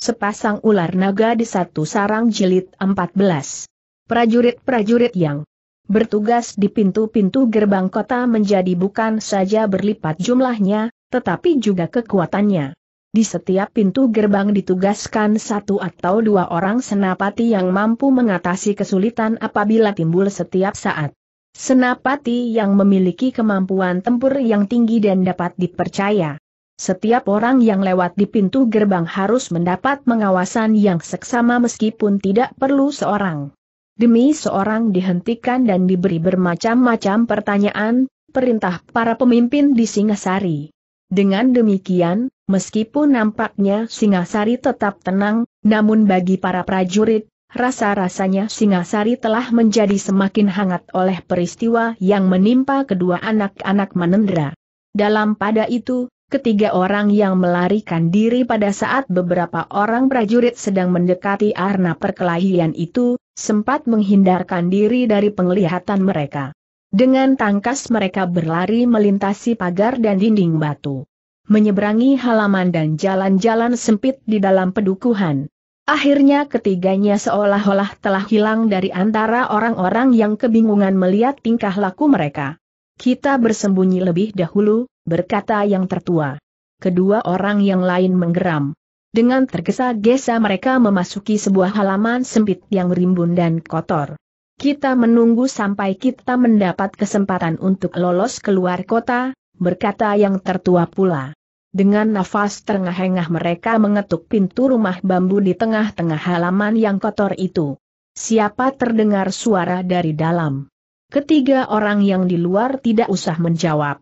Sepasang ular naga di satu sarang jilid 14. Prajurit-prajurit yang bertugas di pintu-pintu gerbang kota menjadi bukan saja berlipat jumlahnya, tetapi juga kekuatannya. Di setiap pintu gerbang ditugaskan satu atau dua orang senapati yang mampu mengatasi kesulitan apabila timbul setiap saat. Senapati yang memiliki kemampuan tempur yang tinggi dan dapat dipercaya. Setiap orang yang lewat di pintu gerbang harus mendapat pengawasan yang seksama meskipun tidak perlu seorang. Demi seorang dihentikan dan diberi bermacam-macam pertanyaan, perintah para pemimpin di Singasari. Dengan demikian, meskipun nampaknya Singasari tetap tenang, namun bagi para prajurit, rasa-rasanya Singasari telah menjadi semakin hangat oleh peristiwa yang menimpa kedua anak-anak Manendra. Dalam pada itu, Ketiga orang yang melarikan diri pada saat beberapa orang prajurit sedang mendekati arna perkelahian itu, sempat menghindarkan diri dari penglihatan mereka. Dengan tangkas mereka berlari melintasi pagar dan dinding batu. Menyeberangi halaman dan jalan-jalan sempit di dalam pedukuhan. Akhirnya ketiganya seolah-olah telah hilang dari antara orang-orang yang kebingungan melihat tingkah laku mereka. Kita bersembunyi lebih dahulu, berkata yang tertua. Kedua orang yang lain menggeram. Dengan tergesa-gesa mereka memasuki sebuah halaman sempit yang rimbun dan kotor. Kita menunggu sampai kita mendapat kesempatan untuk lolos keluar kota, berkata yang tertua pula. Dengan nafas terengah-engah mereka mengetuk pintu rumah bambu di tengah-tengah halaman yang kotor itu. Siapa terdengar suara dari dalam? Ketiga orang yang di luar tidak usah menjawab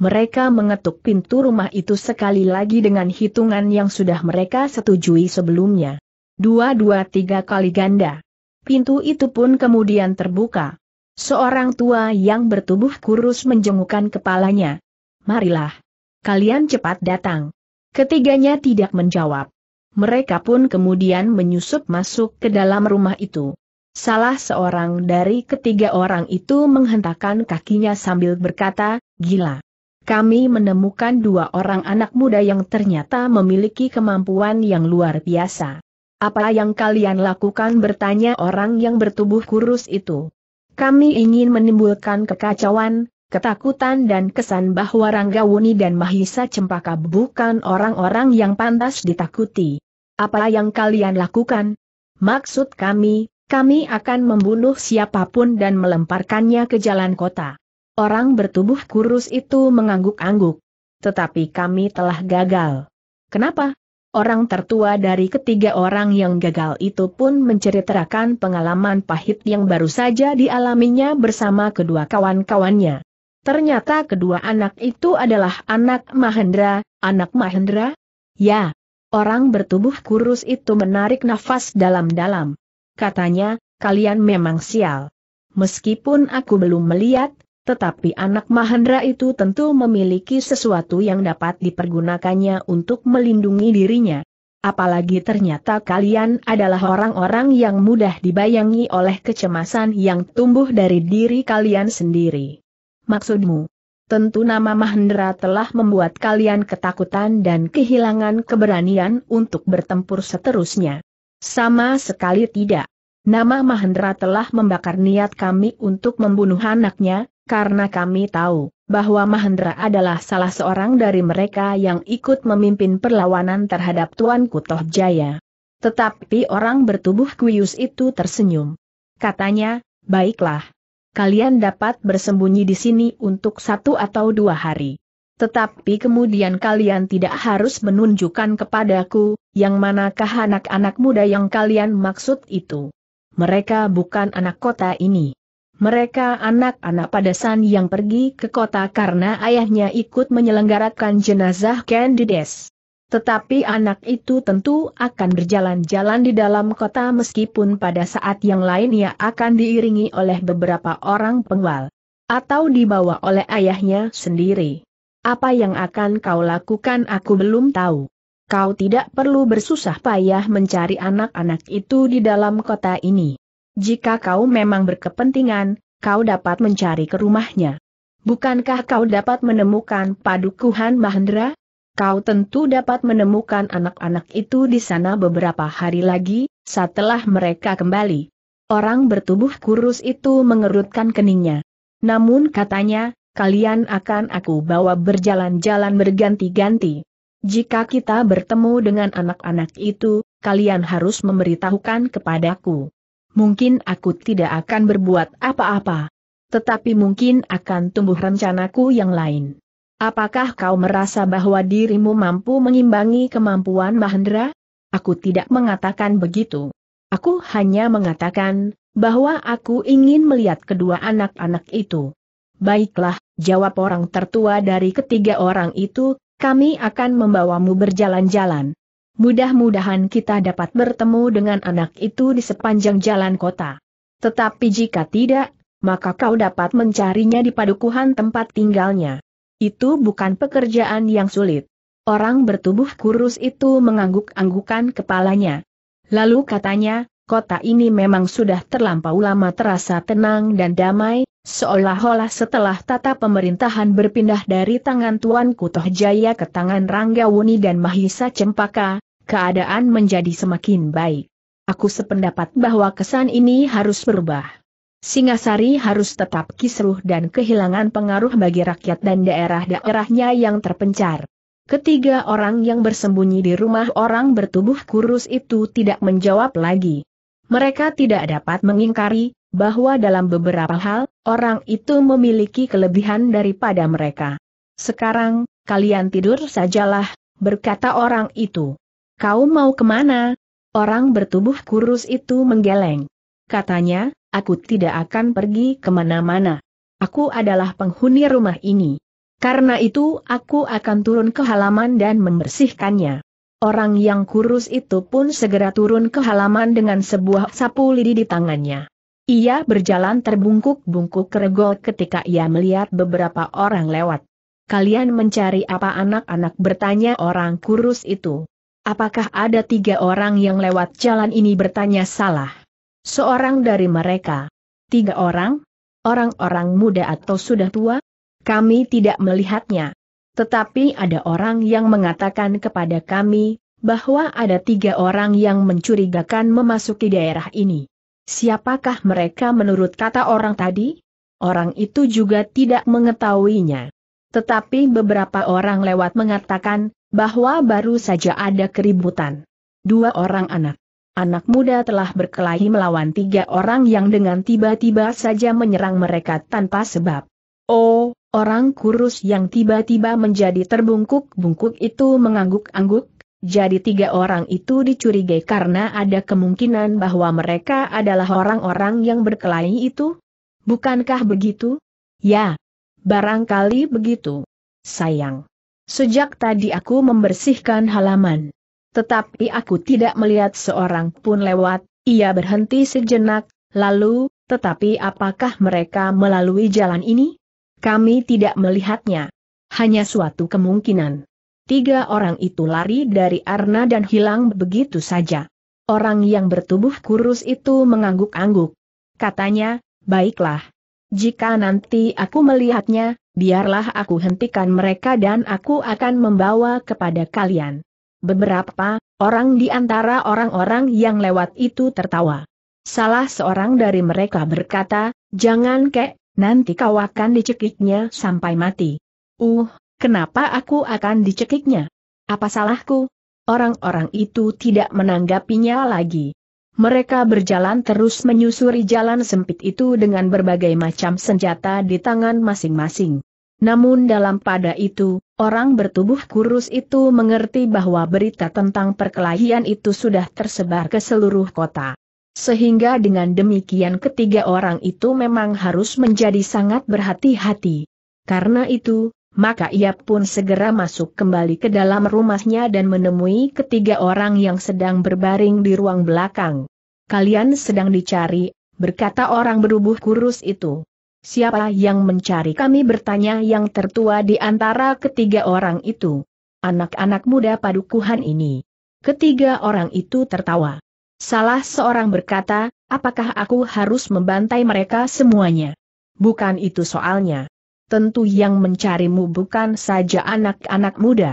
mereka mengetuk pintu rumah itu sekali lagi dengan hitungan yang sudah mereka setujui sebelumnya. Dua dua tiga kali ganda. Pintu itu pun kemudian terbuka. Seorang tua yang bertubuh kurus menjengukkan kepalanya. Marilah. Kalian cepat datang. Ketiganya tidak menjawab. Mereka pun kemudian menyusup masuk ke dalam rumah itu. Salah seorang dari ketiga orang itu menghentakkan kakinya sambil berkata, gila kami menemukan dua orang anak muda yang ternyata memiliki kemampuan yang luar biasa. Apa yang kalian lakukan bertanya orang yang bertubuh kurus itu. Kami ingin menimbulkan kekacauan, ketakutan dan kesan bahwa Ranggawuni dan Mahisa Cempaka bukan orang-orang yang pantas ditakuti. Apa yang kalian lakukan? Maksud kami, kami akan membunuh siapapun dan melemparkannya ke jalan kota. Orang bertubuh kurus itu mengangguk-angguk. Tetapi kami telah gagal. Kenapa? Orang tertua dari ketiga orang yang gagal itu pun menceritakan pengalaman pahit yang baru saja dialaminya bersama kedua kawan-kawannya. Ternyata kedua anak itu adalah anak Mahendra, anak Mahendra? Ya. Orang bertubuh kurus itu menarik nafas dalam-dalam. Katanya, kalian memang sial. Meskipun aku belum melihat, tetapi anak Mahendra itu tentu memiliki sesuatu yang dapat dipergunakannya untuk melindungi dirinya. Apalagi ternyata kalian adalah orang-orang yang mudah dibayangi oleh kecemasan yang tumbuh dari diri kalian sendiri. Maksudmu? Tentu nama Mahendra telah membuat kalian ketakutan dan kehilangan keberanian untuk bertempur seterusnya. Sama sekali tidak. Nama Mahendra telah membakar niat kami untuk membunuh anaknya, karena kami tahu bahwa Mahendra adalah salah seorang dari mereka yang ikut memimpin perlawanan terhadap Tuan Kutoh Jaya. Tetapi orang bertubuh kuyus itu tersenyum. Katanya, baiklah. Kalian dapat bersembunyi di sini untuk satu atau dua hari. Tetapi kemudian kalian tidak harus menunjukkan kepadaku, yang manakah anak-anak muda yang kalian maksud itu. Mereka bukan anak kota ini. Mereka anak-anak padasan yang pergi ke kota karena ayahnya ikut menyelenggarakan jenazah Candides. Tetapi anak itu tentu akan berjalan-jalan di dalam kota meskipun pada saat yang lain ia akan diiringi oleh beberapa orang pengawal. Atau dibawa oleh ayahnya sendiri. Apa yang akan kau lakukan aku belum tahu. Kau tidak perlu bersusah payah mencari anak-anak itu di dalam kota ini. Jika kau memang berkepentingan, kau dapat mencari ke rumahnya. Bukankah kau dapat menemukan padukuhan Mahendra? Kau tentu dapat menemukan anak-anak itu di sana beberapa hari lagi, setelah mereka kembali. Orang bertubuh kurus itu mengerutkan keningnya. Namun katanya, kalian akan aku bawa berjalan-jalan berganti-ganti. Jika kita bertemu dengan anak-anak itu, kalian harus memberitahukan kepadaku mungkin aku tidak akan berbuat apa-apa. Tetapi mungkin akan tumbuh rencanaku yang lain. Apakah kau merasa bahwa dirimu mampu mengimbangi kemampuan Mahendra? Aku tidak mengatakan begitu. Aku hanya mengatakan, bahwa aku ingin melihat kedua anak-anak itu. Baiklah, jawab orang tertua dari ketiga orang itu, kami akan membawamu berjalan-jalan. Mudah-mudahan kita dapat bertemu dengan anak itu di sepanjang jalan kota. Tetapi jika tidak, maka kau dapat mencarinya di padukuhan tempat tinggalnya. Itu bukan pekerjaan yang sulit. Orang bertubuh kurus itu mengangguk-anggukan kepalanya. Lalu katanya, kota ini memang sudah terlampau lama terasa tenang dan damai, Seolah-olah setelah tata pemerintahan berpindah dari tangan Tuan Kutoh Jaya ke tangan Rangga Wuni dan Mahisa Cempaka, keadaan menjadi semakin baik. Aku sependapat bahwa kesan ini harus berubah. Singasari harus tetap kisruh dan kehilangan pengaruh bagi rakyat dan daerah-daerahnya yang terpencar. Ketiga orang yang bersembunyi di rumah orang bertubuh kurus itu tidak menjawab lagi. Mereka tidak dapat mengingkari bahwa dalam beberapa hal, Orang itu memiliki kelebihan daripada mereka. Sekarang, kalian tidur sajalah, berkata orang itu. Kau mau kemana? Orang bertubuh kurus itu menggeleng. Katanya, aku tidak akan pergi kemana-mana. Aku adalah penghuni rumah ini. Karena itu aku akan turun ke halaman dan membersihkannya. Orang yang kurus itu pun segera turun ke halaman dengan sebuah sapu lidi di tangannya. Ia berjalan terbungkuk-bungkuk keregol ketika ia melihat beberapa orang lewat. Kalian mencari apa anak-anak bertanya orang kurus itu. Apakah ada tiga orang yang lewat jalan ini bertanya salah? Seorang dari mereka. Tiga orang? Orang-orang muda atau sudah tua? Kami tidak melihatnya. Tetapi ada orang yang mengatakan kepada kami, bahwa ada tiga orang yang mencurigakan memasuki daerah ini. Siapakah mereka menurut kata orang tadi? Orang itu juga tidak mengetahuinya. Tetapi beberapa orang lewat mengatakan, bahwa baru saja ada keributan. Dua orang anak. Anak muda telah berkelahi melawan tiga orang yang dengan tiba-tiba saja menyerang mereka tanpa sebab. Oh, orang kurus yang tiba-tiba menjadi terbungkuk-bungkuk itu mengangguk-angguk, jadi tiga orang itu dicurigai karena ada kemungkinan bahwa mereka adalah orang-orang yang berkelahi itu? Bukankah begitu? Ya, barangkali begitu. Sayang. Sejak tadi aku membersihkan halaman. Tetapi aku tidak melihat seorang pun lewat, ia berhenti sejenak, lalu, tetapi apakah mereka melalui jalan ini? Kami tidak melihatnya. Hanya suatu kemungkinan tiga orang itu lari dari Arna dan hilang begitu saja. Orang yang bertubuh kurus itu mengangguk-angguk. Katanya, baiklah. Jika nanti aku melihatnya, biarlah aku hentikan mereka dan aku akan membawa kepada kalian. Beberapa orang di antara orang-orang yang lewat itu tertawa. Salah seorang dari mereka berkata, jangan kek, nanti kau akan dicekiknya sampai mati. Uh, Kenapa aku akan dicekiknya? Apa salahku? Orang-orang itu tidak menanggapinya lagi. Mereka berjalan terus menyusuri jalan sempit itu dengan berbagai macam senjata di tangan masing-masing. Namun dalam pada itu, orang bertubuh kurus itu mengerti bahwa berita tentang perkelahian itu sudah tersebar ke seluruh kota. Sehingga dengan demikian ketiga orang itu memang harus menjadi sangat berhati-hati. Karena itu, maka ia pun segera masuk kembali ke dalam rumahnya dan menemui ketiga orang yang sedang berbaring di ruang belakang. Kalian sedang dicari, berkata orang berubuh kurus itu. Siapa yang mencari kami bertanya yang tertua di antara ketiga orang itu. Anak-anak muda padukuhan ini. Ketiga orang itu tertawa. Salah seorang berkata, apakah aku harus membantai mereka semuanya? Bukan itu soalnya tentu yang mencarimu bukan saja anak-anak muda.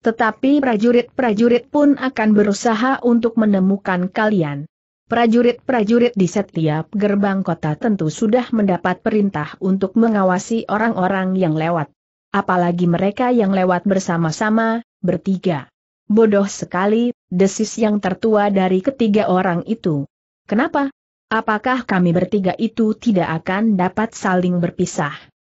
Tetapi prajurit-prajurit pun akan berusaha untuk menemukan kalian. Prajurit-prajurit di setiap gerbang kota tentu sudah mendapat perintah untuk mengawasi orang-orang yang lewat. Apalagi mereka yang lewat bersama-sama, bertiga. Bodoh sekali, desis yang tertua dari ketiga orang itu. Kenapa? Apakah kami bertiga itu tidak akan dapat saling berpisah?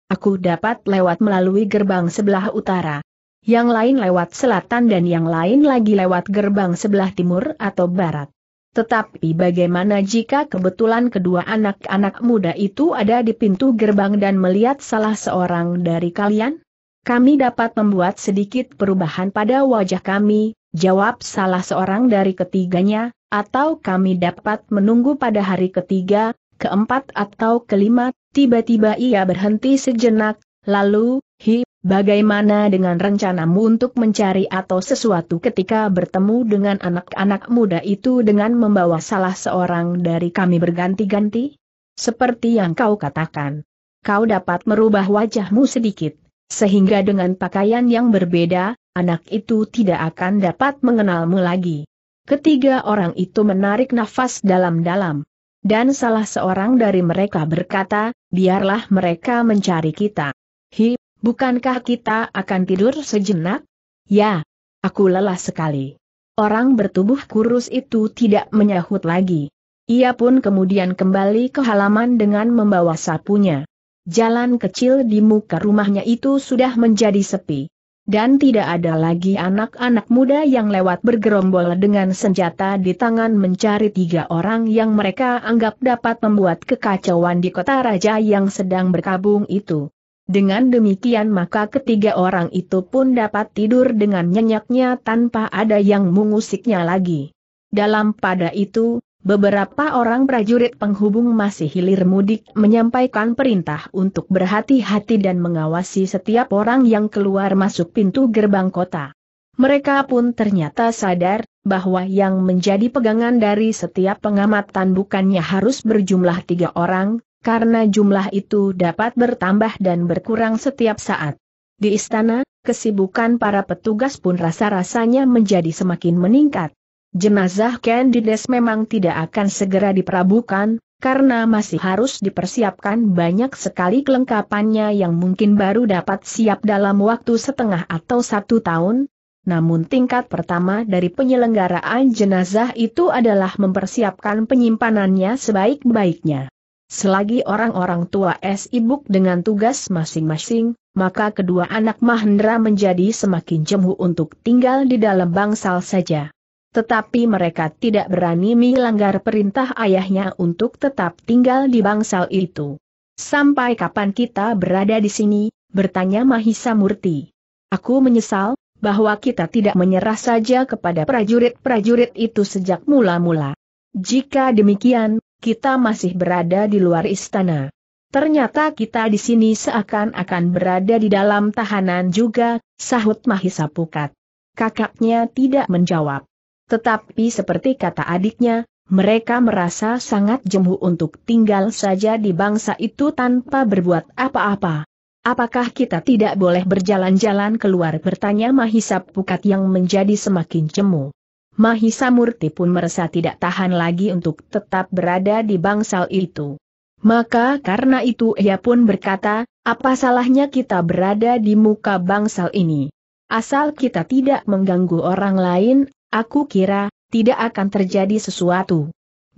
Aku dapat lewat melalui gerbang sebelah utara. Yang lain lewat selatan dan yang lain lagi lewat gerbang sebelah timur atau barat. Tetapi bagaimana jika kebetulan kedua anak-anak muda itu ada di pintu gerbang dan melihat salah seorang dari kalian? Kami dapat membuat sedikit perubahan pada wajah kami, jawab salah seorang dari ketiganya, atau kami dapat menunggu pada hari ketiga, keempat atau kelima, tiba-tiba ia berhenti sejenak, lalu, hi, bagaimana dengan rencanamu untuk mencari atau sesuatu ketika bertemu dengan anak-anak muda itu dengan membawa salah seorang dari kami berganti-ganti? Seperti yang kau katakan, kau dapat merubah wajahmu sedikit, sehingga dengan pakaian yang berbeda, anak itu tidak akan dapat mengenalmu lagi. Ketiga orang itu menarik nafas dalam-dalam. Dan salah seorang dari mereka berkata, biarlah mereka mencari kita. Hi, bukankah kita akan tidur sejenak? Ya, aku lelah sekali. Orang bertubuh kurus itu tidak menyahut lagi. Ia pun kemudian kembali ke halaman dengan membawa sapunya. Jalan kecil di muka rumahnya itu sudah menjadi sepi dan tidak ada lagi anak-anak muda yang lewat bergerombol dengan senjata di tangan mencari tiga orang yang mereka anggap dapat membuat kekacauan di kota raja yang sedang berkabung itu. Dengan demikian maka ketiga orang itu pun dapat tidur dengan nyenyaknya tanpa ada yang mengusiknya lagi. Dalam pada itu, Beberapa orang prajurit penghubung masih hilir mudik menyampaikan perintah untuk berhati-hati dan mengawasi setiap orang yang keluar masuk pintu gerbang kota. Mereka pun ternyata sadar bahwa yang menjadi pegangan dari setiap pengamatan bukannya harus berjumlah tiga orang, karena jumlah itu dapat bertambah dan berkurang setiap saat. Di istana, kesibukan para petugas pun rasa-rasanya menjadi semakin meningkat. Jenazah Candides memang tidak akan segera diperabukan, karena masih harus dipersiapkan banyak sekali kelengkapannya yang mungkin baru dapat siap dalam waktu setengah atau satu tahun. Namun tingkat pertama dari penyelenggaraan jenazah itu adalah mempersiapkan penyimpanannya sebaik-baiknya. Selagi orang-orang tua S. Ibuk dengan tugas masing-masing, maka kedua anak Mahendra menjadi semakin jemu untuk tinggal di dalam bangsal saja tetapi mereka tidak berani melanggar perintah ayahnya untuk tetap tinggal di bangsal itu. Sampai kapan kita berada di sini? bertanya Mahisa Murti. Aku menyesal bahwa kita tidak menyerah saja kepada prajurit-prajurit itu sejak mula-mula. Jika demikian, kita masih berada di luar istana. Ternyata kita di sini seakan-akan berada di dalam tahanan juga, sahut Mahisa Pukat. Kakaknya tidak menjawab. Tetapi seperti kata adiknya, mereka merasa sangat jemu untuk tinggal saja di bangsa itu tanpa berbuat apa-apa. Apakah kita tidak boleh berjalan-jalan keluar bertanya Mahisa Pukat yang menjadi semakin jemu. Mahisa Murti pun merasa tidak tahan lagi untuk tetap berada di bangsal itu. Maka karena itu ia pun berkata, apa salahnya kita berada di muka bangsal ini? Asal kita tidak mengganggu orang lain, Aku kira, tidak akan terjadi sesuatu.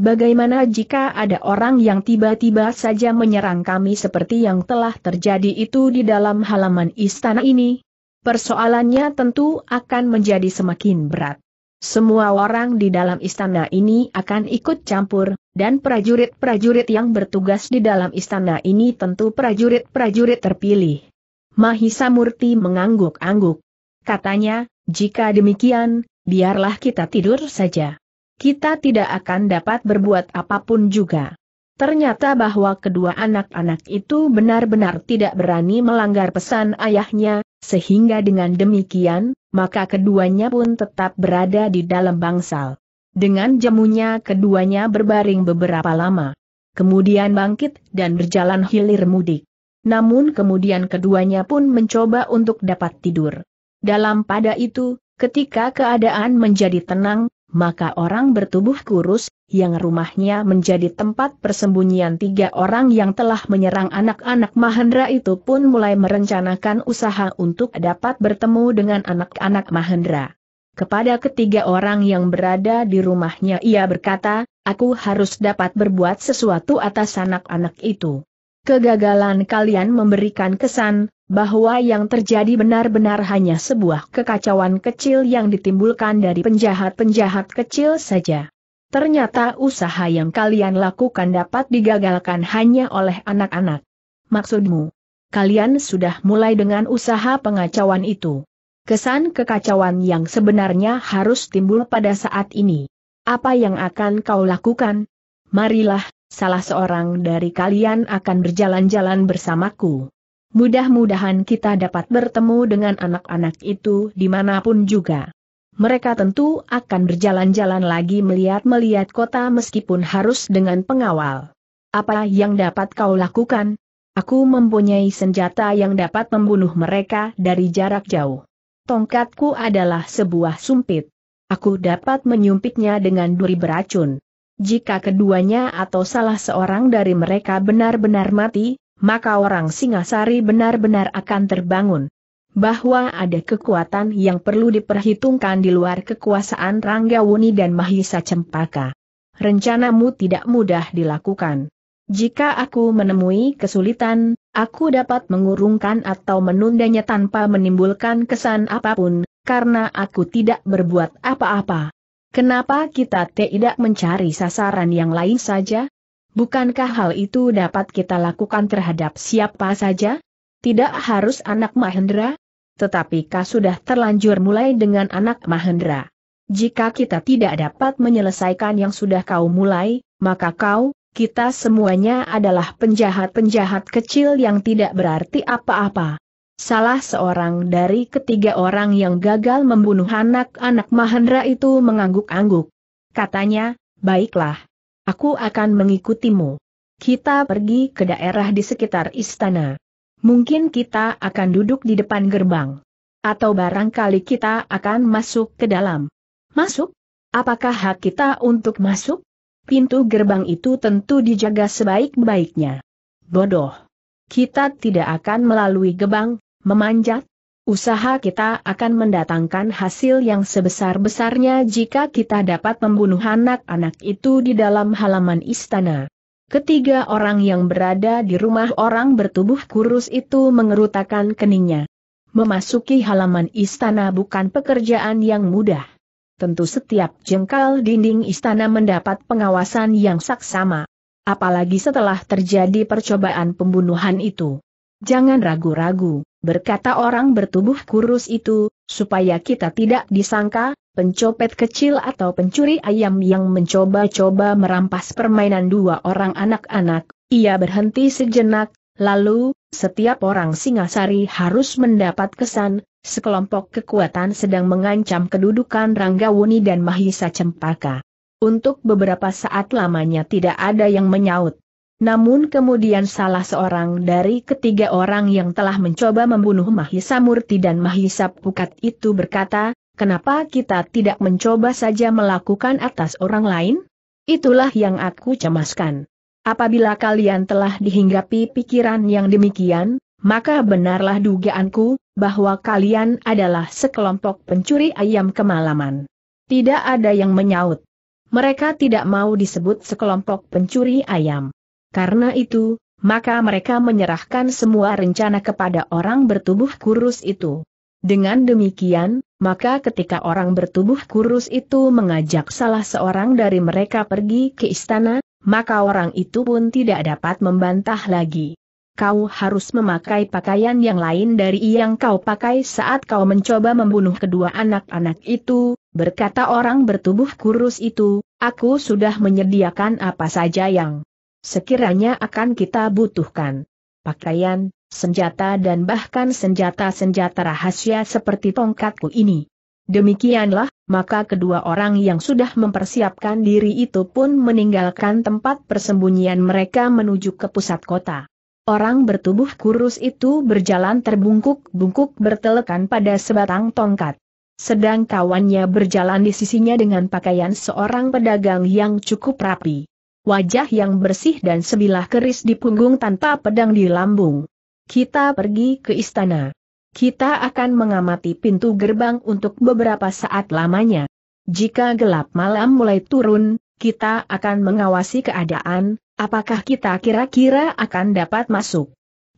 Bagaimana jika ada orang yang tiba-tiba saja menyerang kami seperti yang telah terjadi itu di dalam halaman istana ini? Persoalannya tentu akan menjadi semakin berat. Semua orang di dalam istana ini akan ikut campur, dan prajurit-prajurit yang bertugas di dalam istana ini tentu prajurit-prajurit terpilih. Mahisa Murti mengangguk-angguk. Katanya, jika demikian, biarlah kita tidur saja. Kita tidak akan dapat berbuat apapun juga. Ternyata bahwa kedua anak-anak itu benar-benar tidak berani melanggar pesan ayahnya, sehingga dengan demikian, maka keduanya pun tetap berada di dalam bangsal. Dengan jemunya keduanya berbaring beberapa lama. Kemudian bangkit dan berjalan hilir mudik. Namun kemudian keduanya pun mencoba untuk dapat tidur. Dalam pada itu, Ketika keadaan menjadi tenang, maka orang bertubuh kurus, yang rumahnya menjadi tempat persembunyian tiga orang yang telah menyerang anak-anak Mahendra itu pun mulai merencanakan usaha untuk dapat bertemu dengan anak-anak Mahendra. Kepada ketiga orang yang berada di rumahnya ia berkata, aku harus dapat berbuat sesuatu atas anak-anak itu. Kegagalan kalian memberikan kesan, bahwa yang terjadi benar-benar hanya sebuah kekacauan kecil yang ditimbulkan dari penjahat-penjahat kecil saja. Ternyata usaha yang kalian lakukan dapat digagalkan hanya oleh anak-anak. Maksudmu, kalian sudah mulai dengan usaha pengacauan itu. Kesan kekacauan yang sebenarnya harus timbul pada saat ini. Apa yang akan kau lakukan? Marilah, salah seorang dari kalian akan berjalan-jalan bersamaku. Mudah-mudahan kita dapat bertemu dengan anak-anak itu dimanapun juga. Mereka tentu akan berjalan-jalan lagi melihat-melihat kota meskipun harus dengan pengawal. Apa yang dapat kau lakukan? Aku mempunyai senjata yang dapat membunuh mereka dari jarak jauh. Tongkatku adalah sebuah sumpit. Aku dapat menyumpitnya dengan duri beracun. Jika keduanya atau salah seorang dari mereka benar-benar mati, maka orang Singasari benar-benar akan terbangun. Bahwa ada kekuatan yang perlu diperhitungkan di luar kekuasaan Ranggawuni dan Mahisa Cempaka. Rencanamu tidak mudah dilakukan. Jika aku menemui kesulitan, aku dapat mengurungkan atau menundanya tanpa menimbulkan kesan apapun, karena aku tidak berbuat apa-apa. Kenapa kita tidak mencari sasaran yang lain saja? Bukankah hal itu dapat kita lakukan terhadap siapa saja? Tidak harus anak Mahendra? Tetapi kau sudah terlanjur mulai dengan anak Mahendra? Jika kita tidak dapat menyelesaikan yang sudah kau mulai, maka kau, kita semuanya adalah penjahat-penjahat kecil yang tidak berarti apa-apa. Salah seorang dari ketiga orang yang gagal membunuh anak-anak Mahendra itu mengangguk-angguk. Katanya, baiklah, Aku akan mengikutimu. Kita pergi ke daerah di sekitar istana. Mungkin kita akan duduk di depan gerbang. Atau barangkali kita akan masuk ke dalam. Masuk? Apakah hak kita untuk masuk? Pintu gerbang itu tentu dijaga sebaik-baiknya. Bodoh. Kita tidak akan melalui gerbang, memanjat, Usaha kita akan mendatangkan hasil yang sebesar-besarnya jika kita dapat membunuh anak-anak itu di dalam halaman istana. Ketiga orang yang berada di rumah orang bertubuh kurus itu mengerutakan keningnya. Memasuki halaman istana bukan pekerjaan yang mudah. Tentu setiap jengkal dinding istana mendapat pengawasan yang saksama. Apalagi setelah terjadi percobaan pembunuhan itu. Jangan ragu-ragu, berkata orang bertubuh kurus itu, supaya kita tidak disangka, pencopet kecil atau pencuri ayam yang mencoba-coba merampas permainan dua orang anak-anak. Ia berhenti sejenak, lalu, setiap orang Singasari harus mendapat kesan, sekelompok kekuatan sedang mengancam kedudukan Ranggawuni dan Mahisa Cempaka. Untuk beberapa saat lamanya tidak ada yang menyaut. Namun kemudian salah seorang dari ketiga orang yang telah mencoba membunuh Mahisa Murti dan Mahisa Pukat itu berkata, kenapa kita tidak mencoba saja melakukan atas orang lain? Itulah yang aku cemaskan. Apabila kalian telah dihinggapi pikiran yang demikian, maka benarlah dugaanku, bahwa kalian adalah sekelompok pencuri ayam kemalaman. Tidak ada yang menyaut. Mereka tidak mau disebut sekelompok pencuri ayam. Karena itu, maka mereka menyerahkan semua rencana kepada orang bertubuh kurus itu. Dengan demikian, maka ketika orang bertubuh kurus itu mengajak salah seorang dari mereka pergi ke istana, maka orang itu pun tidak dapat membantah lagi. Kau harus memakai pakaian yang lain dari yang kau pakai saat kau mencoba membunuh kedua anak-anak itu, berkata orang bertubuh kurus itu, aku sudah menyediakan apa saja yang sekiranya akan kita butuhkan. Pakaian, senjata dan bahkan senjata-senjata rahasia seperti tongkatku ini. Demikianlah, maka kedua orang yang sudah mempersiapkan diri itu pun meninggalkan tempat persembunyian mereka menuju ke pusat kota. Orang bertubuh kurus itu berjalan terbungkuk-bungkuk bertelekan pada sebatang tongkat. Sedang kawannya berjalan di sisinya dengan pakaian seorang pedagang yang cukup rapi wajah yang bersih dan sebilah keris di punggung tanpa pedang di lambung. Kita pergi ke istana. Kita akan mengamati pintu gerbang untuk beberapa saat lamanya. Jika gelap malam mulai turun, kita akan mengawasi keadaan, apakah kita kira-kira akan dapat masuk.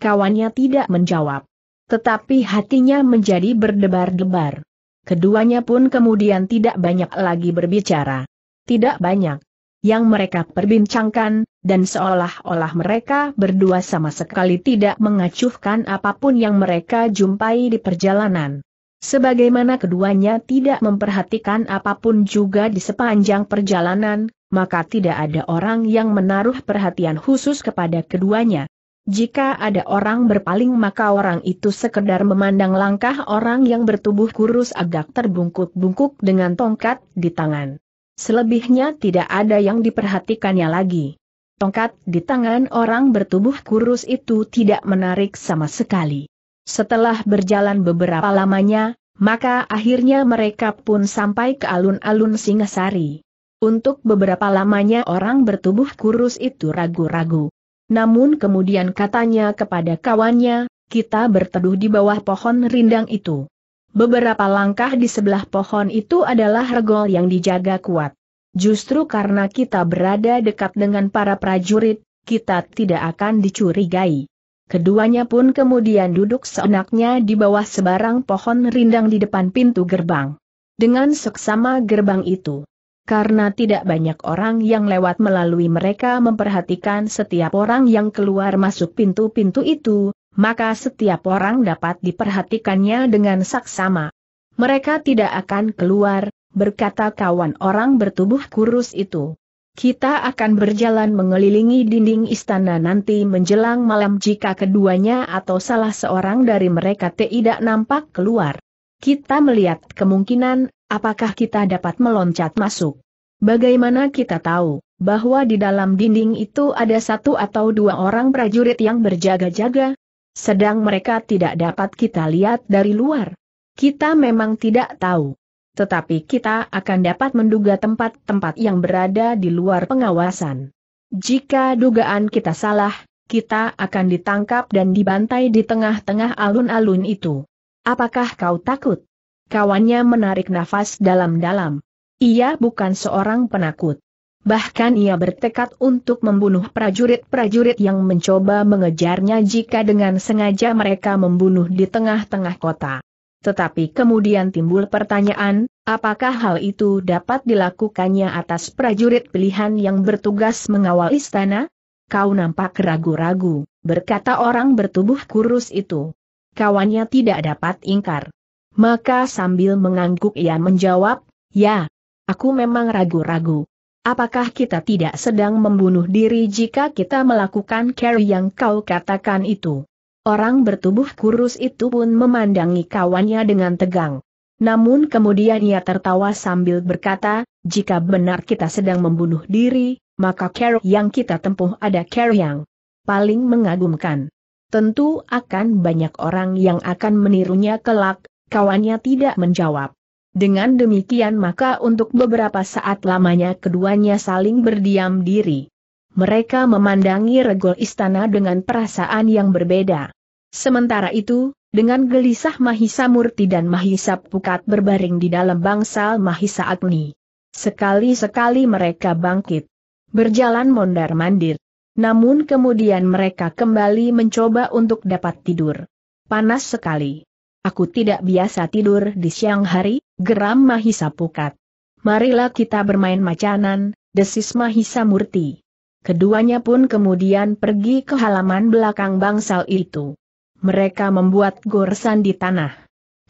Kawannya tidak menjawab. Tetapi hatinya menjadi berdebar-debar. Keduanya pun kemudian tidak banyak lagi berbicara. Tidak banyak yang mereka perbincangkan, dan seolah-olah mereka berdua sama sekali tidak mengacuhkan apapun yang mereka jumpai di perjalanan. Sebagaimana keduanya tidak memperhatikan apapun juga di sepanjang perjalanan, maka tidak ada orang yang menaruh perhatian khusus kepada keduanya. Jika ada orang berpaling maka orang itu sekedar memandang langkah orang yang bertubuh kurus agak terbungkuk-bungkuk dengan tongkat di tangan. Selebihnya tidak ada yang diperhatikannya lagi. Tongkat di tangan orang bertubuh kurus itu tidak menarik sama sekali. Setelah berjalan beberapa lamanya, maka akhirnya mereka pun sampai ke alun-alun Singasari. Untuk beberapa lamanya orang bertubuh kurus itu ragu-ragu. Namun kemudian katanya kepada kawannya, kita berteduh di bawah pohon rindang itu. Beberapa langkah di sebelah pohon itu adalah regol yang dijaga kuat. Justru karena kita berada dekat dengan para prajurit, kita tidak akan dicurigai. Keduanya pun kemudian duduk seenaknya di bawah sebarang pohon rindang di depan pintu gerbang. Dengan seksama gerbang itu. Karena tidak banyak orang yang lewat melalui mereka memperhatikan setiap orang yang keluar masuk pintu-pintu itu, maka setiap orang dapat diperhatikannya dengan saksama. Mereka tidak akan keluar, berkata kawan orang bertubuh kurus itu. Kita akan berjalan mengelilingi dinding istana nanti menjelang malam jika keduanya atau salah seorang dari mereka tidak nampak keluar. Kita melihat kemungkinan, apakah kita dapat meloncat masuk. Bagaimana kita tahu, bahwa di dalam dinding itu ada satu atau dua orang prajurit yang berjaga-jaga? sedang mereka tidak dapat kita lihat dari luar. Kita memang tidak tahu. Tetapi kita akan dapat menduga tempat-tempat yang berada di luar pengawasan. Jika dugaan kita salah, kita akan ditangkap dan dibantai di tengah-tengah alun-alun itu. Apakah kau takut? Kawannya menarik nafas dalam-dalam. Ia bukan seorang penakut. Bahkan ia bertekad untuk membunuh prajurit-prajurit yang mencoba mengejarnya jika dengan sengaja mereka membunuh di tengah-tengah kota. Tetapi kemudian timbul pertanyaan, apakah hal itu dapat dilakukannya atas prajurit pilihan yang bertugas mengawal istana? Kau nampak ragu-ragu, berkata orang bertubuh kurus itu. Kawannya tidak dapat ingkar. Maka sambil mengangguk ia menjawab, ya, aku memang ragu-ragu Apakah kita tidak sedang membunuh diri jika kita melakukan carry yang kau katakan itu? Orang bertubuh kurus itu pun memandangi kawannya dengan tegang. Namun kemudian ia tertawa sambil berkata, jika benar kita sedang membunuh diri, maka carry yang kita tempuh ada carry yang paling mengagumkan. Tentu akan banyak orang yang akan menirunya kelak, kawannya tidak menjawab. Dengan demikian maka untuk beberapa saat lamanya keduanya saling berdiam diri. Mereka memandangi regol istana dengan perasaan yang berbeda. Sementara itu, dengan gelisah Mahisa Murti dan Mahisa Pukat berbaring di dalam bangsal Mahisa Agni. Sekali-sekali mereka bangkit. Berjalan mondar-mandir. Namun kemudian mereka kembali mencoba untuk dapat tidur. Panas sekali. Aku tidak biasa tidur di siang hari, geram Mahisa Pukat. Marilah kita bermain macanan, desis Mahisa Murti. Keduanya pun kemudian pergi ke halaman belakang bangsal itu. Mereka membuat goresan di tanah.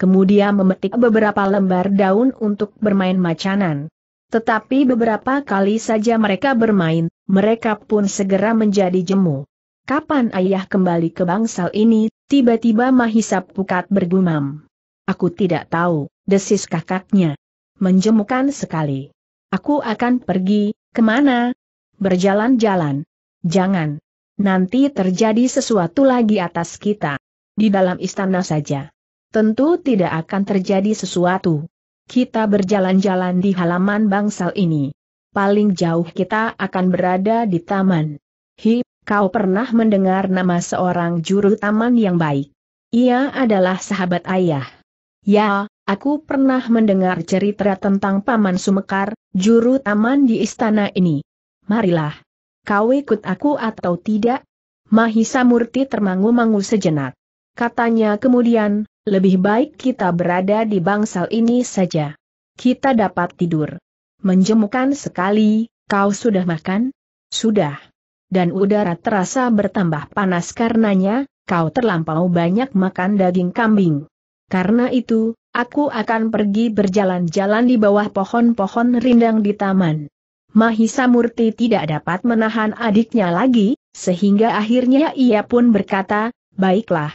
Kemudian memetik beberapa lembar daun untuk bermain macanan. Tetapi beberapa kali saja mereka bermain, mereka pun segera menjadi jemu. Kapan ayah kembali ke bangsal ini, Tiba-tiba Mahisa Pukat bergumam. Aku tidak tahu, desis kakaknya. Menjemukan sekali. Aku akan pergi, kemana? Berjalan-jalan. Jangan. Nanti terjadi sesuatu lagi atas kita. Di dalam istana saja. Tentu tidak akan terjadi sesuatu. Kita berjalan-jalan di halaman bangsal ini. Paling jauh kita akan berada di taman. Hi, Kau pernah mendengar nama seorang juru taman yang baik. Ia adalah sahabat ayah. Ya, aku pernah mendengar cerita tentang Paman Sumekar, juru taman di istana ini. Marilah. Kau ikut aku atau tidak? Mahisa Murti termangu-mangu sejenak. Katanya kemudian, lebih baik kita berada di bangsal ini saja. Kita dapat tidur. Menjemukan sekali, kau sudah makan? Sudah dan udara terasa bertambah panas karenanya, kau terlampau banyak makan daging kambing. Karena itu, aku akan pergi berjalan-jalan di bawah pohon-pohon rindang di taman. Mahisa Murti tidak dapat menahan adiknya lagi, sehingga akhirnya ia pun berkata, baiklah.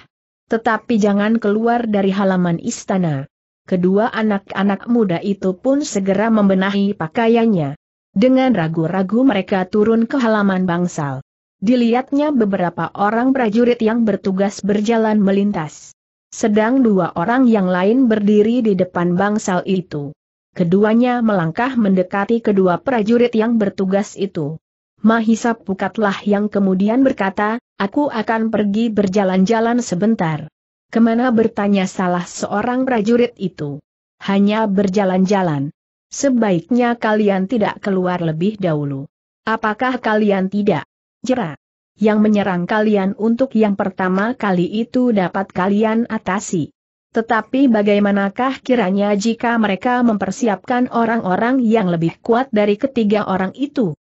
Tetapi jangan keluar dari halaman istana. Kedua anak-anak muda itu pun segera membenahi pakaiannya. Dengan ragu-ragu mereka turun ke halaman bangsal. Dilihatnya beberapa orang prajurit yang bertugas berjalan melintas. Sedang dua orang yang lain berdiri di depan bangsal itu. Keduanya melangkah mendekati kedua prajurit yang bertugas itu. Mahisa Pukatlah yang kemudian berkata, aku akan pergi berjalan-jalan sebentar. Kemana bertanya salah seorang prajurit itu? Hanya berjalan-jalan. Sebaiknya kalian tidak keluar lebih dahulu. Apakah kalian tidak? Jera? Yang menyerang kalian untuk yang pertama kali itu dapat kalian atasi. Tetapi bagaimanakah kiranya jika mereka mempersiapkan orang-orang yang lebih kuat dari ketiga orang itu?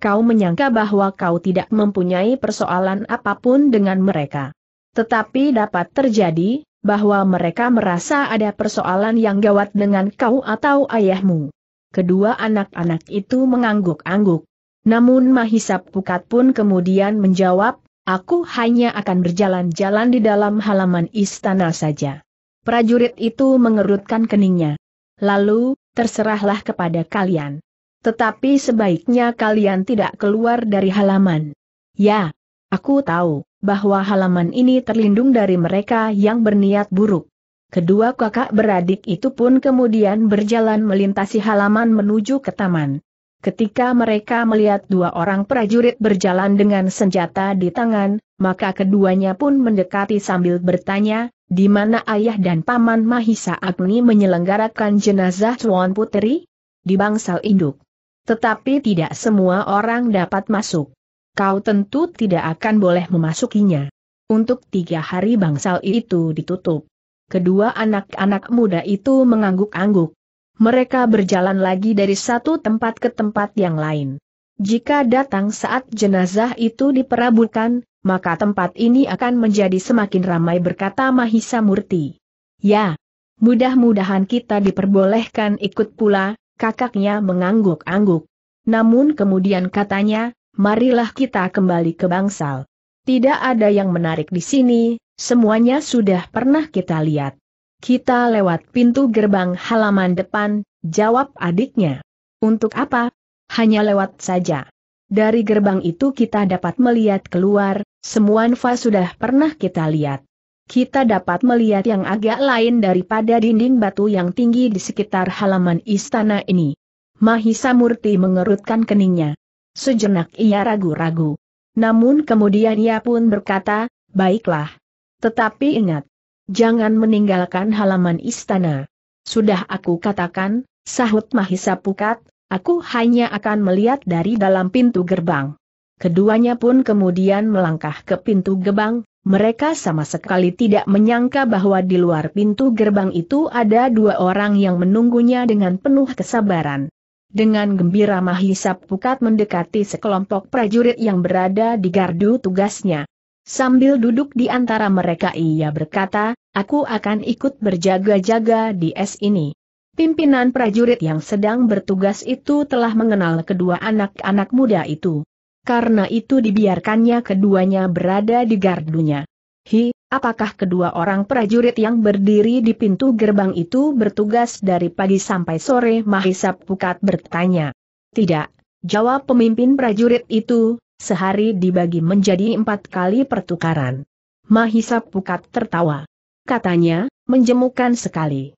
Kau menyangka bahwa kau tidak mempunyai persoalan apapun dengan mereka. Tetapi dapat terjadi, bahwa mereka merasa ada persoalan yang gawat dengan kau atau ayahmu. Kedua anak-anak itu mengangguk-angguk. Namun Mahisap Pukat pun kemudian menjawab, aku hanya akan berjalan-jalan di dalam halaman istana saja. Prajurit itu mengerutkan keningnya. Lalu, terserahlah kepada kalian. Tetapi sebaiknya kalian tidak keluar dari halaman. Ya, Aku tahu bahwa halaman ini terlindung dari mereka yang berniat buruk. Kedua kakak beradik itu pun kemudian berjalan melintasi halaman menuju ke taman. Ketika mereka melihat dua orang prajurit berjalan dengan senjata di tangan, maka keduanya pun mendekati sambil bertanya, di mana ayah dan paman Mahisa Agni menyelenggarakan jenazah Tuan Putri? Di bangsal induk. Tetapi tidak semua orang dapat masuk kau tentu tidak akan boleh memasukinya. Untuk tiga hari bangsal itu ditutup. Kedua anak-anak muda itu mengangguk-angguk. Mereka berjalan lagi dari satu tempat ke tempat yang lain. Jika datang saat jenazah itu diperabutkan, maka tempat ini akan menjadi semakin ramai berkata Mahisa Murti. Ya, mudah-mudahan kita diperbolehkan ikut pula, kakaknya mengangguk-angguk. Namun kemudian katanya, marilah kita kembali ke bangsal. Tidak ada yang menarik di sini, semuanya sudah pernah kita lihat. Kita lewat pintu gerbang halaman depan, jawab adiknya. Untuk apa? Hanya lewat saja. Dari gerbang itu kita dapat melihat keluar, semua Nfa sudah pernah kita lihat. Kita dapat melihat yang agak lain daripada dinding batu yang tinggi di sekitar halaman istana ini. Mahisa Murti mengerutkan keningnya. Sejenak ia ragu-ragu. Namun kemudian ia pun berkata, baiklah. Tetapi ingat, jangan meninggalkan halaman istana. Sudah aku katakan, sahut Mahisa Pukat, aku hanya akan melihat dari dalam pintu gerbang. Keduanya pun kemudian melangkah ke pintu gerbang, mereka sama sekali tidak menyangka bahwa di luar pintu gerbang itu ada dua orang yang menunggunya dengan penuh kesabaran. Dengan gembira Mahisa Pukat mendekati sekelompok prajurit yang berada di gardu tugasnya. Sambil duduk di antara mereka ia berkata, aku akan ikut berjaga-jaga di es ini. Pimpinan prajurit yang sedang bertugas itu telah mengenal kedua anak-anak muda itu. Karena itu dibiarkannya keduanya berada di gardunya. Hi, Apakah kedua orang prajurit yang berdiri di pintu gerbang itu bertugas dari pagi sampai sore? Mahisa Pukat bertanya. Tidak, jawab pemimpin prajurit itu, sehari dibagi menjadi empat kali pertukaran. Mahisa Pukat tertawa. Katanya, menjemukan sekali.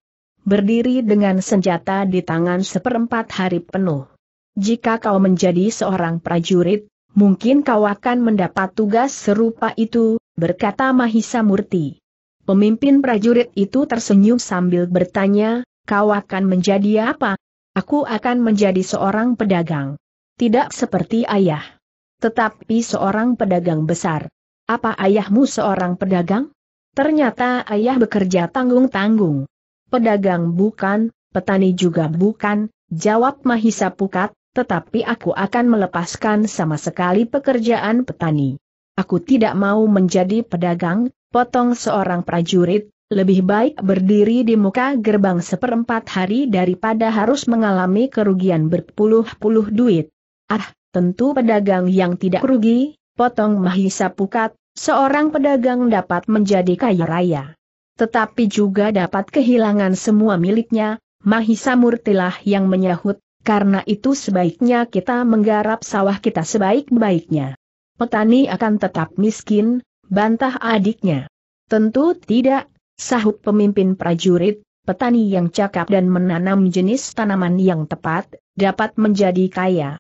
Berdiri dengan senjata di tangan seperempat hari penuh. Jika kau menjadi seorang prajurit, mungkin kau akan mendapat tugas serupa itu, berkata Mahisa Murti. Pemimpin prajurit itu tersenyum sambil bertanya, kau akan menjadi apa? Aku akan menjadi seorang pedagang. Tidak seperti ayah. Tetapi seorang pedagang besar. Apa ayahmu seorang pedagang? Ternyata ayah bekerja tanggung-tanggung. Pedagang bukan, petani juga bukan, jawab Mahisa Pukat, tetapi aku akan melepaskan sama sekali pekerjaan petani. Aku tidak mau menjadi pedagang, potong seorang prajurit, lebih baik berdiri di muka gerbang seperempat hari daripada harus mengalami kerugian berpuluh-puluh duit. Ah, tentu pedagang yang tidak rugi, potong Mahisa Pukat, seorang pedagang dapat menjadi kaya raya. Tetapi juga dapat kehilangan semua miliknya, Mahisa Murtilah yang menyahut, karena itu sebaiknya kita menggarap sawah kita sebaik-baiknya petani akan tetap miskin, bantah adiknya. Tentu tidak, sahut pemimpin prajurit, petani yang cakap dan menanam jenis tanaman yang tepat, dapat menjadi kaya.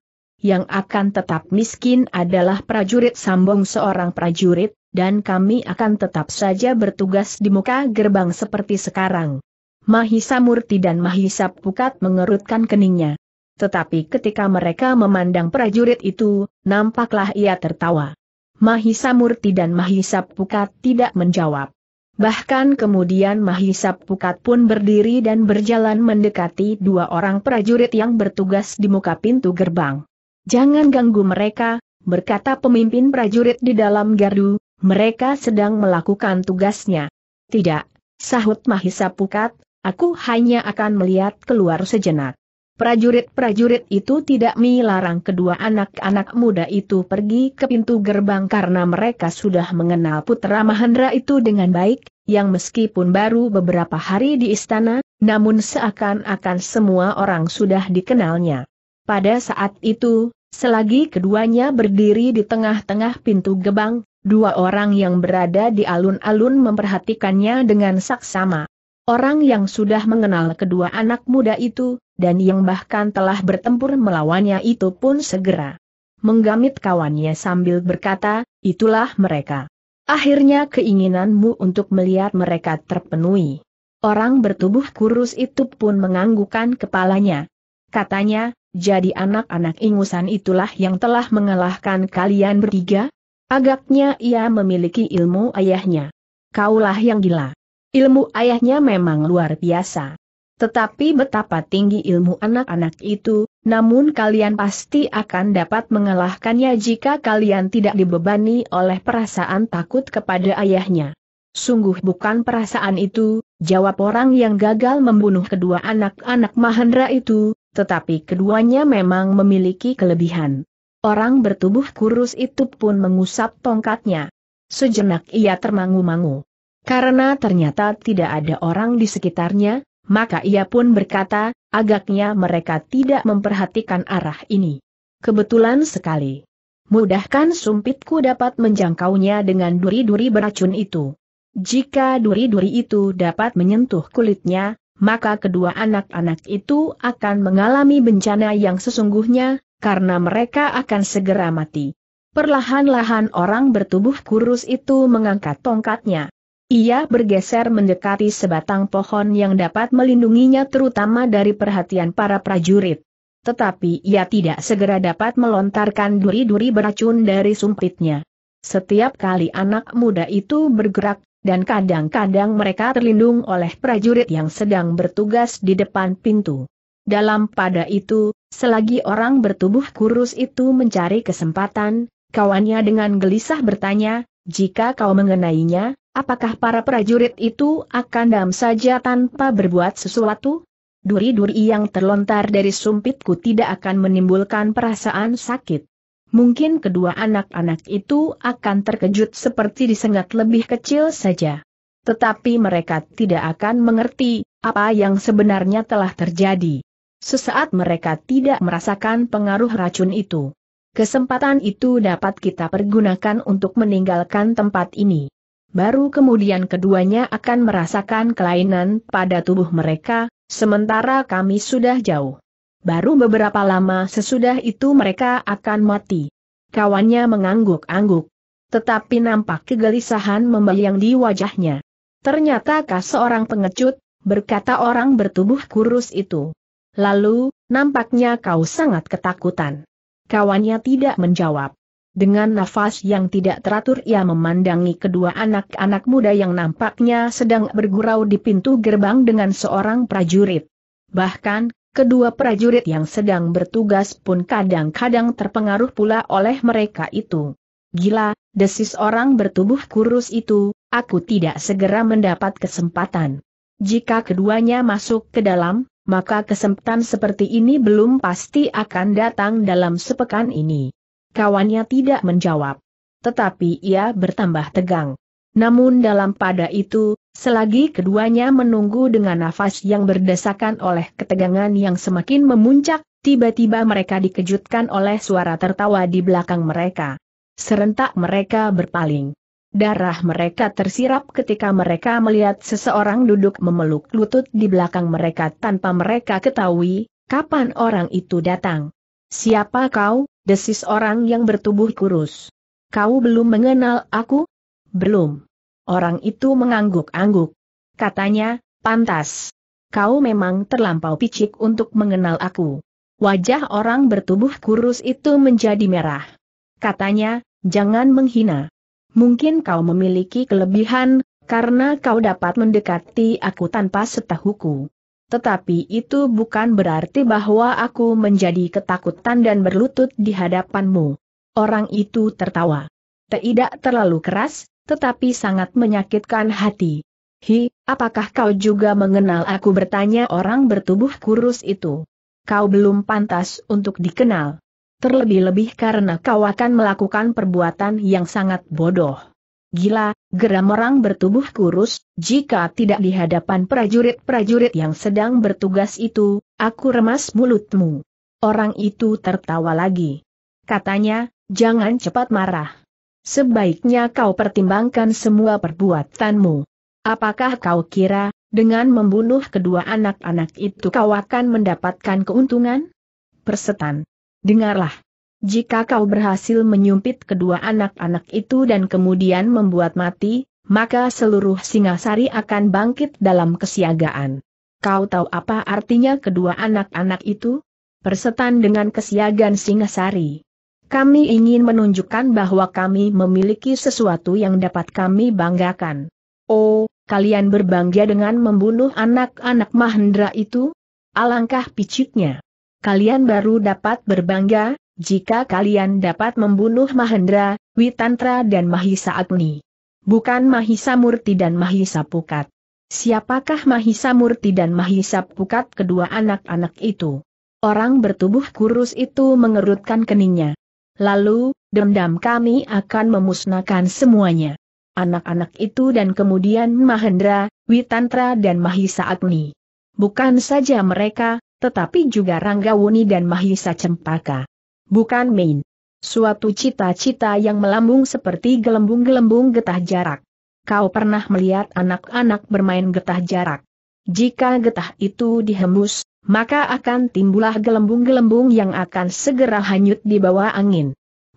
Yang akan tetap miskin adalah prajurit Sambung seorang prajurit, dan kami akan tetap saja bertugas di muka gerbang seperti sekarang. Mahisa Murti dan Mahisa Pukat mengerutkan keningnya. Tetapi ketika mereka memandang prajurit itu, nampaklah ia tertawa. Mahisa Murti dan Mahisa Pukat tidak menjawab. Bahkan kemudian Mahisa Pukat pun berdiri dan berjalan mendekati dua orang prajurit yang bertugas di muka pintu gerbang. Jangan ganggu mereka, berkata pemimpin prajurit di dalam gardu, mereka sedang melakukan tugasnya. Tidak, sahut Mahisa Pukat, aku hanya akan melihat keluar sejenak. Prajurit-prajurit itu tidak melarang kedua anak-anak muda itu pergi ke pintu gerbang karena mereka sudah mengenal putra Mahendra itu dengan baik, yang meskipun baru beberapa hari di istana, namun seakan-akan semua orang sudah dikenalnya. Pada saat itu, selagi keduanya berdiri di tengah-tengah pintu gerbang, dua orang yang berada di alun-alun memperhatikannya dengan saksama. Orang yang sudah mengenal kedua anak muda itu, dan yang bahkan telah bertempur melawannya itu pun segera menggamit kawannya sambil berkata, itulah mereka. Akhirnya keinginanmu untuk melihat mereka terpenuhi. Orang bertubuh kurus itu pun menganggukkan kepalanya. Katanya, jadi anak-anak ingusan itulah yang telah mengalahkan kalian bertiga? Agaknya ia memiliki ilmu ayahnya. Kaulah yang gila. Ilmu ayahnya memang luar biasa. Tetapi betapa tinggi ilmu anak-anak itu, namun kalian pasti akan dapat mengalahkannya jika kalian tidak dibebani oleh perasaan takut kepada ayahnya. Sungguh bukan perasaan itu, jawab orang yang gagal membunuh kedua anak-anak Mahendra itu, tetapi keduanya memang memiliki kelebihan. Orang bertubuh kurus itu pun mengusap tongkatnya. Sejenak ia termangu-mangu. Karena ternyata tidak ada orang di sekitarnya, maka ia pun berkata, agaknya mereka tidak memperhatikan arah ini. Kebetulan sekali. Mudahkan sumpitku dapat menjangkaunya dengan duri-duri beracun itu. Jika duri-duri itu dapat menyentuh kulitnya, maka kedua anak-anak itu akan mengalami bencana yang sesungguhnya, karena mereka akan segera mati. Perlahan-lahan orang bertubuh kurus itu mengangkat tongkatnya. Ia bergeser mendekati sebatang pohon yang dapat melindunginya terutama dari perhatian para prajurit. Tetapi ia tidak segera dapat melontarkan duri-duri beracun dari sumpitnya. Setiap kali anak muda itu bergerak, dan kadang-kadang mereka terlindung oleh prajurit yang sedang bertugas di depan pintu. Dalam pada itu, selagi orang bertubuh kurus itu mencari kesempatan, kawannya dengan gelisah bertanya, jika kau mengenainya, Apakah para prajurit itu akan dam saja tanpa berbuat sesuatu? Duri-duri yang terlontar dari sumpitku tidak akan menimbulkan perasaan sakit. Mungkin kedua anak-anak itu akan terkejut seperti disengat lebih kecil saja. Tetapi mereka tidak akan mengerti apa yang sebenarnya telah terjadi. Sesaat mereka tidak merasakan pengaruh racun itu. Kesempatan itu dapat kita pergunakan untuk meninggalkan tempat ini baru kemudian keduanya akan merasakan kelainan pada tubuh mereka, sementara kami sudah jauh. Baru beberapa lama sesudah itu mereka akan mati. Kawannya mengangguk-angguk. Tetapi nampak kegelisahan membayang di wajahnya. Ternyata kah seorang pengecut, berkata orang bertubuh kurus itu. Lalu, nampaknya kau sangat ketakutan. Kawannya tidak menjawab. Dengan nafas yang tidak teratur ia memandangi kedua anak-anak muda yang nampaknya sedang bergurau di pintu gerbang dengan seorang prajurit. Bahkan, kedua prajurit yang sedang bertugas pun kadang-kadang terpengaruh pula oleh mereka itu. Gila, desis orang bertubuh kurus itu, aku tidak segera mendapat kesempatan. Jika keduanya masuk ke dalam, maka kesempatan seperti ini belum pasti akan datang dalam sepekan ini. Kawannya tidak menjawab. Tetapi ia bertambah tegang. Namun dalam pada itu, selagi keduanya menunggu dengan nafas yang berdesakan oleh ketegangan yang semakin memuncak, tiba-tiba mereka dikejutkan oleh suara tertawa di belakang mereka. Serentak mereka berpaling. Darah mereka tersirap ketika mereka melihat seseorang duduk memeluk lutut di belakang mereka tanpa mereka ketahui, kapan orang itu datang. Siapa kau, desis orang yang bertubuh kurus. Kau belum mengenal aku? Belum. Orang itu mengangguk-angguk. Katanya, pantas. Kau memang terlampau picik untuk mengenal aku. Wajah orang bertubuh kurus itu menjadi merah. Katanya, jangan menghina. Mungkin kau memiliki kelebihan, karena kau dapat mendekati aku tanpa setahuku. Tetapi itu bukan berarti bahwa aku menjadi ketakutan dan berlutut di hadapanmu. Orang itu tertawa. Tidak terlalu keras, tetapi sangat menyakitkan hati. Hi, apakah kau juga mengenal aku bertanya orang bertubuh kurus itu? Kau belum pantas untuk dikenal. Terlebih-lebih karena kau akan melakukan perbuatan yang sangat bodoh. Gila, geram orang bertubuh kurus, jika tidak di hadapan prajurit-prajurit yang sedang bertugas itu, aku remas mulutmu. Orang itu tertawa lagi. Katanya, jangan cepat marah. Sebaiknya kau pertimbangkan semua perbuatanmu. Apakah kau kira, dengan membunuh kedua anak-anak itu kau akan mendapatkan keuntungan? Persetan. Dengarlah. Jika kau berhasil menyumpit kedua anak-anak itu dan kemudian membuat mati, maka seluruh Singasari akan bangkit dalam kesiagaan. Kau tahu apa artinya kedua anak-anak itu? Persetan dengan kesiagaan Singasari. Kami ingin menunjukkan bahwa kami memiliki sesuatu yang dapat kami banggakan. Oh, kalian berbangga dengan membunuh anak-anak Mahendra itu? Alangkah piciknya. Kalian baru dapat berbangga, jika kalian dapat membunuh Mahendra, Witantra dan Mahisa Agni. Bukan Mahisa Murti dan Mahisa Pukat. Siapakah Mahisa Murti dan Mahisa Pukat kedua anak-anak itu? Orang bertubuh kurus itu mengerutkan keningnya. Lalu, dendam kami akan memusnahkan semuanya. Anak-anak itu dan kemudian Mahendra, Witantra dan Mahisa Agni. Bukan saja mereka, tetapi juga Ranggawuni dan Mahisa Cempaka bukan main. Suatu cita-cita yang melambung seperti gelembung-gelembung getah jarak. Kau pernah melihat anak-anak bermain getah jarak. Jika getah itu dihembus, maka akan timbullah gelembung-gelembung yang akan segera hanyut di bawah angin.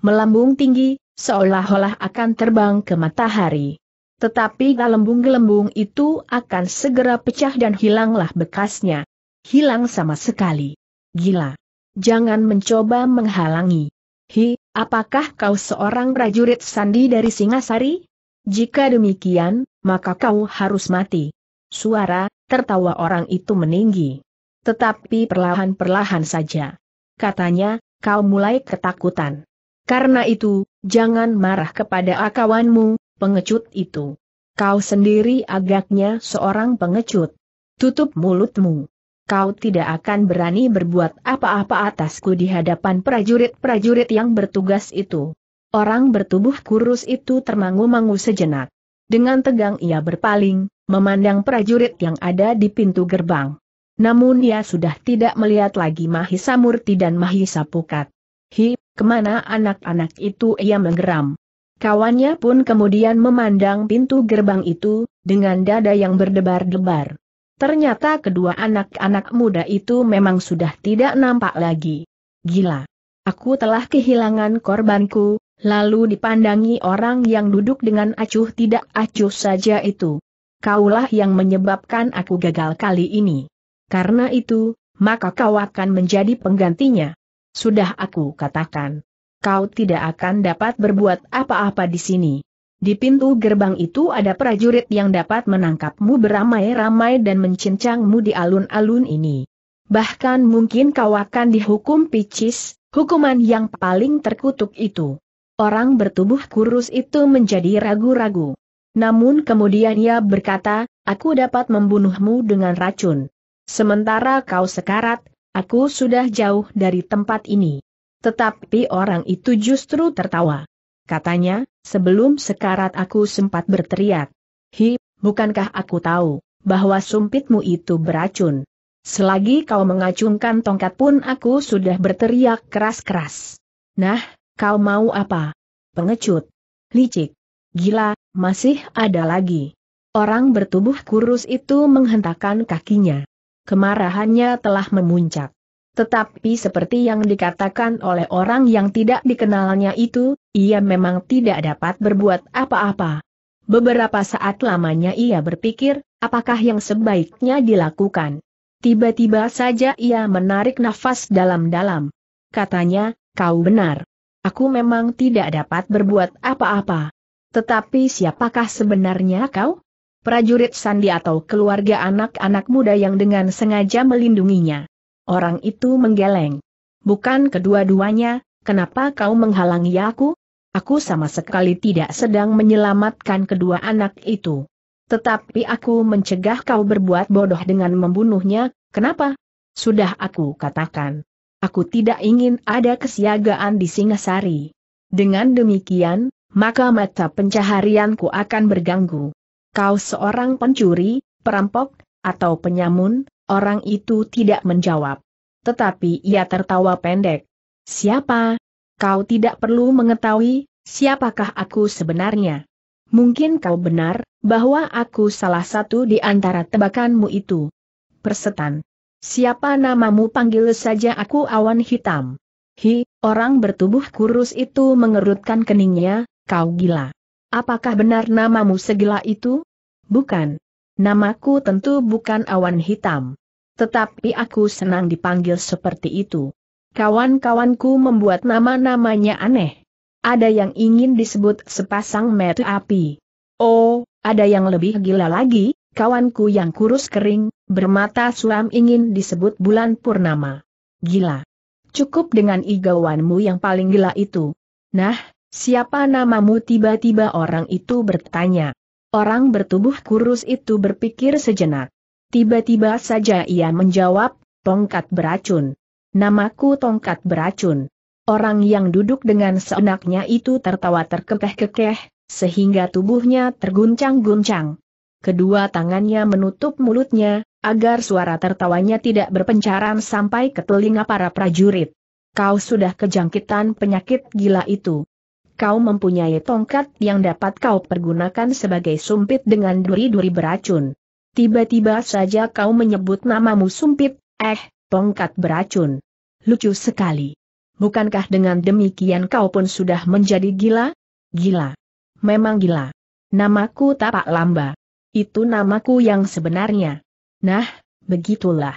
Melambung tinggi, seolah-olah akan terbang ke matahari. Tetapi gelembung-gelembung itu akan segera pecah dan hilanglah bekasnya. Hilang sama sekali. Gila jangan mencoba menghalangi. Hi, apakah kau seorang prajurit sandi dari Singasari? Jika demikian, maka kau harus mati. Suara, tertawa orang itu meninggi. Tetapi perlahan-perlahan saja. Katanya, kau mulai ketakutan. Karena itu, jangan marah kepada akawanmu, pengecut itu. Kau sendiri agaknya seorang pengecut. Tutup mulutmu kau tidak akan berani berbuat apa-apa atasku di hadapan prajurit-prajurit yang bertugas itu. Orang bertubuh kurus itu termangu-mangu sejenak. Dengan tegang ia berpaling, memandang prajurit yang ada di pintu gerbang. Namun ia sudah tidak melihat lagi Mahisa Murti dan Mahisa Pukat. Hi, kemana anak-anak itu ia menggeram. Kawannya pun kemudian memandang pintu gerbang itu, dengan dada yang berdebar-debar. Ternyata kedua anak-anak muda itu memang sudah tidak nampak lagi. Gila. Aku telah kehilangan korbanku, lalu dipandangi orang yang duduk dengan acuh tidak acuh saja itu. Kaulah yang menyebabkan aku gagal kali ini. Karena itu, maka kau akan menjadi penggantinya. Sudah aku katakan. Kau tidak akan dapat berbuat apa-apa di sini. Di pintu gerbang itu ada prajurit yang dapat menangkapmu beramai-ramai dan mencincangmu di alun-alun ini. Bahkan mungkin kau akan dihukum picis, hukuman yang paling terkutuk itu. Orang bertubuh kurus itu menjadi ragu-ragu. Namun kemudian ia berkata, aku dapat membunuhmu dengan racun. Sementara kau sekarat, aku sudah jauh dari tempat ini. Tetapi orang itu justru tertawa. Katanya, sebelum sekarat aku sempat berteriak. Hi, bukankah aku tahu, bahwa sumpitmu itu beracun. Selagi kau mengacungkan tongkat pun aku sudah berteriak keras-keras. Nah, kau mau apa? Pengecut. Licik. Gila, masih ada lagi. Orang bertubuh kurus itu menghentakkan kakinya. Kemarahannya telah memuncak. Tetapi seperti yang dikatakan oleh orang yang tidak dikenalnya itu, ia memang tidak dapat berbuat apa-apa. Beberapa saat lamanya ia berpikir, apakah yang sebaiknya dilakukan. Tiba-tiba saja ia menarik nafas dalam-dalam. Katanya, kau benar. Aku memang tidak dapat berbuat apa-apa. Tetapi siapakah sebenarnya kau? Prajurit sandi atau keluarga anak-anak muda yang dengan sengaja melindunginya. Orang itu menggeleng. Bukan kedua-duanya, kenapa kau menghalangi aku? Aku sama sekali tidak sedang menyelamatkan kedua anak itu. Tetapi aku mencegah kau berbuat bodoh dengan membunuhnya, kenapa? Sudah aku katakan. Aku tidak ingin ada kesiagaan di Singasari. Dengan demikian, maka mata pencaharianku akan berganggu. Kau seorang pencuri, perampok, atau penyamun, Orang itu tidak menjawab. Tetapi ia tertawa pendek. Siapa? Kau tidak perlu mengetahui, siapakah aku sebenarnya. Mungkin kau benar, bahwa aku salah satu di antara tebakanmu itu. Persetan. Siapa namamu panggil saja aku awan hitam. Hi, orang bertubuh kurus itu mengerutkan keningnya, kau gila. Apakah benar namamu segila itu? Bukan. Namaku tentu bukan awan hitam. Tetapi aku senang dipanggil seperti itu. Kawan-kawanku membuat nama-namanya aneh. Ada yang ingin disebut sepasang mata api. Oh, ada yang lebih gila lagi, kawanku yang kurus kering, bermata suam ingin disebut bulan purnama. Gila. Cukup dengan igawanmu yang paling gila itu. Nah, siapa namamu tiba-tiba orang itu bertanya. Orang bertubuh kurus itu berpikir sejenak. Tiba-tiba saja ia menjawab, tongkat beracun. Namaku tongkat beracun. Orang yang duduk dengan seenaknya itu tertawa terkekeh-kekeh, sehingga tubuhnya terguncang-guncang. Kedua tangannya menutup mulutnya, agar suara tertawanya tidak berpencaran sampai ke telinga para prajurit. Kau sudah kejangkitan penyakit gila itu kau mempunyai tongkat yang dapat kau pergunakan sebagai sumpit dengan duri-duri beracun. Tiba-tiba saja kau menyebut namamu sumpit, eh, tongkat beracun. Lucu sekali. Bukankah dengan demikian kau pun sudah menjadi gila? Gila. Memang gila. Namaku Tapak Lamba. Itu namaku yang sebenarnya. Nah, begitulah.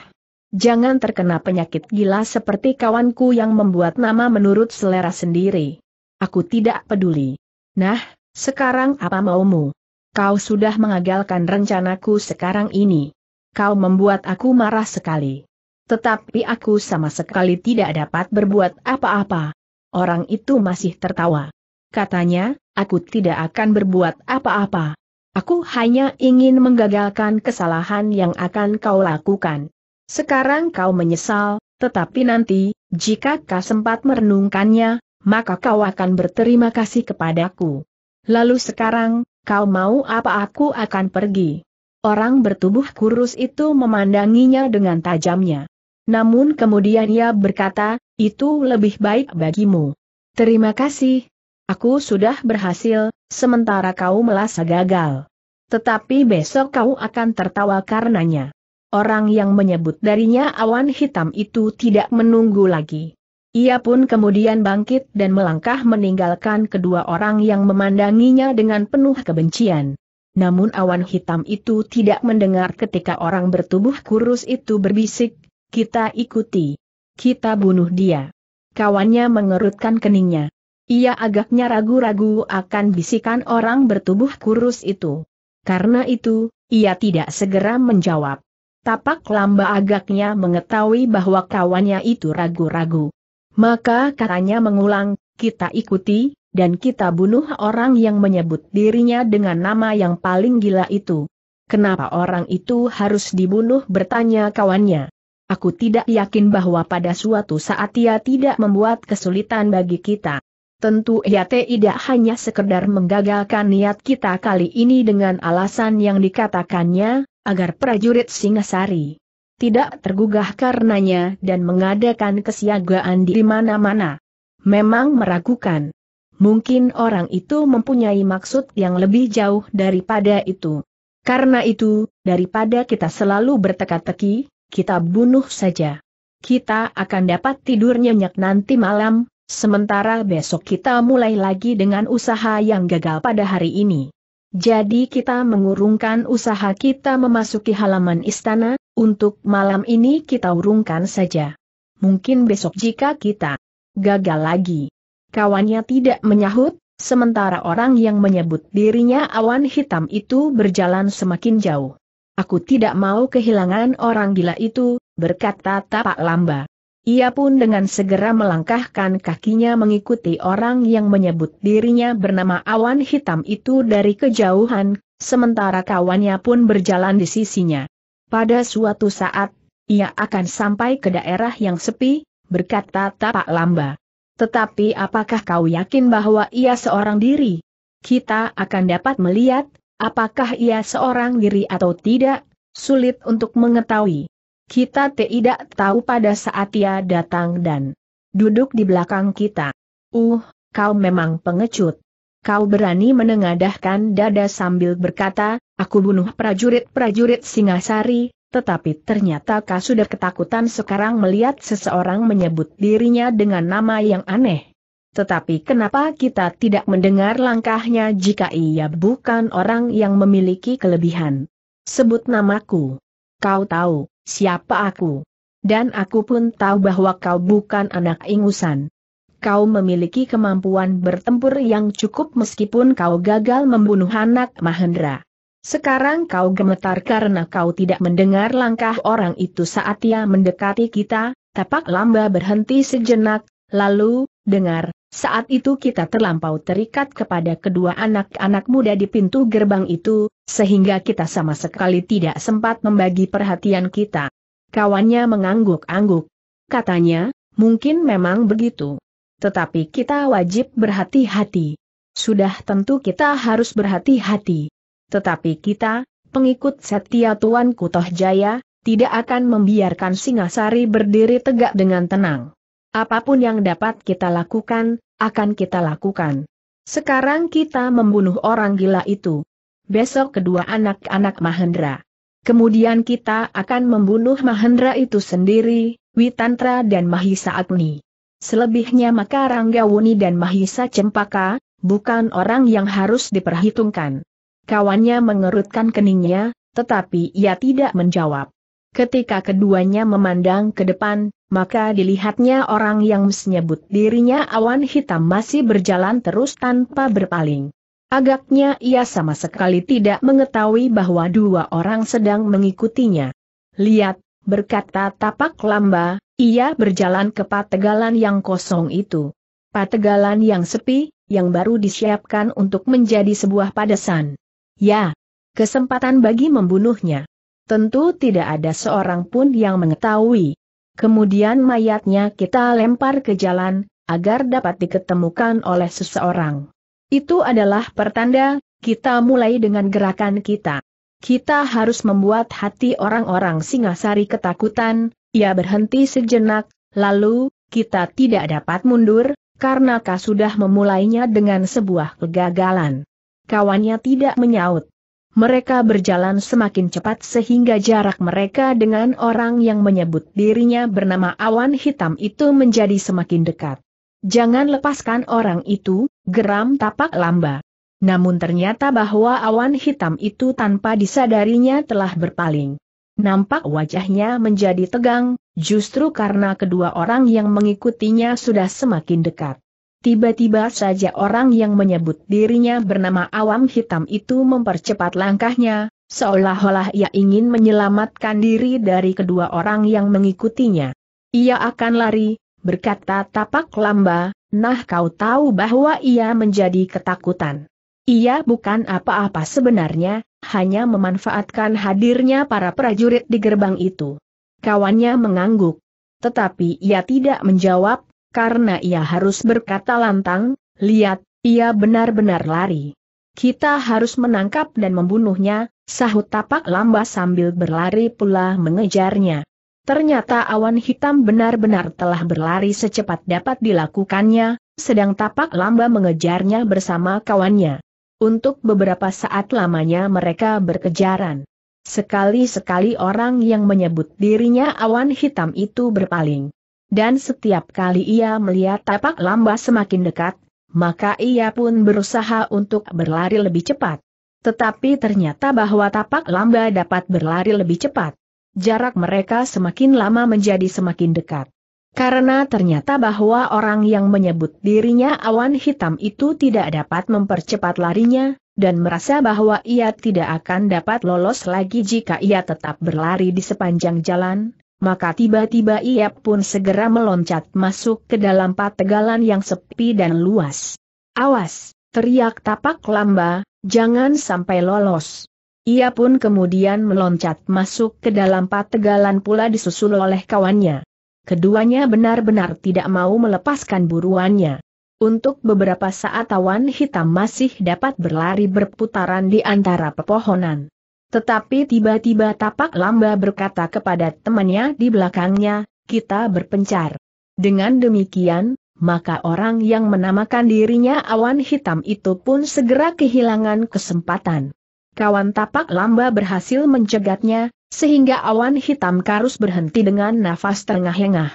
Jangan terkena penyakit gila seperti kawanku yang membuat nama menurut selera sendiri. Aku tidak peduli. Nah, sekarang apa maumu? Kau sudah mengagalkan rencanaku sekarang ini. Kau membuat aku marah sekali. Tetapi aku sama sekali tidak dapat berbuat apa-apa. Orang itu masih tertawa. Katanya, aku tidak akan berbuat apa-apa. Aku hanya ingin menggagalkan kesalahan yang akan kau lakukan. Sekarang kau menyesal, tetapi nanti, jika kau sempat merenungkannya, maka kau akan berterima kasih kepadaku. Lalu sekarang, kau mau apa aku akan pergi. Orang bertubuh kurus itu memandanginya dengan tajamnya. Namun kemudian ia berkata, itu lebih baik bagimu. Terima kasih. Aku sudah berhasil, sementara kau melasa gagal. Tetapi besok kau akan tertawa karenanya. Orang yang menyebut darinya awan hitam itu tidak menunggu lagi. Ia pun kemudian bangkit dan melangkah meninggalkan kedua orang yang memandanginya dengan penuh kebencian. Namun awan hitam itu tidak mendengar ketika orang bertubuh kurus itu berbisik, kita ikuti. Kita bunuh dia. Kawannya mengerutkan keningnya. Ia agaknya ragu-ragu akan bisikan orang bertubuh kurus itu. Karena itu, ia tidak segera menjawab. Tapak lamba agaknya mengetahui bahwa kawannya itu ragu-ragu. Maka katanya mengulang, kita ikuti, dan kita bunuh orang yang menyebut dirinya dengan nama yang paling gila itu. Kenapa orang itu harus dibunuh bertanya kawannya. Aku tidak yakin bahwa pada suatu saat ia tidak membuat kesulitan bagi kita. Tentu ia tidak hanya sekedar menggagalkan niat kita kali ini dengan alasan yang dikatakannya, agar prajurit Singasari tidak tergugah karenanya dan mengadakan kesiagaan di mana-mana. Memang meragukan. Mungkin orang itu mempunyai maksud yang lebih jauh daripada itu. Karena itu, daripada kita selalu berteka-teki, kita bunuh saja. Kita akan dapat tidur nyenyak nanti malam, sementara besok kita mulai lagi dengan usaha yang gagal pada hari ini. Jadi kita mengurungkan usaha kita memasuki halaman istana, untuk malam ini kita urungkan saja. Mungkin besok jika kita gagal lagi. Kawannya tidak menyahut, sementara orang yang menyebut dirinya awan hitam itu berjalan semakin jauh. Aku tidak mau kehilangan orang gila itu, berkata tapak lamba. Ia pun dengan segera melangkahkan kakinya mengikuti orang yang menyebut dirinya bernama awan hitam itu dari kejauhan, sementara kawannya pun berjalan di sisinya. Pada suatu saat, ia akan sampai ke daerah yang sepi, berkata Tapak Lamba. Tetapi apakah kau yakin bahwa ia seorang diri? Kita akan dapat melihat, apakah ia seorang diri atau tidak, sulit untuk mengetahui. Kita tidak tahu pada saat ia datang dan duduk di belakang kita. Uh, kau memang pengecut. Kau berani menengadahkan dada sambil berkata, Aku bunuh prajurit-prajurit Singasari, tetapi ternyata kau sudah ketakutan sekarang melihat seseorang menyebut dirinya dengan nama yang aneh. Tetapi kenapa kita tidak mendengar langkahnya jika ia bukan orang yang memiliki kelebihan? Sebut namaku. Kau tahu, siapa aku. Dan aku pun tahu bahwa kau bukan anak ingusan. Kau memiliki kemampuan bertempur yang cukup meskipun kau gagal membunuh anak Mahendra. Sekarang kau gemetar karena kau tidak mendengar langkah orang itu saat ia mendekati kita, tapak lamba berhenti sejenak, lalu, dengar, saat itu kita terlampau terikat kepada kedua anak-anak muda di pintu gerbang itu, sehingga kita sama sekali tidak sempat membagi perhatian kita. Kawannya mengangguk-angguk. Katanya, mungkin memang begitu. Tetapi kita wajib berhati-hati. Sudah tentu kita harus berhati-hati. Tetapi kita, pengikut setia Tuan Kutoh Jaya, tidak akan membiarkan Singasari berdiri tegak dengan tenang. Apapun yang dapat kita lakukan, akan kita lakukan. Sekarang kita membunuh orang gila itu. Besok kedua anak-anak Mahendra. Kemudian kita akan membunuh Mahendra itu sendiri, Witantra dan Mahisa Agni. Selebihnya maka Ranggawuni dan Mahisa Cempaka, bukan orang yang harus diperhitungkan. Kawannya mengerutkan keningnya, tetapi ia tidak menjawab. Ketika keduanya memandang ke depan, maka dilihatnya orang yang menyebut dirinya awan hitam masih berjalan terus tanpa berpaling. Agaknya ia sama sekali tidak mengetahui bahwa dua orang sedang mengikutinya. Lihat, berkata tapak lamba, ia berjalan ke pategalan yang kosong itu. Pategalan yang sepi, yang baru disiapkan untuk menjadi sebuah padesan. Ya, kesempatan bagi membunuhnya. Tentu tidak ada seorang pun yang mengetahui. Kemudian mayatnya kita lempar ke jalan, agar dapat diketemukan oleh seseorang. Itu adalah pertanda, kita mulai dengan gerakan kita. Kita harus membuat hati orang-orang Singasari ketakutan, ia berhenti sejenak, lalu, kita tidak dapat mundur, karena kau sudah memulainya dengan sebuah kegagalan kawannya tidak menyaut. Mereka berjalan semakin cepat sehingga jarak mereka dengan orang yang menyebut dirinya bernama Awan Hitam itu menjadi semakin dekat. Jangan lepaskan orang itu, geram tapak lamba. Namun ternyata bahwa awan hitam itu tanpa disadarinya telah berpaling. Nampak wajahnya menjadi tegang, justru karena kedua orang yang mengikutinya sudah semakin dekat. Tiba-tiba saja orang yang menyebut dirinya bernama Awam Hitam itu mempercepat langkahnya, seolah-olah ia ingin menyelamatkan diri dari kedua orang yang mengikutinya. Ia akan lari, berkata tapak lamba, nah kau tahu bahwa ia menjadi ketakutan. Ia bukan apa-apa sebenarnya, hanya memanfaatkan hadirnya para prajurit di gerbang itu. Kawannya mengangguk. Tetapi ia tidak menjawab, karena ia harus berkata lantang, lihat, ia benar-benar lari. Kita harus menangkap dan membunuhnya, sahut tapak lamba sambil berlari pula mengejarnya. Ternyata awan hitam benar-benar telah berlari secepat dapat dilakukannya, sedang tapak lamba mengejarnya bersama kawannya. Untuk beberapa saat lamanya mereka berkejaran. Sekali-sekali orang yang menyebut dirinya awan hitam itu berpaling. Dan setiap kali ia melihat tapak lamba semakin dekat, maka ia pun berusaha untuk berlari lebih cepat. Tetapi ternyata bahwa tapak lamba dapat berlari lebih cepat. Jarak mereka semakin lama menjadi semakin dekat. Karena ternyata bahwa orang yang menyebut dirinya awan hitam itu tidak dapat mempercepat larinya, dan merasa bahwa ia tidak akan dapat lolos lagi jika ia tetap berlari di sepanjang jalan, maka tiba-tiba ia pun segera meloncat masuk ke dalam pategalan yang sepi dan luas. Awas, teriak tapak lamba, jangan sampai lolos. Ia pun kemudian meloncat masuk ke dalam pategalan pula disusul oleh kawannya. Keduanya benar-benar tidak mau melepaskan buruannya. Untuk beberapa saat awan hitam masih dapat berlari berputaran di antara pepohonan. Tetapi tiba-tiba tapak lamba berkata kepada temannya di belakangnya, kita berpencar. Dengan demikian, maka orang yang menamakan dirinya awan hitam itu pun segera kehilangan kesempatan. Kawan tapak lamba berhasil mencegatnya, sehingga awan hitam karus berhenti dengan nafas tengah engah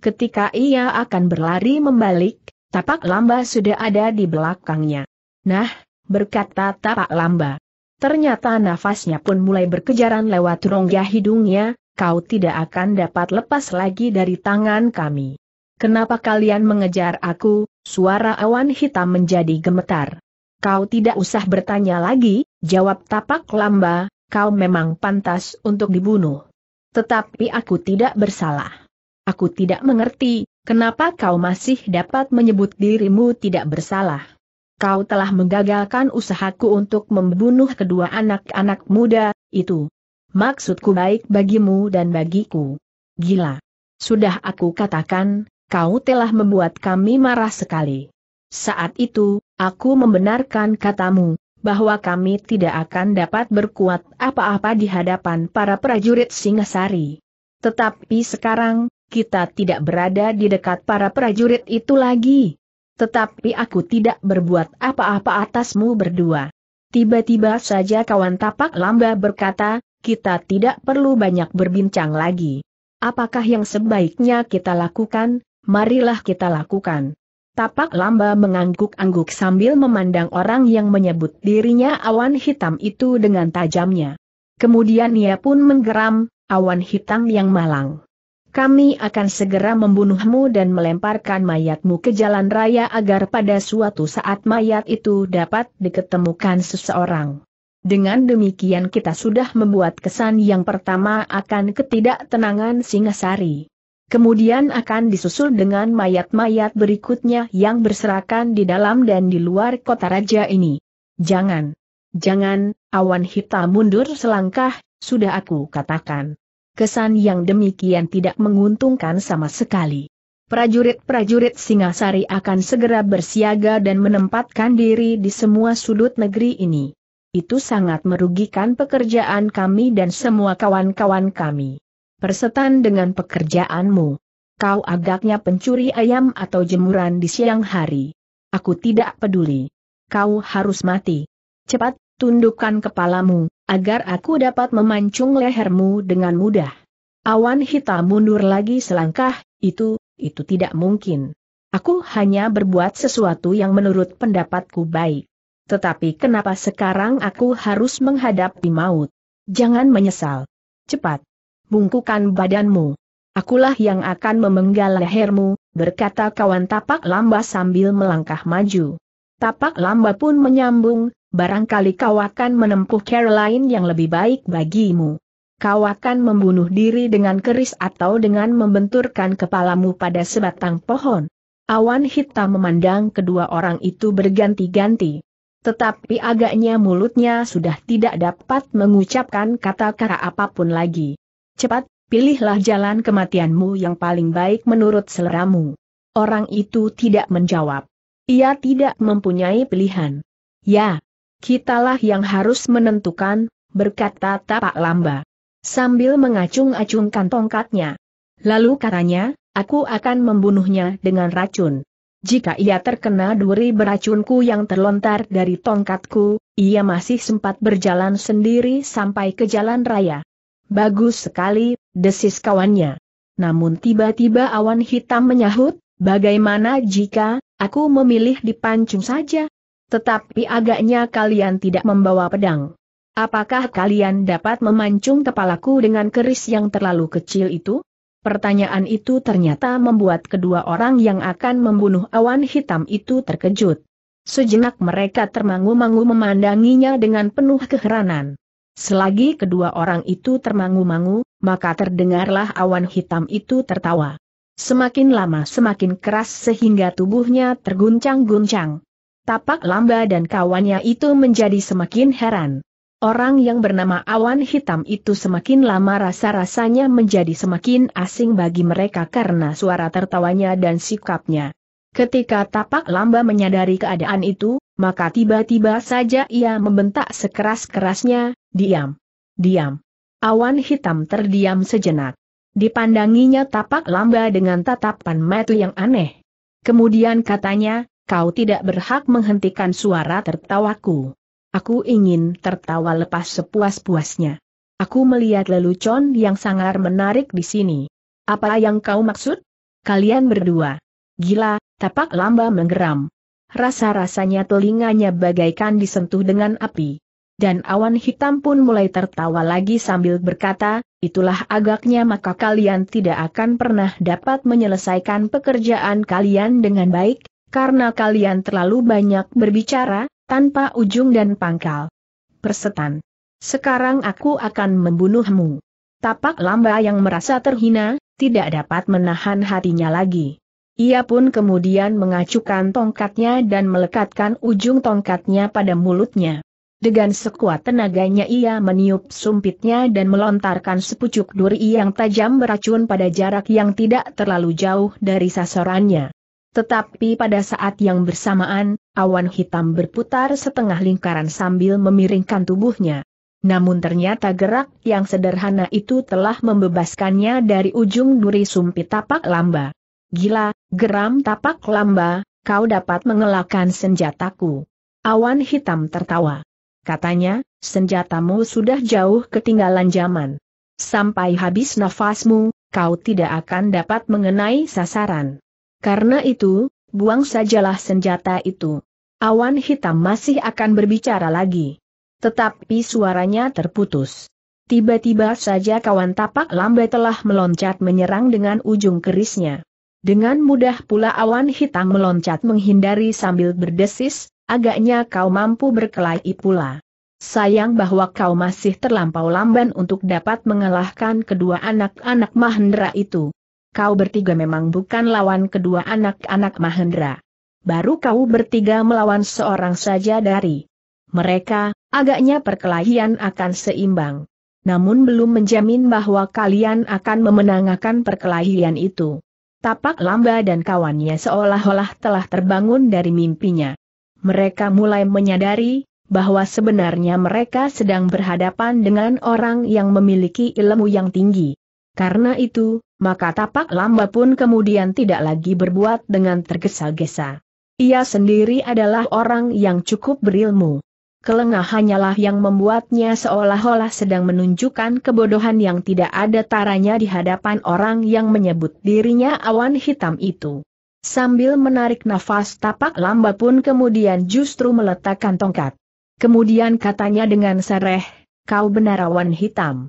Ketika ia akan berlari membalik, tapak lamba sudah ada di belakangnya. Nah, berkata tapak lamba, Ternyata nafasnya pun mulai berkejaran lewat rongga hidungnya, kau tidak akan dapat lepas lagi dari tangan kami. Kenapa kalian mengejar aku? Suara awan hitam menjadi gemetar. Kau tidak usah bertanya lagi, jawab tapak lamba, kau memang pantas untuk dibunuh. Tetapi aku tidak bersalah. Aku tidak mengerti, kenapa kau masih dapat menyebut dirimu tidak bersalah kau telah menggagalkan usahaku untuk membunuh kedua anak-anak muda, itu. Maksudku baik bagimu dan bagiku. Gila. Sudah aku katakan, kau telah membuat kami marah sekali. Saat itu, aku membenarkan katamu, bahwa kami tidak akan dapat berkuat apa-apa di hadapan para prajurit Singasari. Tetapi sekarang, kita tidak berada di dekat para prajurit itu lagi tetapi aku tidak berbuat apa-apa atasmu berdua. Tiba-tiba saja kawan tapak lamba berkata, kita tidak perlu banyak berbincang lagi. Apakah yang sebaiknya kita lakukan? Marilah kita lakukan. Tapak lamba mengangguk-angguk sambil memandang orang yang menyebut dirinya awan hitam itu dengan tajamnya. Kemudian ia pun menggeram, awan hitam yang malang. Kami akan segera membunuhmu dan melemparkan mayatmu ke jalan raya agar pada suatu saat mayat itu dapat diketemukan seseorang. Dengan demikian kita sudah membuat kesan yang pertama akan ketidaktenangan Singasari. Kemudian akan disusul dengan mayat-mayat berikutnya yang berserakan di dalam dan di luar kota raja ini. Jangan, jangan, awan hitam mundur selangkah, sudah aku katakan kesan yang demikian tidak menguntungkan sama sekali. Prajurit-prajurit Singasari akan segera bersiaga dan menempatkan diri di semua sudut negeri ini. Itu sangat merugikan pekerjaan kami dan semua kawan-kawan kami. Persetan dengan pekerjaanmu. Kau agaknya pencuri ayam atau jemuran di siang hari. Aku tidak peduli. Kau harus mati. Cepat, tundukkan kepalamu, agar aku dapat memancung lehermu dengan mudah. Awan hitam mundur lagi selangkah, itu, itu tidak mungkin. Aku hanya berbuat sesuatu yang menurut pendapatku baik. Tetapi kenapa sekarang aku harus menghadapi maut? Jangan menyesal. Cepat. Bungkukan badanmu. Akulah yang akan memenggal lehermu, berkata kawan tapak lamba sambil melangkah maju. Tapak lamba pun menyambung, barangkali kau akan menempuh cara lain yang lebih baik bagimu. Kau akan membunuh diri dengan keris atau dengan membenturkan kepalamu pada sebatang pohon. Awan hitam memandang kedua orang itu berganti-ganti. Tetapi agaknya mulutnya sudah tidak dapat mengucapkan kata-kata apapun lagi. Cepat, pilihlah jalan kematianmu yang paling baik menurut seleramu. Orang itu tidak menjawab. Ia tidak mempunyai pilihan. Ya, Kitalah yang harus menentukan, berkata tapak lamba. Sambil mengacung-acungkan tongkatnya. Lalu katanya, aku akan membunuhnya dengan racun. Jika ia terkena duri beracunku yang terlontar dari tongkatku, ia masih sempat berjalan sendiri sampai ke jalan raya. Bagus sekali, desis kawannya. Namun tiba-tiba awan hitam menyahut, bagaimana jika, aku memilih dipancung saja? Tetapi agaknya kalian tidak membawa pedang. Apakah kalian dapat memancung kepalaku dengan keris yang terlalu kecil itu? Pertanyaan itu ternyata membuat kedua orang yang akan membunuh awan hitam itu terkejut. Sejenak mereka termangu-mangu memandanginya dengan penuh keheranan. Selagi kedua orang itu termangu-mangu, maka terdengarlah awan hitam itu tertawa. Semakin lama semakin keras sehingga tubuhnya terguncang-guncang. Tapak Lamba dan kawannya itu menjadi semakin heran. Orang yang bernama Awan Hitam itu semakin lama rasa-rasanya menjadi semakin asing bagi mereka karena suara tertawanya dan sikapnya. Ketika Tapak Lamba menyadari keadaan itu, maka tiba-tiba saja ia membentak sekeras-kerasnya, diam, diam. Awan Hitam terdiam sejenak. Dipandanginya Tapak Lamba dengan tatapan mata yang aneh. Kemudian katanya, kau tidak berhak menghentikan suara tertawaku. Aku ingin tertawa lepas sepuas-puasnya. Aku melihat lelucon yang sangar menarik di sini. Apa yang kau maksud? Kalian berdua. Gila, tapak lamba menggeram. Rasa-rasanya telinganya bagaikan disentuh dengan api. Dan awan hitam pun mulai tertawa lagi sambil berkata, itulah agaknya maka kalian tidak akan pernah dapat menyelesaikan pekerjaan kalian dengan baik, karena kalian terlalu banyak berbicara, tanpa ujung dan pangkal. Persetan. Sekarang aku akan membunuhmu. Tapak lamba yang merasa terhina, tidak dapat menahan hatinya lagi. Ia pun kemudian mengacukan tongkatnya dan melekatkan ujung tongkatnya pada mulutnya. Dengan sekuat tenaganya ia meniup sumpitnya dan melontarkan sepucuk duri yang tajam beracun pada jarak yang tidak terlalu jauh dari sasarannya. Tetapi pada saat yang bersamaan, awan hitam berputar setengah lingkaran sambil memiringkan tubuhnya. Namun ternyata gerak yang sederhana itu telah membebaskannya dari ujung duri sumpit tapak lamba. Gila, geram tapak lamba, kau dapat mengelakkan senjataku. Awan hitam tertawa. Katanya, senjatamu sudah jauh ketinggalan zaman. Sampai habis nafasmu, kau tidak akan dapat mengenai sasaran. Karena itu, buang sajalah senjata itu. Awan hitam masih akan berbicara lagi. Tetapi suaranya terputus. Tiba-tiba saja kawan tapak lambai telah meloncat menyerang dengan ujung kerisnya. Dengan mudah pula awan hitam meloncat menghindari sambil berdesis, agaknya kau mampu berkelahi pula. Sayang bahwa kau masih terlampau lamban untuk dapat mengalahkan kedua anak-anak Mahendra itu kau bertiga memang bukan lawan kedua anak-anak Mahendra. Baru kau bertiga melawan seorang saja dari mereka, agaknya perkelahian akan seimbang. Namun belum menjamin bahwa kalian akan memenangkan perkelahian itu. Tapak Lamba dan kawannya seolah-olah telah terbangun dari mimpinya. Mereka mulai menyadari bahwa sebenarnya mereka sedang berhadapan dengan orang yang memiliki ilmu yang tinggi. Karena itu, maka tapak lamba pun kemudian tidak lagi berbuat dengan tergesa-gesa. Ia sendiri adalah orang yang cukup berilmu. Kelengah hanyalah yang membuatnya seolah-olah sedang menunjukkan kebodohan yang tidak ada taranya di hadapan orang yang menyebut dirinya awan hitam itu. Sambil menarik nafas tapak lamba pun kemudian justru meletakkan tongkat. Kemudian katanya dengan sereh, kau benar awan hitam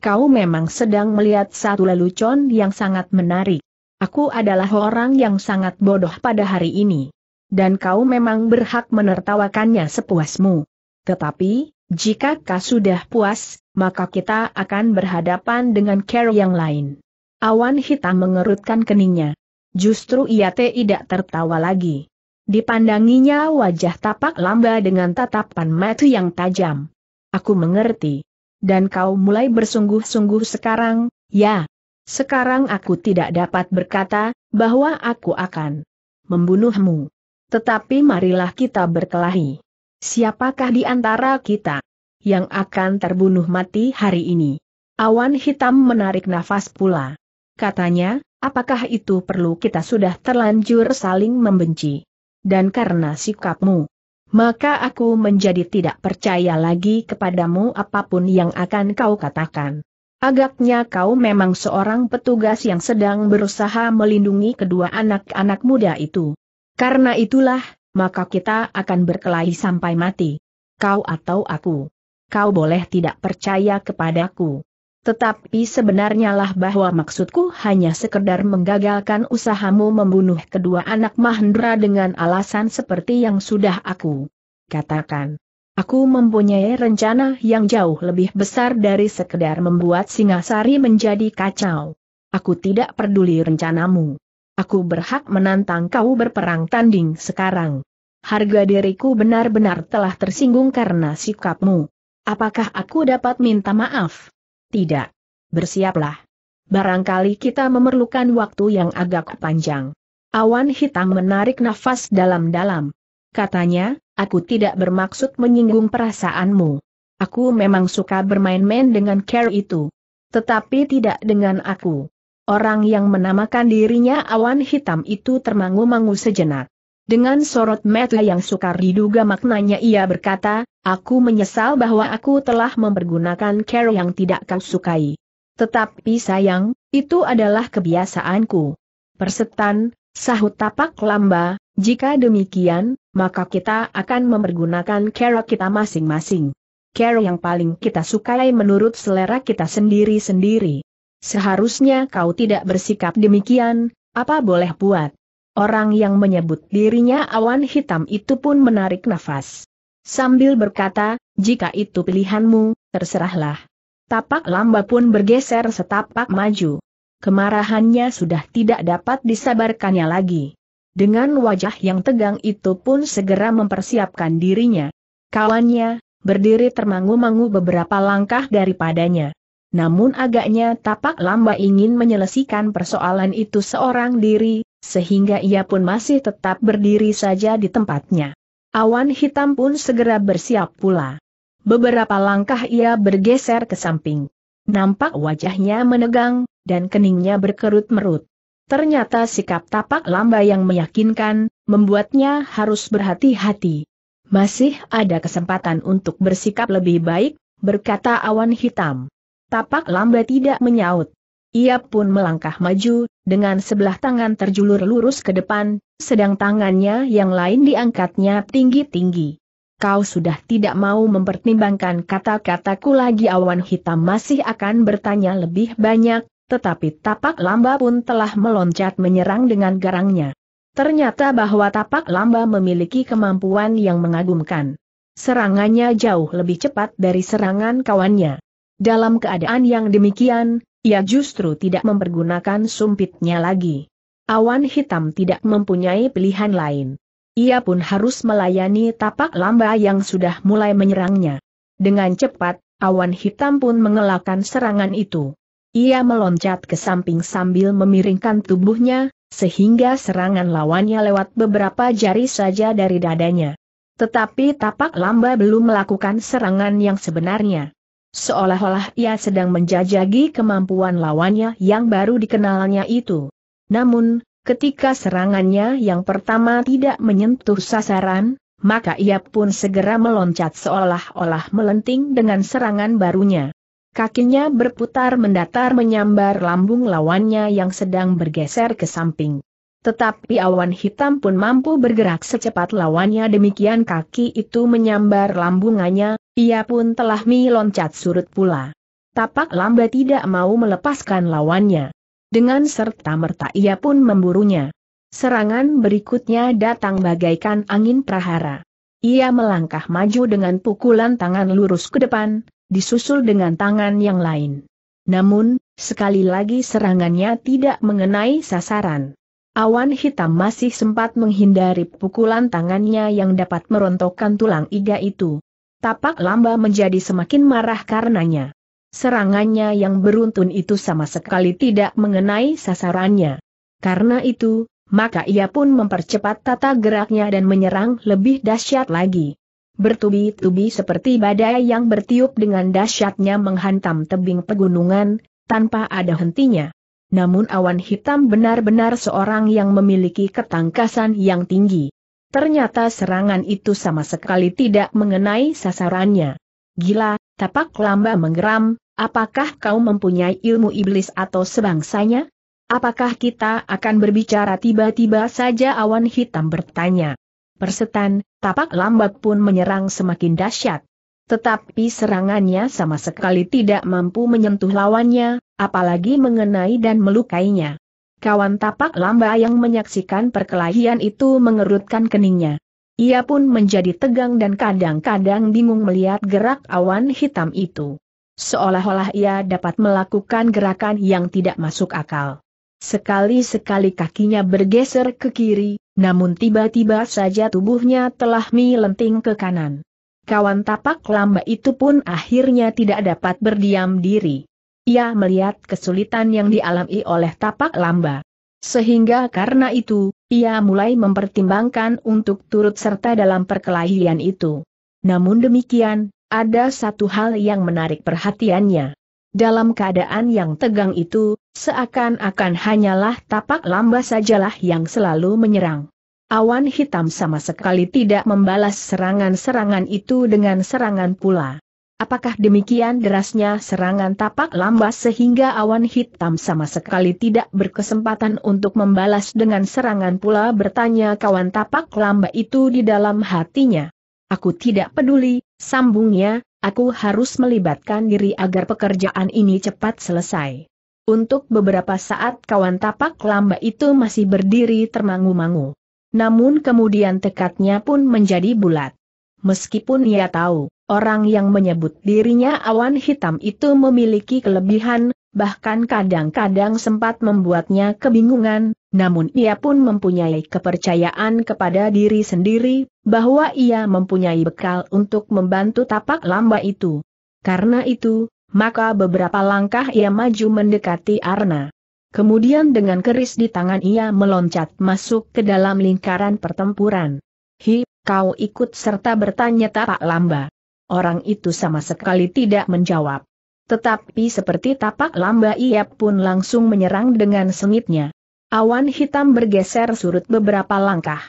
kau memang sedang melihat satu lelucon yang sangat menarik. Aku adalah orang yang sangat bodoh pada hari ini. Dan kau memang berhak menertawakannya sepuasmu. Tetapi, jika kau sudah puas, maka kita akan berhadapan dengan Carol yang lain. Awan hitam mengerutkan keningnya. Justru ia tidak tertawa lagi. Dipandanginya wajah tapak lamba dengan tatapan mata yang tajam. Aku mengerti dan kau mulai bersungguh-sungguh sekarang, ya. Sekarang aku tidak dapat berkata, bahwa aku akan membunuhmu. Tetapi marilah kita berkelahi. Siapakah di antara kita yang akan terbunuh mati hari ini? Awan hitam menarik nafas pula. Katanya, apakah itu perlu kita sudah terlanjur saling membenci? Dan karena sikapmu, maka aku menjadi tidak percaya lagi kepadamu apapun yang akan kau katakan. Agaknya kau memang seorang petugas yang sedang berusaha melindungi kedua anak-anak muda itu. Karena itulah, maka kita akan berkelahi sampai mati. Kau atau aku. Kau boleh tidak percaya kepadaku. Tetapi sebenarnya lah bahwa maksudku hanya sekedar menggagalkan usahamu membunuh kedua anak Mahendra dengan alasan seperti yang sudah aku katakan. Aku mempunyai rencana yang jauh lebih besar dari sekedar membuat Singasari menjadi kacau. Aku tidak peduli rencanamu. Aku berhak menantang kau berperang tanding sekarang. Harga diriku benar-benar telah tersinggung karena sikapmu. Apakah aku dapat minta maaf? Tidak. Bersiaplah. Barangkali kita memerlukan waktu yang agak panjang. Awan hitam menarik nafas dalam-dalam. Katanya, aku tidak bermaksud menyinggung perasaanmu. Aku memang suka bermain-main dengan care itu. Tetapi tidak dengan aku. Orang yang menamakan dirinya awan hitam itu termangu-mangu sejenak. Dengan sorot mata yang sukar diduga maknanya ia berkata, Aku menyesal bahwa aku telah mempergunakan cara yang tidak kau sukai. Tetapi sayang, itu adalah kebiasaanku. Persetan, sahut tapak lamba, jika demikian, maka kita akan mempergunakan cara kita masing-masing. Cara yang paling kita sukai menurut selera kita sendiri-sendiri. Seharusnya kau tidak bersikap demikian, apa boleh buat. Orang yang menyebut dirinya awan hitam itu pun menarik nafas sambil berkata, jika itu pilihanmu, terserahlah. Tapak lamba pun bergeser setapak maju. Kemarahannya sudah tidak dapat disabarkannya lagi. Dengan wajah yang tegang itu pun segera mempersiapkan dirinya. Kawannya, berdiri termangu-mangu beberapa langkah daripadanya. Namun agaknya tapak lamba ingin menyelesaikan persoalan itu seorang diri, sehingga ia pun masih tetap berdiri saja di tempatnya. Awan hitam pun segera bersiap pula. Beberapa langkah ia bergeser ke samping. Nampak wajahnya menegang, dan keningnya berkerut merut. Ternyata sikap tapak lamba yang meyakinkan, membuatnya harus berhati-hati. Masih ada kesempatan untuk bersikap lebih baik, berkata awan hitam. Tapak lamba tidak menyaut. Ia pun melangkah maju, dengan sebelah tangan terjulur lurus ke depan, sedang tangannya yang lain diangkatnya tinggi-tinggi. Kau sudah tidak mau mempertimbangkan kata-kataku lagi awan hitam masih akan bertanya lebih banyak, tetapi tapak lamba pun telah meloncat menyerang dengan garangnya. Ternyata bahwa tapak lamba memiliki kemampuan yang mengagumkan. Serangannya jauh lebih cepat dari serangan kawannya. Dalam keadaan yang demikian, ia justru tidak mempergunakan sumpitnya lagi. Awan hitam tidak mempunyai pilihan lain. Ia pun harus melayani tapak lamba yang sudah mulai menyerangnya. Dengan cepat, awan hitam pun mengelakkan serangan itu. Ia meloncat ke samping sambil memiringkan tubuhnya, sehingga serangan lawannya lewat beberapa jari saja dari dadanya. Tetapi tapak lamba belum melakukan serangan yang sebenarnya. Seolah-olah ia sedang menjajagi kemampuan lawannya yang baru dikenalnya itu. Namun, ketika serangannya yang pertama tidak menyentuh sasaran, maka ia pun segera meloncat seolah-olah melenting dengan serangan barunya. Kakinya berputar mendatar menyambar lambung lawannya yang sedang bergeser ke samping. Tetapi awan hitam pun mampu bergerak secepat lawannya demikian kaki itu menyambar lambungannya, ia pun telah meloncat surut pula. Tapak lamba tidak mau melepaskan lawannya. Dengan serta-merta ia pun memburunya. Serangan berikutnya datang bagaikan angin prahara. Ia melangkah maju dengan pukulan tangan lurus ke depan, disusul dengan tangan yang lain. Namun, sekali lagi serangannya tidak mengenai sasaran. Awan hitam masih sempat menghindari pukulan tangannya yang dapat merontokkan tulang iga itu. Tapak lamba menjadi semakin marah karenanya. Serangannya yang beruntun itu sama sekali tidak mengenai sasarannya. Karena itu, maka ia pun mempercepat tata geraknya dan menyerang lebih dahsyat lagi. Bertubi-tubi seperti badai yang bertiup dengan dahsyatnya menghantam tebing pegunungan, tanpa ada hentinya. Namun awan hitam benar-benar seorang yang memiliki ketangkasan yang tinggi. Ternyata serangan itu sama sekali tidak mengenai sasarannya. Gila, tapak lamba menggeram, apakah kau mempunyai ilmu iblis atau sebangsanya? Apakah kita akan berbicara tiba-tiba saja awan hitam bertanya? Persetan, tapak lambak pun menyerang semakin dahsyat. Tetapi serangannya sama sekali tidak mampu menyentuh lawannya, apalagi mengenai dan melukainya. Kawan tapak lamba yang menyaksikan perkelahian itu mengerutkan keningnya. Ia pun menjadi tegang dan kadang-kadang bingung melihat gerak awan hitam itu. Seolah-olah ia dapat melakukan gerakan yang tidak masuk akal. Sekali-sekali kakinya bergeser ke kiri, namun tiba-tiba saja tubuhnya telah melenting ke kanan. Kawan tapak lamba itu pun akhirnya tidak dapat berdiam diri. Ia melihat kesulitan yang dialami oleh tapak lamba. Sehingga karena itu, ia mulai mempertimbangkan untuk turut serta dalam perkelahian itu. Namun demikian, ada satu hal yang menarik perhatiannya. Dalam keadaan yang tegang itu, seakan-akan hanyalah tapak lamba sajalah yang selalu menyerang. Awan hitam sama sekali tidak membalas serangan-serangan itu dengan serangan pula. Apakah demikian derasnya serangan tapak lambas sehingga awan hitam sama sekali tidak berkesempatan untuk membalas dengan serangan pula bertanya kawan tapak lamba itu di dalam hatinya. Aku tidak peduli, sambungnya, aku harus melibatkan diri agar pekerjaan ini cepat selesai. Untuk beberapa saat kawan tapak lamba itu masih berdiri termangu-mangu. Namun kemudian tekadnya pun menjadi bulat. Meskipun ia tahu, Orang yang menyebut dirinya awan hitam itu memiliki kelebihan, bahkan kadang-kadang sempat membuatnya kebingungan, namun ia pun mempunyai kepercayaan kepada diri sendiri, bahwa ia mempunyai bekal untuk membantu tapak lamba itu. Karena itu, maka beberapa langkah ia maju mendekati Arna. Kemudian dengan keris di tangan ia meloncat masuk ke dalam lingkaran pertempuran. Hi, kau ikut serta bertanya tapak lamba. Orang itu sama sekali tidak menjawab. Tetapi seperti tapak lamba ia pun langsung menyerang dengan sengitnya. Awan hitam bergeser surut beberapa langkah.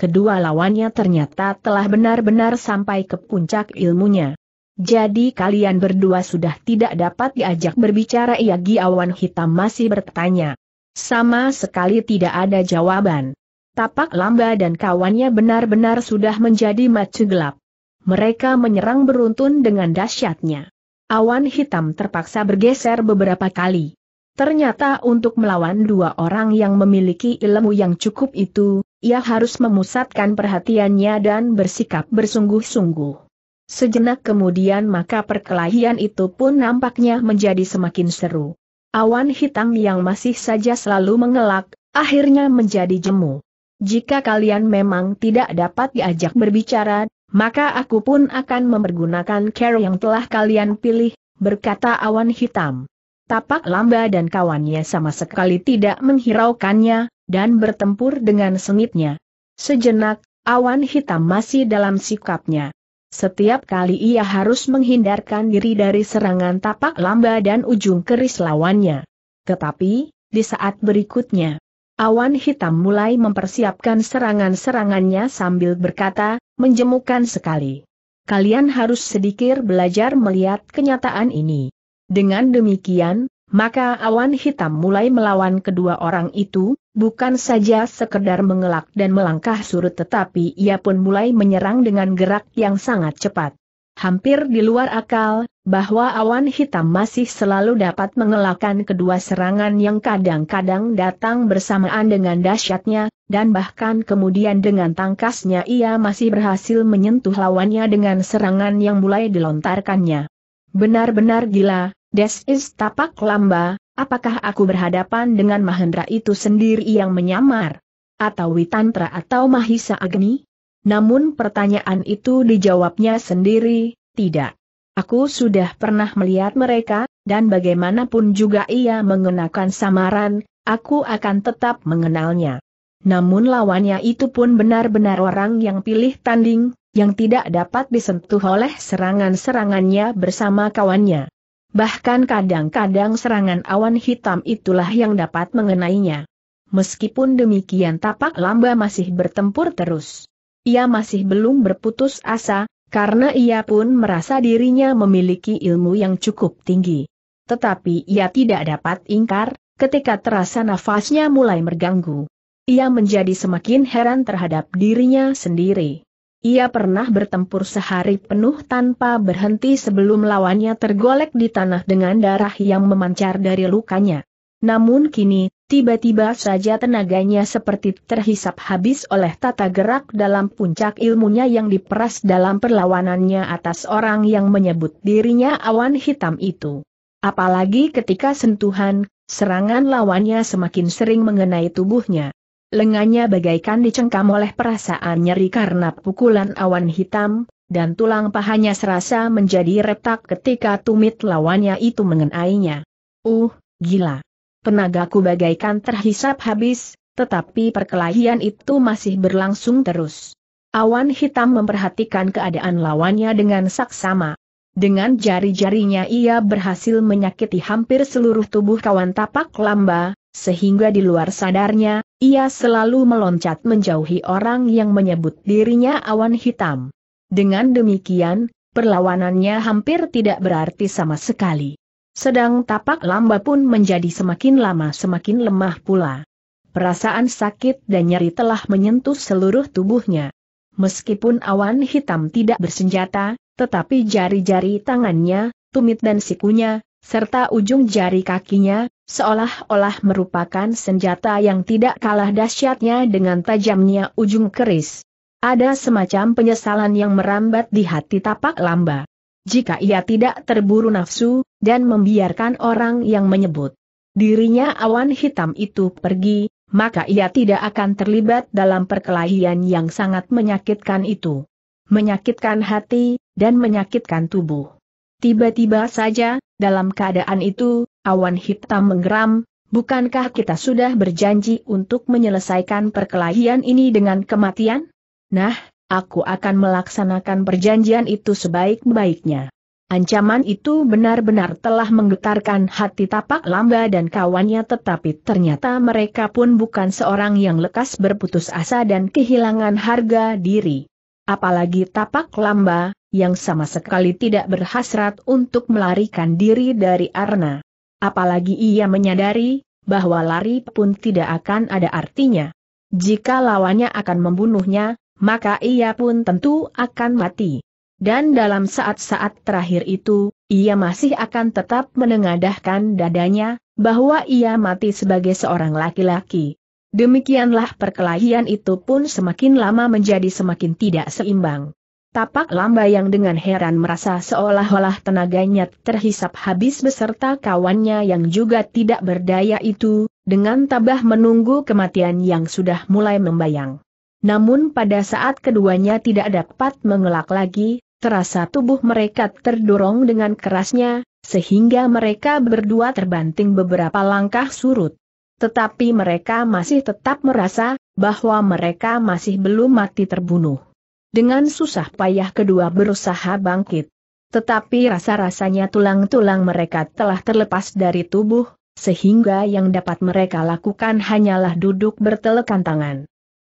Kedua lawannya ternyata telah benar-benar sampai ke puncak ilmunya. Jadi kalian berdua sudah tidak dapat diajak berbicara Yagi awan hitam masih bertanya. Sama sekali tidak ada jawaban. Tapak lamba dan kawannya benar-benar sudah menjadi macu gelap. Mereka menyerang beruntun dengan dahsyatnya. Awan hitam terpaksa bergeser beberapa kali. Ternyata untuk melawan dua orang yang memiliki ilmu yang cukup itu, ia harus memusatkan perhatiannya dan bersikap bersungguh-sungguh. Sejenak kemudian maka perkelahian itu pun nampaknya menjadi semakin seru. Awan hitam yang masih saja selalu mengelak, akhirnya menjadi jemu. Jika kalian memang tidak dapat diajak berbicara, maka aku pun akan mempergunakan cara yang telah kalian pilih, berkata awan hitam. Tapak lamba dan kawannya sama sekali tidak menghiraukannya, dan bertempur dengan sengitnya. Sejenak, awan hitam masih dalam sikapnya. Setiap kali ia harus menghindarkan diri dari serangan tapak lamba dan ujung keris lawannya. Tetapi, di saat berikutnya, Awan hitam mulai mempersiapkan serangan-serangannya sambil berkata, menjemukan sekali. Kalian harus sedikit belajar melihat kenyataan ini. Dengan demikian, maka awan hitam mulai melawan kedua orang itu, bukan saja sekedar mengelak dan melangkah surut tetapi ia pun mulai menyerang dengan gerak yang sangat cepat. Hampir di luar akal, bahwa awan hitam masih selalu dapat mengelakkan kedua serangan yang kadang-kadang datang bersamaan dengan dahsyatnya, dan bahkan kemudian dengan tangkasnya ia masih berhasil menyentuh lawannya dengan serangan yang mulai dilontarkannya. Benar-benar gila, Des is tapak lamba, apakah aku berhadapan dengan Mahendra itu sendiri yang menyamar? Atau Witantra atau Mahisa Agni? Namun pertanyaan itu dijawabnya sendiri, tidak. Aku sudah pernah melihat mereka, dan bagaimanapun juga ia mengenakan samaran, aku akan tetap mengenalnya. Namun lawannya itu pun benar-benar orang yang pilih tanding, yang tidak dapat disentuh oleh serangan-serangannya bersama kawannya. Bahkan kadang-kadang serangan awan hitam itulah yang dapat mengenainya. Meskipun demikian tapak lamba masih bertempur terus. Ia masih belum berputus asa, karena ia pun merasa dirinya memiliki ilmu yang cukup tinggi. Tetapi ia tidak dapat ingkar, ketika terasa nafasnya mulai mengganggu. Ia menjadi semakin heran terhadap dirinya sendiri. Ia pernah bertempur sehari penuh tanpa berhenti sebelum lawannya tergolek di tanah dengan darah yang memancar dari lukanya. Namun kini, tiba-tiba saja tenaganya seperti terhisap habis oleh tata gerak dalam puncak ilmunya yang diperas dalam perlawanannya atas orang yang menyebut dirinya awan hitam itu. Apalagi ketika sentuhan, serangan lawannya semakin sering mengenai tubuhnya. Lengannya bagaikan dicengkam oleh perasaan nyeri karena pukulan awan hitam, dan tulang pahanya serasa menjadi retak ketika tumit lawannya itu mengenainya. Uh, gila. Tenagaku bagaikan terhisap habis, tetapi perkelahian itu masih berlangsung terus. Awan hitam memperhatikan keadaan lawannya dengan saksama. Dengan jari-jarinya ia berhasil menyakiti hampir seluruh tubuh kawan tapak lamba, sehingga di luar sadarnya, ia selalu meloncat menjauhi orang yang menyebut dirinya awan hitam. Dengan demikian, perlawanannya hampir tidak berarti sama sekali. Sedang tapak lamba pun menjadi semakin lama semakin lemah pula. Perasaan sakit dan nyeri telah menyentuh seluruh tubuhnya. Meskipun awan hitam tidak bersenjata, tetapi jari-jari tangannya, tumit dan sikunya, serta ujung jari kakinya, seolah-olah merupakan senjata yang tidak kalah dahsyatnya dengan tajamnya ujung keris. Ada semacam penyesalan yang merambat di hati tapak lamba. Jika ia tidak terburu nafsu, dan membiarkan orang yang menyebut dirinya awan hitam itu pergi, maka ia tidak akan terlibat dalam perkelahian yang sangat menyakitkan itu. Menyakitkan hati, dan menyakitkan tubuh. Tiba-tiba saja, dalam keadaan itu, awan hitam menggeram, bukankah kita sudah berjanji untuk menyelesaikan perkelahian ini dengan kematian? Nah, aku akan melaksanakan perjanjian itu sebaik-baiknya. Ancaman itu benar-benar telah menggetarkan hati tapak lamba dan kawannya tetapi ternyata mereka pun bukan seorang yang lekas berputus asa dan kehilangan harga diri. Apalagi tapak lamba, yang sama sekali tidak berhasrat untuk melarikan diri dari Arna. Apalagi ia menyadari, bahwa lari pun tidak akan ada artinya. Jika lawannya akan membunuhnya, maka ia pun tentu akan mati dan dalam saat-saat terakhir itu, ia masih akan tetap menengadahkan dadanya, bahwa ia mati sebagai seorang laki-laki. Demikianlah perkelahian itu pun semakin lama menjadi semakin tidak seimbang. Tapak lamba yang dengan heran merasa seolah-olah tenaganya terhisap habis beserta kawannya yang juga tidak berdaya itu, dengan tabah menunggu kematian yang sudah mulai membayang. Namun pada saat keduanya tidak dapat mengelak lagi, terasa tubuh mereka terdorong dengan kerasnya, sehingga mereka berdua terbanting beberapa langkah surut. Tetapi mereka masih tetap merasa bahwa mereka masih belum mati terbunuh. Dengan susah payah kedua berusaha bangkit. Tetapi rasa-rasanya tulang-tulang mereka telah terlepas dari tubuh, sehingga yang dapat mereka lakukan hanyalah duduk bertelekan tangan.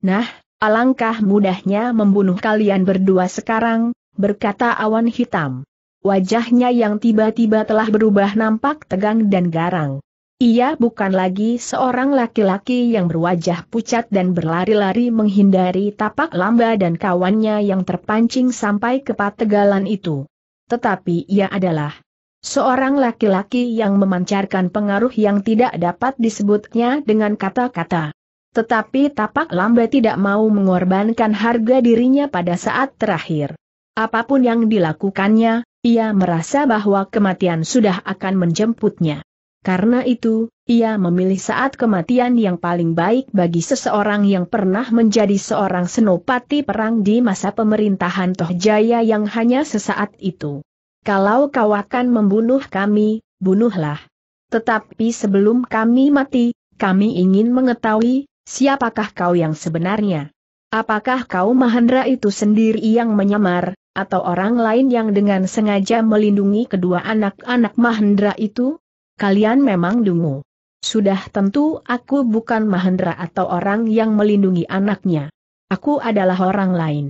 Nah, alangkah mudahnya membunuh kalian berdua sekarang, berkata awan hitam. Wajahnya yang tiba-tiba telah berubah nampak tegang dan garang. Ia bukan lagi seorang laki-laki yang berwajah pucat dan berlari-lari menghindari tapak lamba dan kawannya yang terpancing sampai ke pategalan itu. Tetapi ia adalah seorang laki-laki yang memancarkan pengaruh yang tidak dapat disebutnya dengan kata-kata. Tetapi tapak lamba tidak mau mengorbankan harga dirinya pada saat terakhir. Apapun yang dilakukannya, ia merasa bahwa kematian sudah akan menjemputnya. Karena itu, ia memilih saat kematian yang paling baik bagi seseorang yang pernah menjadi seorang senopati perang di masa pemerintahan Tohjaya yang hanya sesaat itu. Kalau kau akan membunuh kami, bunuhlah. Tetapi sebelum kami mati, kami ingin mengetahui, siapakah kau yang sebenarnya? Apakah kau Mahendra itu sendiri yang menyamar, atau orang lain yang dengan sengaja melindungi kedua anak-anak Mahendra itu? Kalian memang dungu. Sudah tentu aku bukan Mahendra atau orang yang melindungi anaknya. Aku adalah orang lain.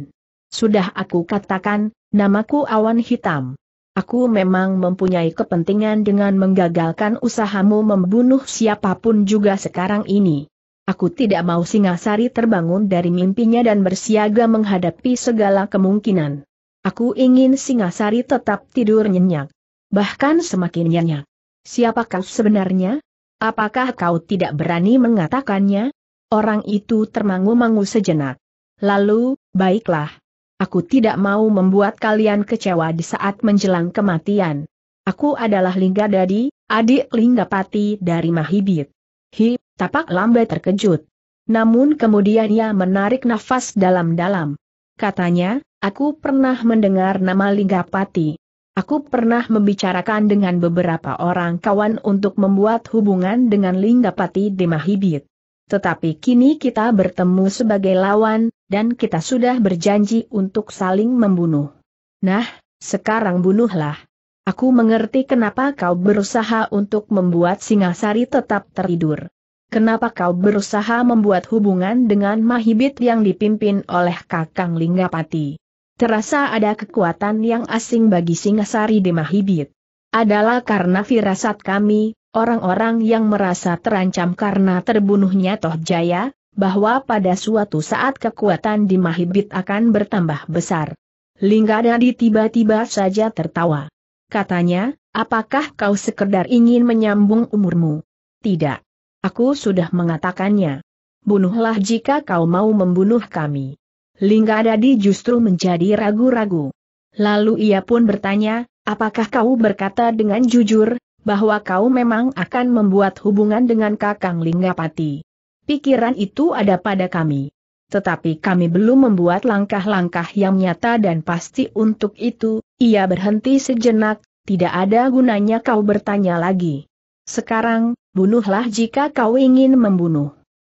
Sudah aku katakan, namaku Awan Hitam. Aku memang mempunyai kepentingan dengan menggagalkan usahamu membunuh siapapun juga sekarang ini. Aku tidak mau Singasari terbangun dari mimpinya dan bersiaga menghadapi segala kemungkinan. Aku ingin Singasari tetap tidur nyenyak. Bahkan semakin nyenyak. Siapa kau sebenarnya? Apakah kau tidak berani mengatakannya? Orang itu termangu-mangu sejenak. Lalu, baiklah. Aku tidak mau membuat kalian kecewa di saat menjelang kematian. Aku adalah Lingga Dadi, adik Linggapati dari Mahibit. Hi, tapak lambai terkejut. Namun kemudian ia menarik nafas dalam-dalam. Katanya, Aku pernah mendengar nama Linggapati. Aku pernah membicarakan dengan beberapa orang kawan untuk membuat hubungan dengan Linggapati di Mahibit. Tetapi kini kita bertemu sebagai lawan, dan kita sudah berjanji untuk saling membunuh. Nah, sekarang bunuhlah. Aku mengerti kenapa kau berusaha untuk membuat Singasari tetap tertidur. Kenapa kau berusaha membuat hubungan dengan Mahibit yang dipimpin oleh Kakang Linggapati? Terasa ada kekuatan yang asing bagi Singasari di Mahibit. Adalah karena firasat kami, orang-orang yang merasa terancam karena terbunuhnya Tohjaya, bahwa pada suatu saat kekuatan di Mahibit akan bertambah besar. Linggadadi tiba-tiba saja tertawa. Katanya, apakah kau sekedar ingin menyambung umurmu? Tidak. Aku sudah mengatakannya. Bunuhlah jika kau mau membunuh kami. Lingga Dadi justru menjadi ragu-ragu. Lalu ia pun bertanya, apakah kau berkata dengan jujur, bahwa kau memang akan membuat hubungan dengan Kakang Linggapati? Pikiran itu ada pada kami. Tetapi kami belum membuat langkah-langkah yang nyata dan pasti untuk itu, ia berhenti sejenak, tidak ada gunanya kau bertanya lagi. Sekarang, bunuhlah jika kau ingin membunuh.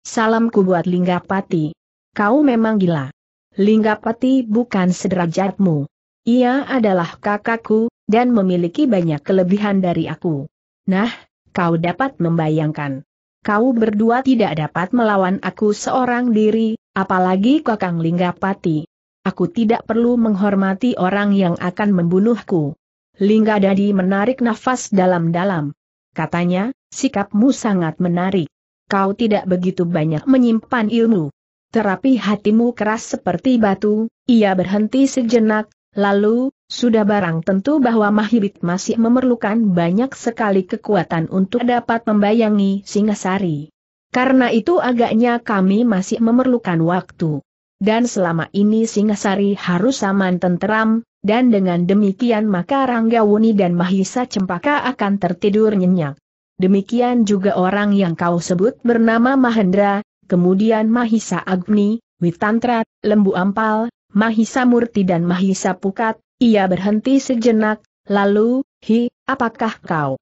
Salamku buat Linggapati. Kau memang gila. Linggapati bukan sederajatmu. Ia adalah kakakku, dan memiliki banyak kelebihan dari aku. Nah, kau dapat membayangkan. Kau berdua tidak dapat melawan aku seorang diri, apalagi kakang Linggapati. Aku tidak perlu menghormati orang yang akan membunuhku. Lingga Dadi menarik nafas dalam-dalam. Katanya, sikapmu sangat menarik. Kau tidak begitu banyak menyimpan ilmu. Terapi hatimu keras seperti batu, ia berhenti sejenak, lalu, sudah barang tentu bahwa Mahibit masih memerlukan banyak sekali kekuatan untuk dapat membayangi Singasari. Karena itu agaknya kami masih memerlukan waktu. Dan selama ini Singasari harus aman tenteram, dan dengan demikian maka Ranggawuni dan Mahisa Cempaka akan tertidur nyenyak. Demikian juga orang yang kau sebut bernama Mahendra, kemudian Mahisa Agni, Witantra, Lembu Ampal, Mahisa Murti dan Mahisa Pukat, ia berhenti sejenak, lalu, hi, apakah kau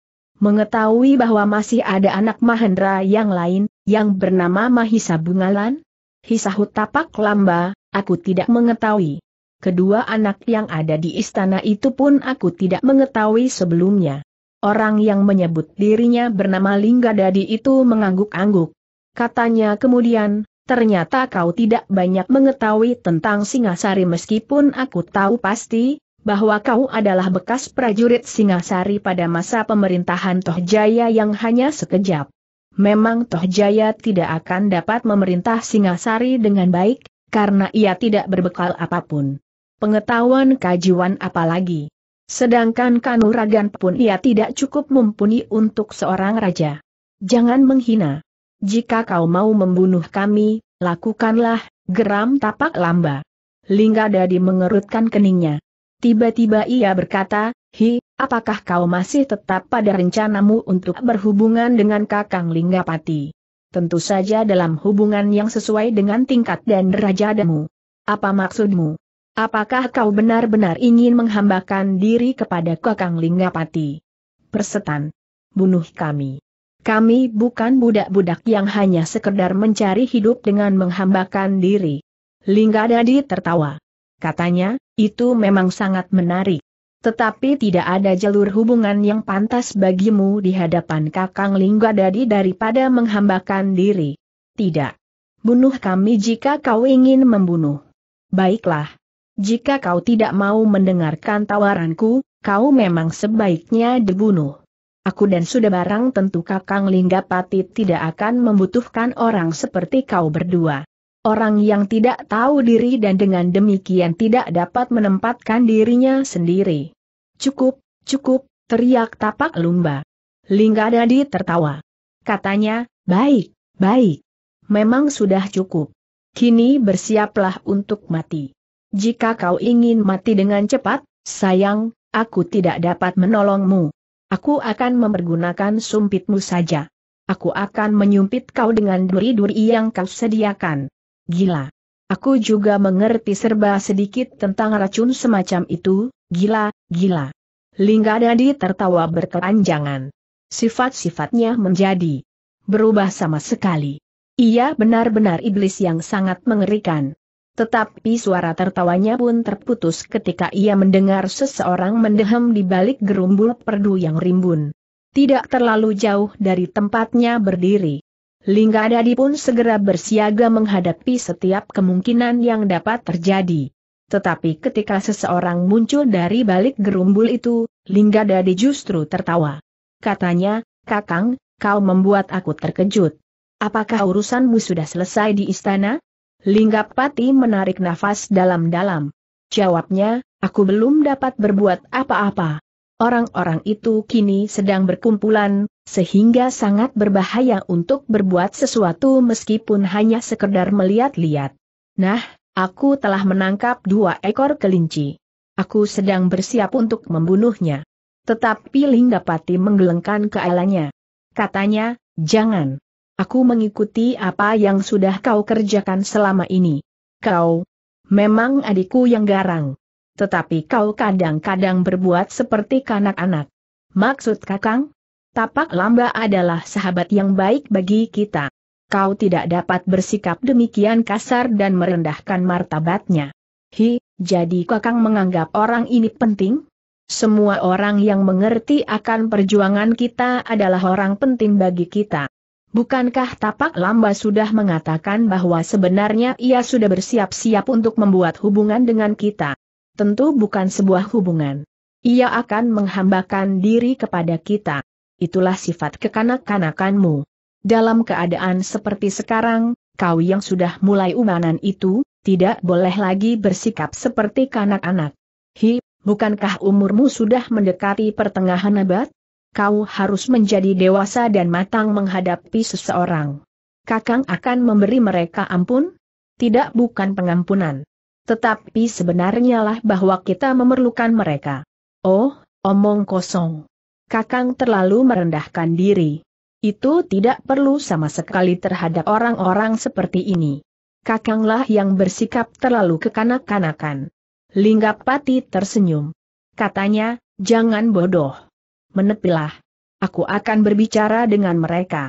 mengetahui bahwa masih ada anak Mahendra yang lain, yang bernama Mahisa Bungalan? Hisahut tapak lamba, aku tidak mengetahui. Kedua anak yang ada di istana itu pun aku tidak mengetahui sebelumnya. Orang yang menyebut dirinya bernama Linggadadi itu mengangguk-angguk katanya kemudian, ternyata kau tidak banyak mengetahui tentang Singasari meskipun aku tahu pasti, bahwa kau adalah bekas prajurit Singasari pada masa pemerintahan Tohjaya yang hanya sekejap. Memang Tohjaya tidak akan dapat memerintah Singasari dengan baik, karena ia tidak berbekal apapun. Pengetahuan kajian apalagi. Sedangkan kanuragan pun ia tidak cukup mumpuni untuk seorang raja. Jangan menghina. Jika kau mau membunuh kami, lakukanlah, geram tapak lamba. Lingga Dadi mengerutkan keningnya. Tiba-tiba ia berkata, Hi, apakah kau masih tetap pada rencanamu untuk berhubungan dengan Kakang Linggapati? Tentu saja dalam hubungan yang sesuai dengan tingkat dan derajatmu. Apa maksudmu? Apakah kau benar-benar ingin menghambakan diri kepada Kakang Linggapati? Persetan. Bunuh kami. Kami bukan budak-budak yang hanya sekedar mencari hidup dengan menghambakan diri. Lingga Dadi tertawa. Katanya, itu memang sangat menarik. Tetapi tidak ada jalur hubungan yang pantas bagimu di hadapan Kakang Lingga Dadi daripada menghambakan diri. Tidak. Bunuh kami jika kau ingin membunuh. Baiklah. Jika kau tidak mau mendengarkan tawaranku, kau memang sebaiknya dibunuh aku dan sudah barang tentu Kakang Linggapati tidak akan membutuhkan orang seperti kau berdua. Orang yang tidak tahu diri dan dengan demikian tidak dapat menempatkan dirinya sendiri. Cukup, cukup, teriak tapak lumba. Linggadadi tertawa. Katanya, baik, baik. Memang sudah cukup. Kini bersiaplah untuk mati. Jika kau ingin mati dengan cepat, sayang, aku tidak dapat menolongmu. Aku akan mempergunakan sumpitmu saja. Aku akan menyumpit kau dengan duri-duri yang kau sediakan. Gila. Aku juga mengerti serba sedikit tentang racun semacam itu, gila, gila. Lingga Dadi tertawa berkepanjangan. Sifat-sifatnya menjadi berubah sama sekali. Ia benar-benar iblis yang sangat mengerikan. Tetapi suara tertawanya pun terputus ketika ia mendengar seseorang mendehem di balik gerumbul perdu yang rimbun. Tidak terlalu jauh dari tempatnya berdiri. Lingga Dadi pun segera bersiaga menghadapi setiap kemungkinan yang dapat terjadi. Tetapi ketika seseorang muncul dari balik gerumbul itu, Lingga Dadi justru tertawa. Katanya, Kakang, kau membuat aku terkejut. Apakah urusanmu sudah selesai di istana? Pati menarik nafas dalam-dalam. Jawabnya, aku belum dapat berbuat apa-apa. Orang-orang itu kini sedang berkumpulan, sehingga sangat berbahaya untuk berbuat sesuatu meskipun hanya sekedar melihat-lihat. Nah, aku telah menangkap dua ekor kelinci. Aku sedang bersiap untuk membunuhnya. Tetapi Linggapati menggelengkan kealanya. Katanya, jangan. Aku mengikuti apa yang sudah kau kerjakan selama ini. Kau, memang adikku yang garang. Tetapi kau kadang-kadang berbuat seperti kanak-anak. Maksud kakang? Tapak lamba adalah sahabat yang baik bagi kita. Kau tidak dapat bersikap demikian kasar dan merendahkan martabatnya. Hi, jadi kakang menganggap orang ini penting? Semua orang yang mengerti akan perjuangan kita adalah orang penting bagi kita. Bukankah Tapak Lamba sudah mengatakan bahwa sebenarnya ia sudah bersiap-siap untuk membuat hubungan dengan kita? Tentu bukan sebuah hubungan. Ia akan menghambakan diri kepada kita. Itulah sifat kekanak-kanakanmu. Dalam keadaan seperti sekarang, kau yang sudah mulai umanan itu, tidak boleh lagi bersikap seperti kanak kanak Hi, bukankah umurmu sudah mendekati pertengahan abad? kau harus menjadi dewasa dan matang menghadapi seseorang. Kakang akan memberi mereka ampun? Tidak bukan pengampunan. Tetapi sebenarnya lah bahwa kita memerlukan mereka. Oh, omong kosong. Kakang terlalu merendahkan diri. Itu tidak perlu sama sekali terhadap orang-orang seperti ini. Kakanglah yang bersikap terlalu kekanak-kanakan. Linggapati tersenyum. Katanya, jangan bodoh menepilah. Aku akan berbicara dengan mereka.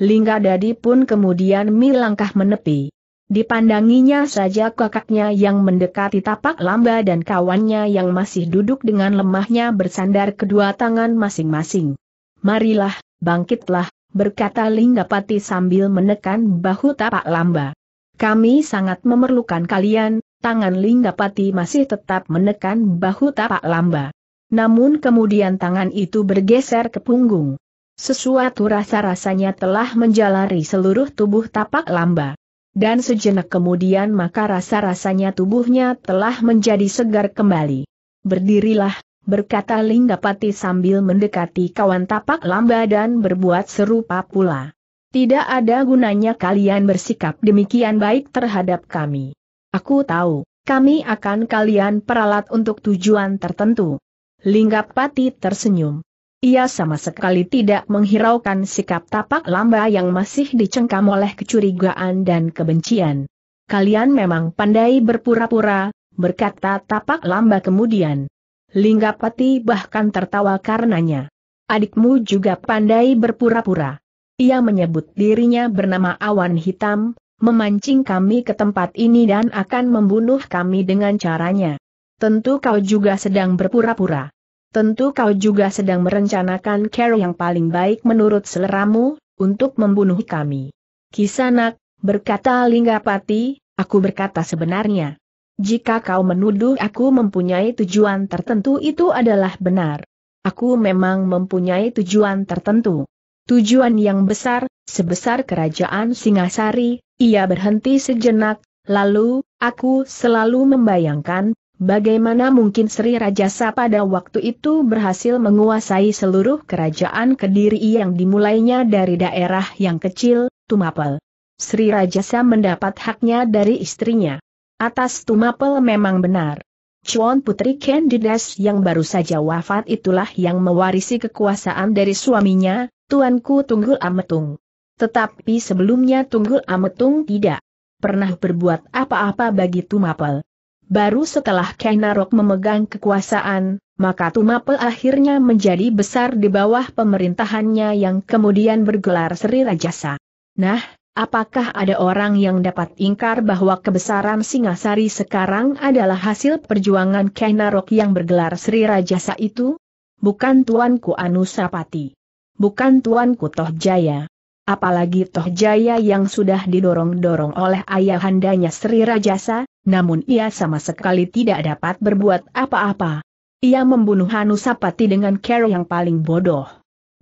Lingga Dadi pun kemudian milangkah menepi. Dipandanginya saja kakaknya yang mendekati tapak lamba dan kawannya yang masih duduk dengan lemahnya bersandar kedua tangan masing-masing. Marilah, bangkitlah, berkata Linggapati sambil menekan bahu tapak lamba. Kami sangat memerlukan kalian, tangan Linggapati masih tetap menekan bahu tapak lamba. Namun kemudian tangan itu bergeser ke punggung. Sesuatu rasa-rasanya telah menjalari seluruh tubuh tapak lamba. Dan sejenak kemudian maka rasa-rasanya tubuhnya telah menjadi segar kembali. Berdirilah, berkata Linggapati sambil mendekati kawan tapak lamba dan berbuat serupa pula. Tidak ada gunanya kalian bersikap demikian baik terhadap kami. Aku tahu, kami akan kalian peralat untuk tujuan tertentu. Linggapati tersenyum. Ia sama sekali tidak menghiraukan sikap tapak lamba yang masih dicengkam oleh kecurigaan dan kebencian. Kalian memang pandai berpura-pura, berkata tapak lamba kemudian. Linggapati bahkan tertawa karenanya. Adikmu juga pandai berpura-pura. Ia menyebut dirinya bernama Awan Hitam, memancing kami ke tempat ini dan akan membunuh kami dengan caranya. Tentu kau juga sedang berpura-pura. Tentu kau juga sedang merencanakan cara yang paling baik menurut seleramu, untuk membunuh kami. Kisanak, berkata Linggapati, aku berkata sebenarnya. Jika kau menuduh aku mempunyai tujuan tertentu itu adalah benar. Aku memang mempunyai tujuan tertentu. Tujuan yang besar, sebesar kerajaan Singasari, ia berhenti sejenak, lalu, aku selalu membayangkan, Bagaimana mungkin Sri Rajasa pada waktu itu berhasil menguasai seluruh kerajaan Kediri yang dimulainya dari daerah yang kecil, Tumapel? Sri Rajasa mendapat haknya dari istrinya. Atas Tumapel memang benar. Chuan Putri Candidas yang baru saja wafat itulah yang mewarisi kekuasaan dari suaminya, Tuanku Tunggul Ametung. Tetapi sebelumnya Tunggul Ametung tidak pernah berbuat apa-apa bagi Tumapel. Baru setelah Kainarok memegang kekuasaan, maka Tumapel akhirnya menjadi besar di bawah pemerintahannya yang kemudian bergelar Sri Rajasa. Nah, apakah ada orang yang dapat ingkar bahwa kebesaran Singasari sekarang adalah hasil perjuangan Kainarok yang bergelar Sri Rajasa itu? Bukan Tuanku Anusapati. Bukan Tuanku Tohjaya. Apalagi Toh Jaya yang sudah didorong-dorong oleh ayahandanya Sri Rajasa, namun ia sama sekali tidak dapat berbuat apa-apa. Ia membunuh Hanusapati dengan cara yang paling bodoh.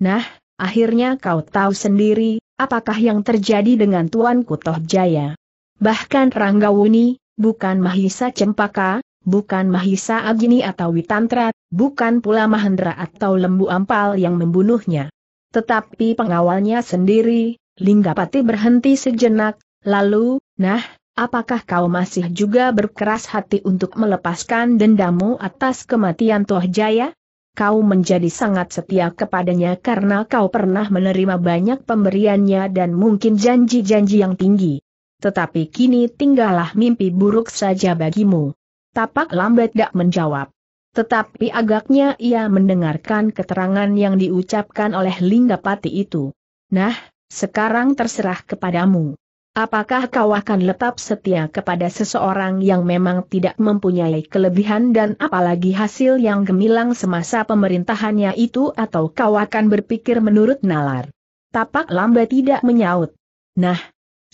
Nah, akhirnya kau tahu sendiri, apakah yang terjadi dengan Tuanku Toh Jaya. Bahkan Ranggawuni, bukan Mahisa Cempaka, bukan Mahisa Agni atau Witantra, bukan pula Mahendra atau Lembu Ampal yang membunuhnya. Tetapi pengawalnya sendiri, Linggapati berhenti sejenak, lalu, nah, apakah kau masih juga berkeras hati untuk melepaskan dendammu atas kematian Toh Jaya? Kau menjadi sangat setia kepadanya karena kau pernah menerima banyak pemberiannya dan mungkin janji-janji yang tinggi. Tetapi kini tinggallah mimpi buruk saja bagimu. Tapak lambat dak menjawab. Tetapi agaknya ia mendengarkan keterangan yang diucapkan oleh Linggapati itu. Nah, sekarang terserah kepadamu. Apakah kau akan letap setia kepada seseorang yang memang tidak mempunyai kelebihan dan apalagi hasil yang gemilang semasa pemerintahannya itu atau kau akan berpikir menurut nalar? Tapak lamba tidak menyaut. Nah,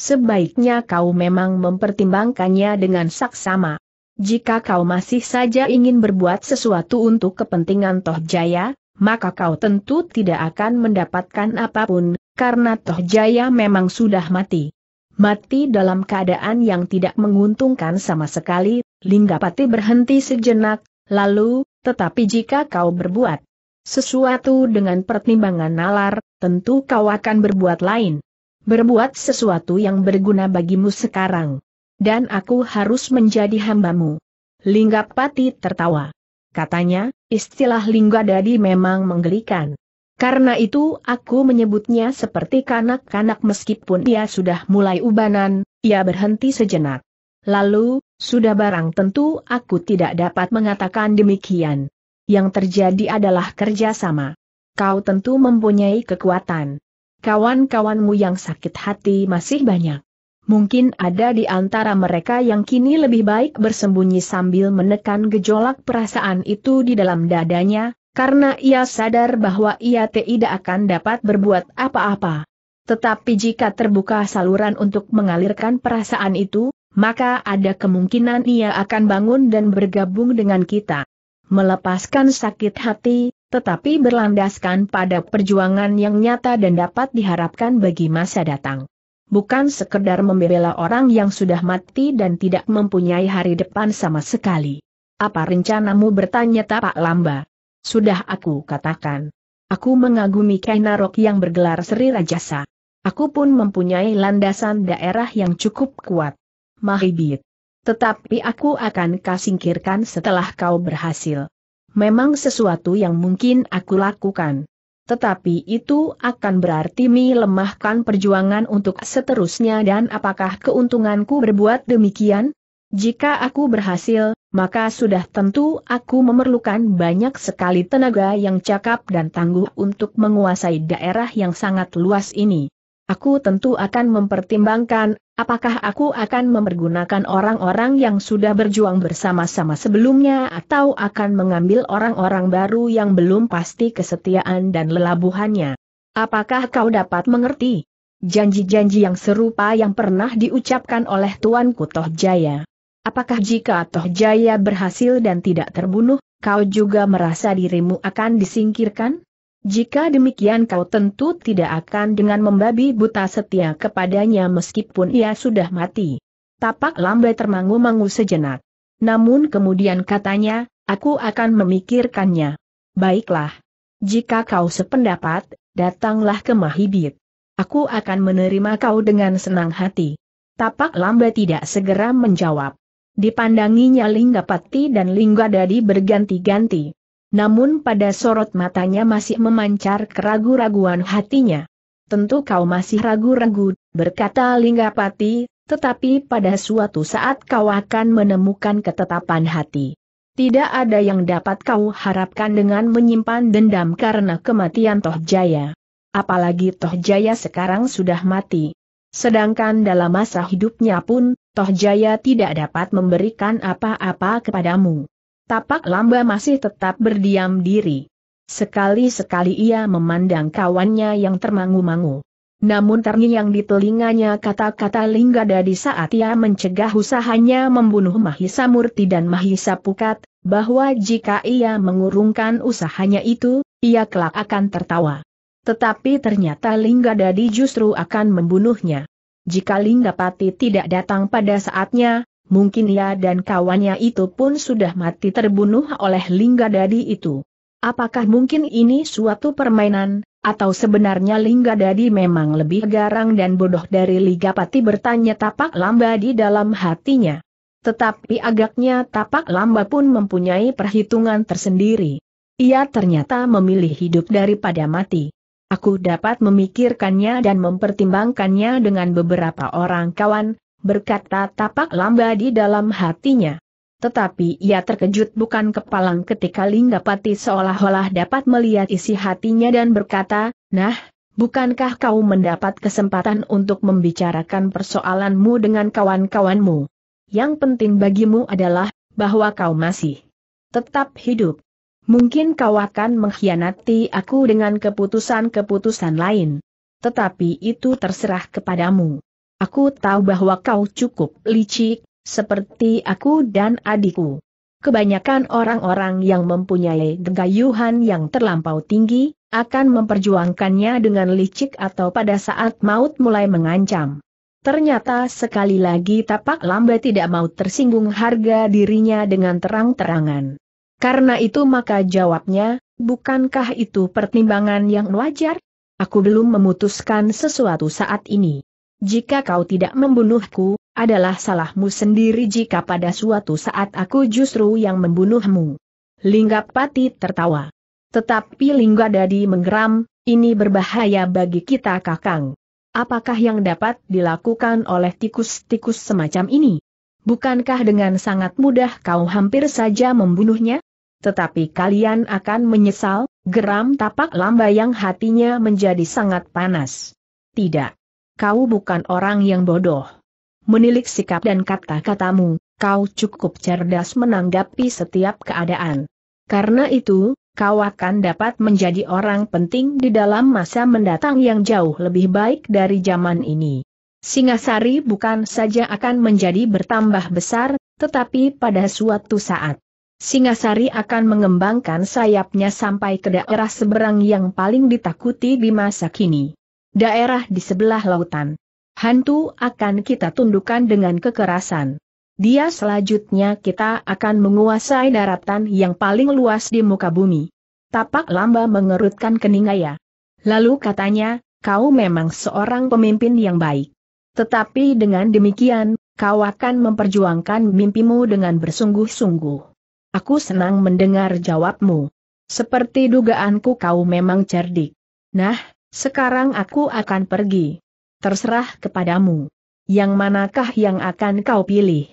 sebaiknya kau memang mempertimbangkannya dengan saksama. Jika kau masih saja ingin berbuat sesuatu untuk kepentingan Toh Jaya, maka kau tentu tidak akan mendapatkan apapun, karena Toh Jaya memang sudah mati. Mati dalam keadaan yang tidak menguntungkan sama sekali, Linggapati berhenti sejenak, lalu, tetapi jika kau berbuat sesuatu dengan pertimbangan nalar, tentu kau akan berbuat lain. Berbuat sesuatu yang berguna bagimu sekarang. Dan aku harus menjadi hambamu. Linggapati tertawa. Katanya, istilah Linggadadi memang menggelikan. Karena itu aku menyebutnya seperti kanak-kanak meskipun ia sudah mulai ubanan, ia berhenti sejenak. Lalu, sudah barang tentu aku tidak dapat mengatakan demikian. Yang terjadi adalah kerjasama. Kau tentu mempunyai kekuatan. Kawan-kawanmu yang sakit hati masih banyak. Mungkin ada di antara mereka yang kini lebih baik bersembunyi sambil menekan gejolak perasaan itu di dalam dadanya, karena ia sadar bahwa ia tidak akan dapat berbuat apa-apa. Tetapi jika terbuka saluran untuk mengalirkan perasaan itu, maka ada kemungkinan ia akan bangun dan bergabung dengan kita. Melepaskan sakit hati, tetapi berlandaskan pada perjuangan yang nyata dan dapat diharapkan bagi masa datang bukan sekedar membela orang yang sudah mati dan tidak mempunyai hari depan sama sekali. Apa rencanamu bertanya tapak lamba? Sudah aku katakan. Aku mengagumi Kainarok yang bergelar Sri Rajasa. Aku pun mempunyai landasan daerah yang cukup kuat. Mahibit. Tetapi aku akan kasingkirkan setelah kau berhasil. Memang sesuatu yang mungkin aku lakukan tetapi itu akan berarti melemahkan perjuangan untuk seterusnya dan apakah keuntunganku berbuat demikian? Jika aku berhasil, maka sudah tentu aku memerlukan banyak sekali tenaga yang cakap dan tangguh untuk menguasai daerah yang sangat luas ini. Aku tentu akan mempertimbangkan, apakah aku akan mempergunakan orang-orang yang sudah berjuang bersama-sama sebelumnya atau akan mengambil orang-orang baru yang belum pasti kesetiaan dan lelabuhannya. Apakah kau dapat mengerti? Janji-janji yang serupa yang pernah diucapkan oleh Tuan Kutoh Jaya. Apakah jika Toh Jaya berhasil dan tidak terbunuh, kau juga merasa dirimu akan disingkirkan? Jika demikian kau tentu tidak akan dengan membabi buta setia kepadanya meskipun ia sudah mati. Tapak lambai termangu-mangu sejenak. Namun kemudian katanya, aku akan memikirkannya. Baiklah. Jika kau sependapat, datanglah ke Mahibit. Aku akan menerima kau dengan senang hati. Tapak lambai tidak segera menjawab. Dipandanginya Linggapati dan Lingga Linggadadi berganti-ganti. Namun pada sorot matanya masih memancar keragu-raguan hatinya. Tentu kau masih ragu-ragu, berkata Linggapati, tetapi pada suatu saat kau akan menemukan ketetapan hati. Tidak ada yang dapat kau harapkan dengan menyimpan dendam karena kematian Toh Jaya. Apalagi Toh Jaya sekarang sudah mati. Sedangkan dalam masa hidupnya pun, Toh Jaya tidak dapat memberikan apa-apa kepadamu. Tapak lamba masih tetap berdiam diri. Sekali-sekali ia memandang kawannya yang termangu-mangu. Namun terngiang di telinganya kata-kata Linggada di saat ia mencegah usahanya membunuh Mahisa Murti dan Mahisa Pukat, bahwa jika ia mengurungkan usahanya itu, ia kelak akan tertawa. Tetapi ternyata Linggada Dadi justru akan membunuhnya. Jika Linggapati tidak datang pada saatnya, mungkin ia ya dan kawannya itu pun sudah mati terbunuh oleh Lingga Dadi itu. Apakah mungkin ini suatu permainan, atau sebenarnya Lingga Dadi memang lebih garang dan bodoh dari Liga Pati bertanya tapak lamba di dalam hatinya. Tetapi agaknya tapak lamba pun mempunyai perhitungan tersendiri. Ia ternyata memilih hidup daripada mati. Aku dapat memikirkannya dan mempertimbangkannya dengan beberapa orang kawan, berkata tapak lamba di dalam hatinya. Tetapi ia terkejut bukan kepalang ketika Linggapati seolah-olah dapat melihat isi hatinya dan berkata, Nah, bukankah kau mendapat kesempatan untuk membicarakan persoalanmu dengan kawan-kawanmu? Yang penting bagimu adalah, bahwa kau masih tetap hidup. Mungkin kau akan mengkhianati aku dengan keputusan-keputusan lain. Tetapi itu terserah kepadamu. Aku tahu bahwa kau cukup licik, seperti aku dan adikku. Kebanyakan orang-orang yang mempunyai degayuhan yang terlampau tinggi, akan memperjuangkannya dengan licik atau pada saat maut mulai mengancam. Ternyata sekali lagi tapak lamba tidak mau tersinggung harga dirinya dengan terang-terangan. Karena itu maka jawabnya, bukankah itu pertimbangan yang wajar? Aku belum memutuskan sesuatu saat ini. Jika kau tidak membunuhku, adalah salahmu sendiri jika pada suatu saat aku justru yang membunuhmu. Linggapati tertawa. Tetapi Linggadadi menggeram, ini berbahaya bagi kita kakang. Apakah yang dapat dilakukan oleh tikus-tikus semacam ini? Bukankah dengan sangat mudah kau hampir saja membunuhnya? Tetapi kalian akan menyesal, geram tapak lamba yang hatinya menjadi sangat panas. Tidak kau bukan orang yang bodoh. Menilik sikap dan kata-katamu, kau cukup cerdas menanggapi setiap keadaan. Karena itu, kau akan dapat menjadi orang penting di dalam masa mendatang yang jauh lebih baik dari zaman ini. Singasari bukan saja akan menjadi bertambah besar, tetapi pada suatu saat, Singasari akan mengembangkan sayapnya sampai ke daerah seberang yang paling ditakuti di masa kini daerah di sebelah lautan. Hantu akan kita tundukkan dengan kekerasan. Dia selanjutnya kita akan menguasai daratan yang paling luas di muka bumi. Tapak lamba mengerutkan kening ayah. Lalu katanya, kau memang seorang pemimpin yang baik. Tetapi dengan demikian, kau akan memperjuangkan mimpimu dengan bersungguh-sungguh. Aku senang mendengar jawabmu. Seperti dugaanku kau memang cerdik. Nah, sekarang aku akan pergi. Terserah kepadamu. Yang manakah yang akan kau pilih?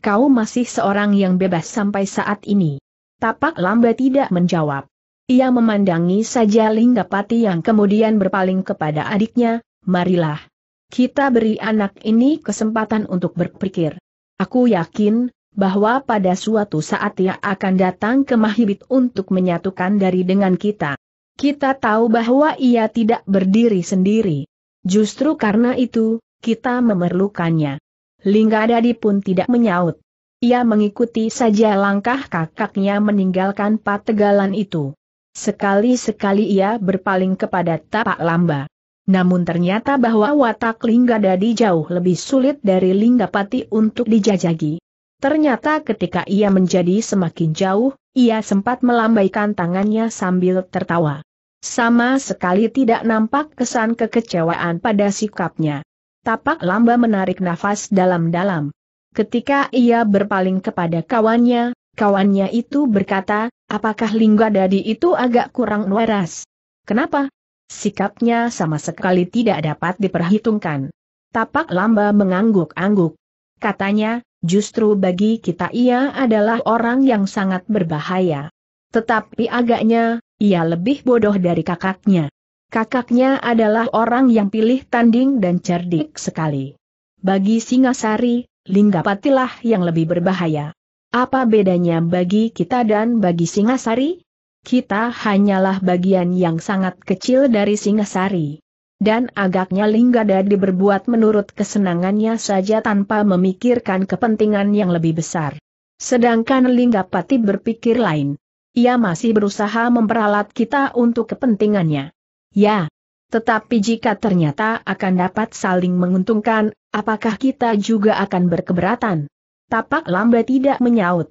Kau masih seorang yang bebas sampai saat ini. Tapak lamba tidak menjawab. Ia memandangi saja Linggapati yang kemudian berpaling kepada adiknya, marilah. Kita beri anak ini kesempatan untuk berpikir. Aku yakin, bahwa pada suatu saat ia akan datang ke Mahibit untuk menyatukan dari dengan kita. Kita tahu bahwa ia tidak berdiri sendiri. Justru karena itu, kita memerlukannya. Linggadadi pun tidak menyaut. Ia mengikuti saja langkah kakaknya meninggalkan pategalan itu. Sekali-sekali ia berpaling kepada tapak lamba. Namun ternyata bahwa watak Linggadadi jauh lebih sulit dari Linggapati untuk dijajagi. Ternyata ketika ia menjadi semakin jauh, ia sempat melambaikan tangannya sambil tertawa. Sama sekali tidak nampak kesan kekecewaan pada sikapnya. Tapak lamba menarik nafas dalam-dalam. Ketika ia berpaling kepada kawannya, kawannya itu berkata, apakah Lingga Dadi itu agak kurang waras? Kenapa? Sikapnya sama sekali tidak dapat diperhitungkan. Tapak lamba mengangguk-angguk. Katanya, justru bagi kita ia adalah orang yang sangat berbahaya. Tetapi agaknya, ia lebih bodoh dari kakaknya. Kakaknya adalah orang yang pilih tanding dan cerdik sekali. Bagi Singasari, Linggapatilah yang lebih berbahaya. Apa bedanya bagi kita dan bagi Singasari? Kita hanyalah bagian yang sangat kecil dari Singasari. Dan agaknya Linggadadi berbuat menurut kesenangannya saja tanpa memikirkan kepentingan yang lebih besar. Sedangkan Linggapati berpikir lain. Ia masih berusaha memperalat kita untuk kepentingannya. Ya. Tetapi jika ternyata akan dapat saling menguntungkan, apakah kita juga akan berkeberatan? Tapak Lamba tidak menyaut.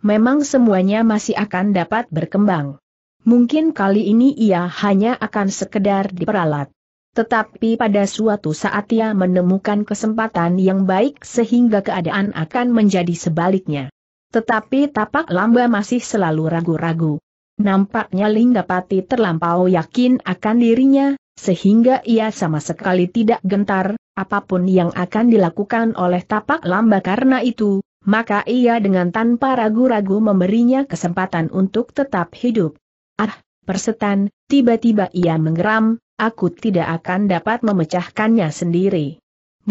Memang semuanya masih akan dapat berkembang. Mungkin kali ini ia hanya akan sekedar diperalat. Tetapi pada suatu saat ia menemukan kesempatan yang baik sehingga keadaan akan menjadi sebaliknya. Tetapi tapak lamba masih selalu ragu-ragu. Nampaknya Linggapati terlampau yakin akan dirinya, sehingga ia sama sekali tidak gentar, apapun yang akan dilakukan oleh tapak lamba karena itu, maka ia dengan tanpa ragu-ragu memberinya kesempatan untuk tetap hidup. Ah, persetan, tiba-tiba ia menggeram, aku tidak akan dapat memecahkannya sendiri.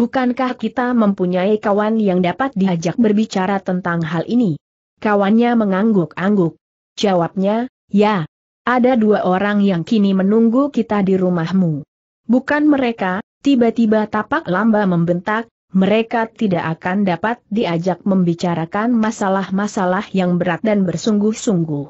Bukankah kita mempunyai kawan yang dapat diajak berbicara tentang hal ini? Kawannya mengangguk-angguk. Jawabnya, ya. Ada dua orang yang kini menunggu kita di rumahmu. Bukan mereka, tiba-tiba tapak lamba membentak, mereka tidak akan dapat diajak membicarakan masalah-masalah yang berat dan bersungguh-sungguh.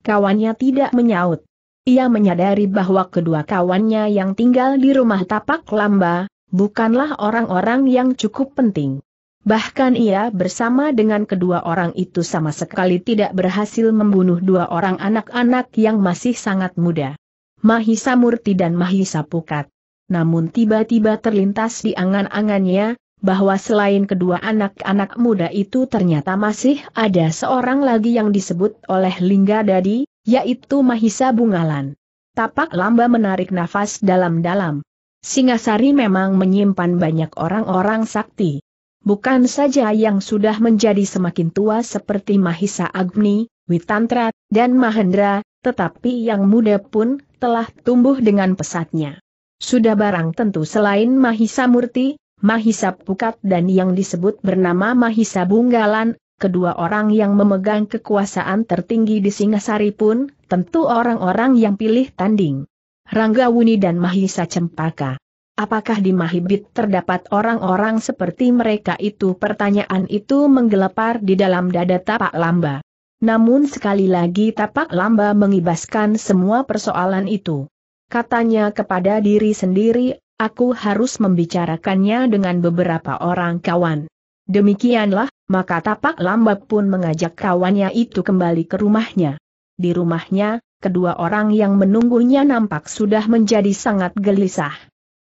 Kawannya tidak menyaut. Ia menyadari bahwa kedua kawannya yang tinggal di rumah tapak lamba, bukanlah orang-orang yang cukup penting. Bahkan ia bersama dengan kedua orang itu sama sekali tidak berhasil membunuh dua orang anak-anak yang masih sangat muda. Mahisa Murti dan Mahisa Pukat. Namun tiba-tiba terlintas di angan-angannya, bahwa selain kedua anak-anak muda itu ternyata masih ada seorang lagi yang disebut oleh Lingga Dadi, yaitu Mahisa Bungalan. Tapak lamba menarik nafas dalam-dalam. Singasari memang menyimpan banyak orang-orang sakti. Bukan saja yang sudah menjadi semakin tua seperti Mahisa Agni, Witantra, dan Mahendra, tetapi yang muda pun telah tumbuh dengan pesatnya. Sudah barang tentu selain Mahisa Murti, Mahisa Pukat dan yang disebut bernama Mahisa Bunggalan, kedua orang yang memegang kekuasaan tertinggi di Singasari pun, tentu orang-orang yang pilih tanding. Rangga Wuni dan Mahisa Cempaka. Apakah di Mahibit terdapat orang-orang seperti mereka itu? Pertanyaan itu menggelepar di dalam dada tapak lamba. Namun sekali lagi tapak lamba mengibaskan semua persoalan itu. Katanya kepada diri sendiri, aku harus membicarakannya dengan beberapa orang kawan. Demikianlah, maka tapak lamba pun mengajak kawannya itu kembali ke rumahnya. Di rumahnya, kedua orang yang menunggunya nampak sudah menjadi sangat gelisah.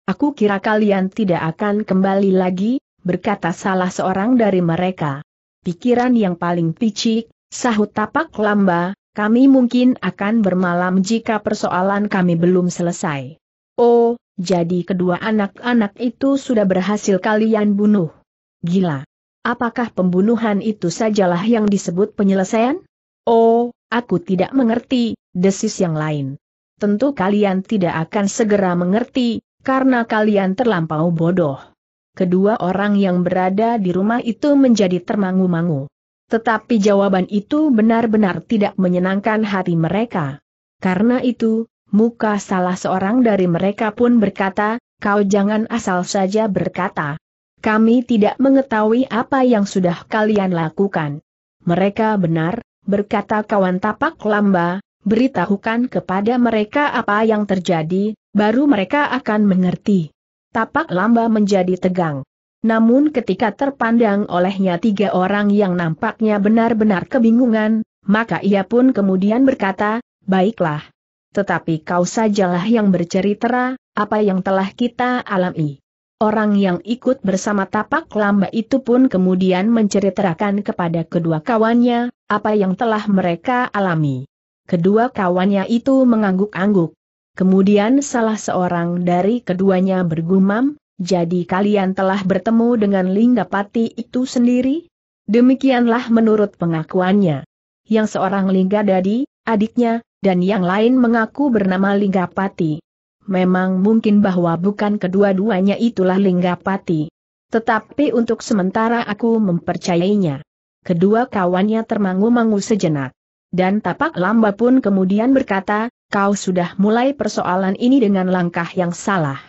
Aku kira kalian tidak akan kembali lagi, berkata salah seorang dari mereka. Pikiran yang paling picik, sahut tapak lamba, kami mungkin akan bermalam jika persoalan kami belum selesai. Oh, jadi kedua anak-anak itu sudah berhasil kalian bunuh. Gila. Apakah pembunuhan itu sajalah yang disebut penyelesaian? Oh, aku tidak mengerti, desis yang lain. Tentu kalian tidak akan segera mengerti, karena kalian terlampau bodoh. Kedua orang yang berada di rumah itu menjadi termangu-mangu. Tetapi jawaban itu benar-benar tidak menyenangkan hati mereka. Karena itu, muka salah seorang dari mereka pun berkata, kau jangan asal saja berkata. Kami tidak mengetahui apa yang sudah kalian lakukan. Mereka benar, berkata kawan tapak lamba, beritahukan kepada mereka apa yang terjadi, baru mereka akan mengerti. Tapak lamba menjadi tegang. Namun ketika terpandang olehnya tiga orang yang nampaknya benar-benar kebingungan, maka ia pun kemudian berkata, baiklah. Tetapi kau sajalah yang bercerita, apa yang telah kita alami. Orang yang ikut bersama tapak lamba itu pun kemudian menceritakan kepada kedua kawannya, apa yang telah mereka alami. Kedua kawannya itu mengangguk-angguk. Kemudian salah seorang dari keduanya bergumam, jadi kalian telah bertemu dengan Linggapati itu sendiri? Demikianlah menurut pengakuannya. Yang seorang Lingga Dadi, adiknya, dan yang lain mengaku bernama Linggapati. Memang mungkin bahwa bukan kedua-duanya itulah Linggapati. Tetapi untuk sementara aku mempercayainya. Kedua kawannya termangu-mangu sejenak dan tapak lamba pun kemudian berkata, kau sudah mulai persoalan ini dengan langkah yang salah.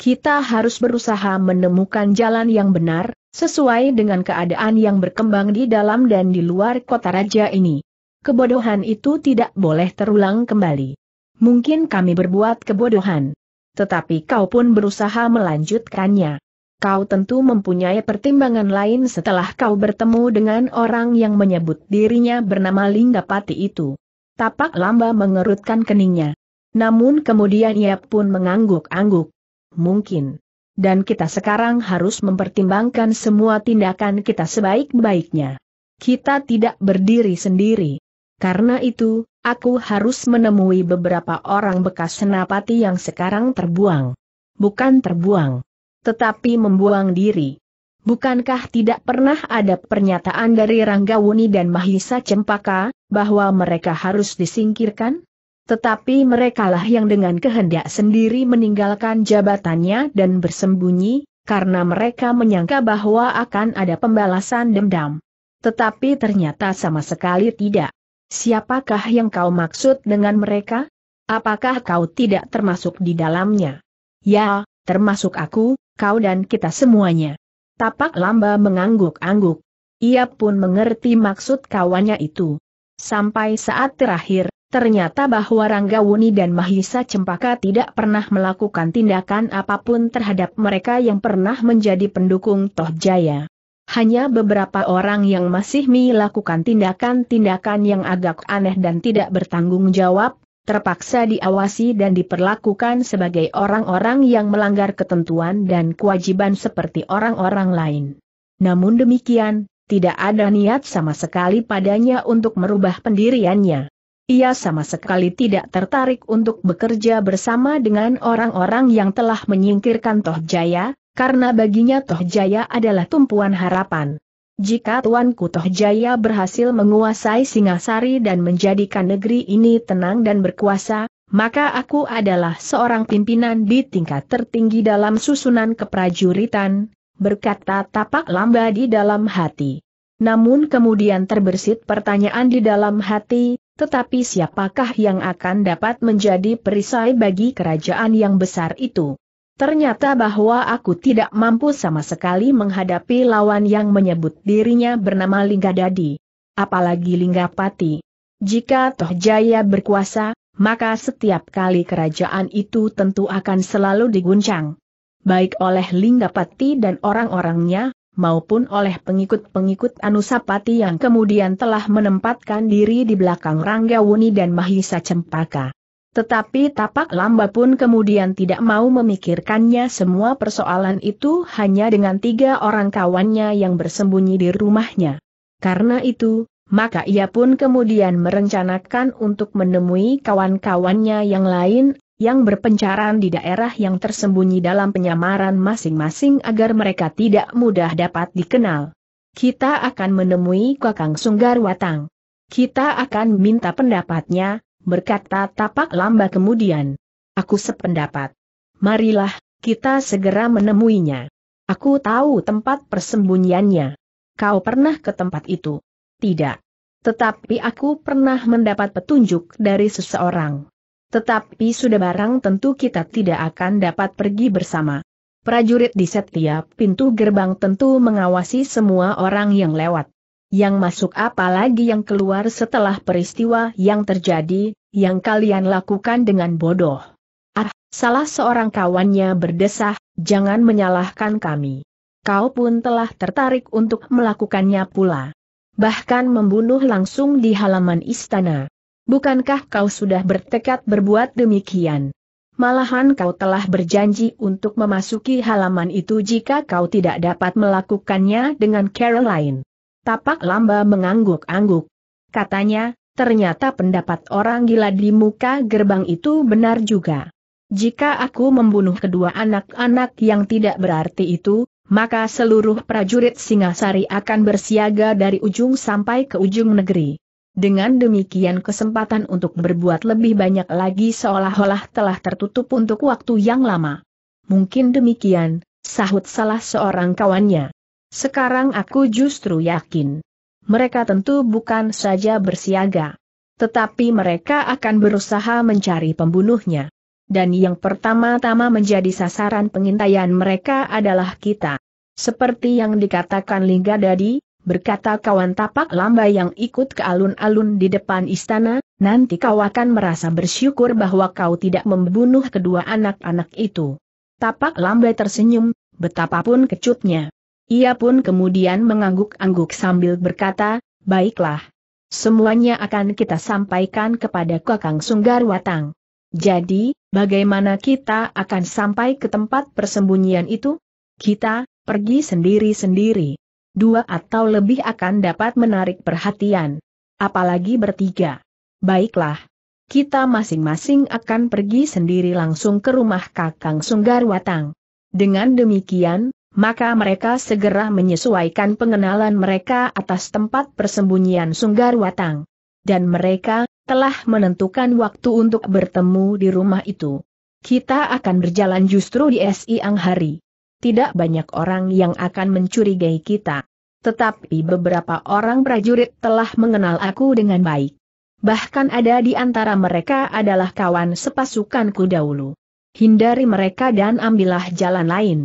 Kita harus berusaha menemukan jalan yang benar, sesuai dengan keadaan yang berkembang di dalam dan di luar kota raja ini. Kebodohan itu tidak boleh terulang kembali. Mungkin kami berbuat kebodohan. Tetapi kau pun berusaha melanjutkannya kau tentu mempunyai pertimbangan lain setelah kau bertemu dengan orang yang menyebut dirinya bernama Linggapati itu. Tapak lamba mengerutkan keningnya. Namun kemudian ia pun mengangguk-angguk. Mungkin. Dan kita sekarang harus mempertimbangkan semua tindakan kita sebaik-baiknya. Kita tidak berdiri sendiri. Karena itu, aku harus menemui beberapa orang bekas senapati yang sekarang terbuang. Bukan terbuang tetapi membuang diri. Bukankah tidak pernah ada pernyataan dari Ranggawuni dan Mahisa Cempaka, bahwa mereka harus disingkirkan? Tetapi merekalah yang dengan kehendak sendiri meninggalkan jabatannya dan bersembunyi, karena mereka menyangka bahwa akan ada pembalasan dendam. Tetapi ternyata sama sekali tidak. Siapakah yang kau maksud dengan mereka? Apakah kau tidak termasuk di dalamnya? Ya, termasuk aku, kau dan kita semuanya. Tapak lamba mengangguk-angguk. Ia pun mengerti maksud kawannya itu. Sampai saat terakhir, ternyata bahwa Ranggawuni dan Mahisa Cempaka tidak pernah melakukan tindakan apapun terhadap mereka yang pernah menjadi pendukung Tohjaya. Hanya beberapa orang yang masih melakukan tindakan-tindakan yang agak aneh dan tidak bertanggung jawab, terpaksa diawasi dan diperlakukan sebagai orang-orang yang melanggar ketentuan dan kewajiban seperti orang-orang lain. Namun demikian, tidak ada niat sama sekali padanya untuk merubah pendiriannya. Ia sama sekali tidak tertarik untuk bekerja bersama dengan orang-orang yang telah menyingkirkan Tohjaya, karena baginya Tohjaya adalah tumpuan harapan. Jika Tuan Kutoh Jaya berhasil menguasai Singasari dan menjadikan negeri ini tenang dan berkuasa, maka aku adalah seorang pimpinan di tingkat tertinggi dalam susunan keprajuritan, berkata tapak lamba di dalam hati. Namun kemudian terbersit pertanyaan di dalam hati, tetapi siapakah yang akan dapat menjadi perisai bagi kerajaan yang besar itu? Ternyata bahwa aku tidak mampu sama sekali menghadapi lawan yang menyebut dirinya bernama Linggadadi. Apalagi Linggapati. Jika Toh Jaya berkuasa, maka setiap kali kerajaan itu tentu akan selalu diguncang. Baik oleh Linggapati dan orang-orangnya, maupun oleh pengikut-pengikut Anusapati yang kemudian telah menempatkan diri di belakang Ranggawuni dan Mahisa Cempaka. Tetapi tapak lamba pun kemudian tidak mau memikirkannya semua persoalan itu hanya dengan tiga orang kawannya yang bersembunyi di rumahnya. Karena itu, maka ia pun kemudian merencanakan untuk menemui kawan-kawannya yang lain, yang berpencaran di daerah yang tersembunyi dalam penyamaran masing-masing agar mereka tidak mudah dapat dikenal. Kita akan menemui Kakang Sunggar Watang. Kita akan minta pendapatnya, berkata tapak lamba kemudian. Aku sependapat. Marilah, kita segera menemuinya. Aku tahu tempat persembunyiannya. Kau pernah ke tempat itu? Tidak. Tetapi aku pernah mendapat petunjuk dari seseorang. Tetapi sudah barang tentu kita tidak akan dapat pergi bersama. Prajurit di setiap pintu gerbang tentu mengawasi semua orang yang lewat yang masuk apalagi yang keluar setelah peristiwa yang terjadi, yang kalian lakukan dengan bodoh. Ah, salah seorang kawannya berdesah, jangan menyalahkan kami. Kau pun telah tertarik untuk melakukannya pula. Bahkan membunuh langsung di halaman istana. Bukankah kau sudah bertekad berbuat demikian? Malahan kau telah berjanji untuk memasuki halaman itu jika kau tidak dapat melakukannya dengan Caroline. Tapak lamba mengangguk-angguk. Katanya, ternyata pendapat orang gila di muka gerbang itu benar juga. Jika aku membunuh kedua anak-anak yang tidak berarti itu, maka seluruh prajurit Singasari akan bersiaga dari ujung sampai ke ujung negeri. Dengan demikian kesempatan untuk berbuat lebih banyak lagi seolah-olah telah tertutup untuk waktu yang lama. Mungkin demikian, sahut salah seorang kawannya. Sekarang aku justru yakin. Mereka tentu bukan saja bersiaga. Tetapi mereka akan berusaha mencari pembunuhnya. Dan yang pertama-tama menjadi sasaran pengintaian mereka adalah kita. Seperti yang dikatakan Lingga Dadi, berkata kawan tapak lamba yang ikut ke alun-alun di depan istana, nanti kau akan merasa bersyukur bahwa kau tidak membunuh kedua anak-anak itu. Tapak lamba tersenyum, betapapun kecutnya. Ia pun kemudian mengangguk-angguk sambil berkata, baiklah. Semuanya akan kita sampaikan kepada Kakang Sunggar Watang. Jadi, bagaimana kita akan sampai ke tempat persembunyian itu? Kita, pergi sendiri-sendiri. Dua atau lebih akan dapat menarik perhatian. Apalagi bertiga. Baiklah. Kita masing-masing akan pergi sendiri langsung ke rumah Kakang Sunggar Watang. Dengan demikian, maka mereka segera menyesuaikan pengenalan mereka atas tempat persembunyian Sunggar Watang. Dan mereka telah menentukan waktu untuk bertemu di rumah itu. Kita akan berjalan justru di siang hari. Tidak banyak orang yang akan mencurigai kita. Tetapi beberapa orang prajurit telah mengenal aku dengan baik. Bahkan ada di antara mereka adalah kawan sepasukanku dahulu. Hindari mereka dan ambillah jalan lain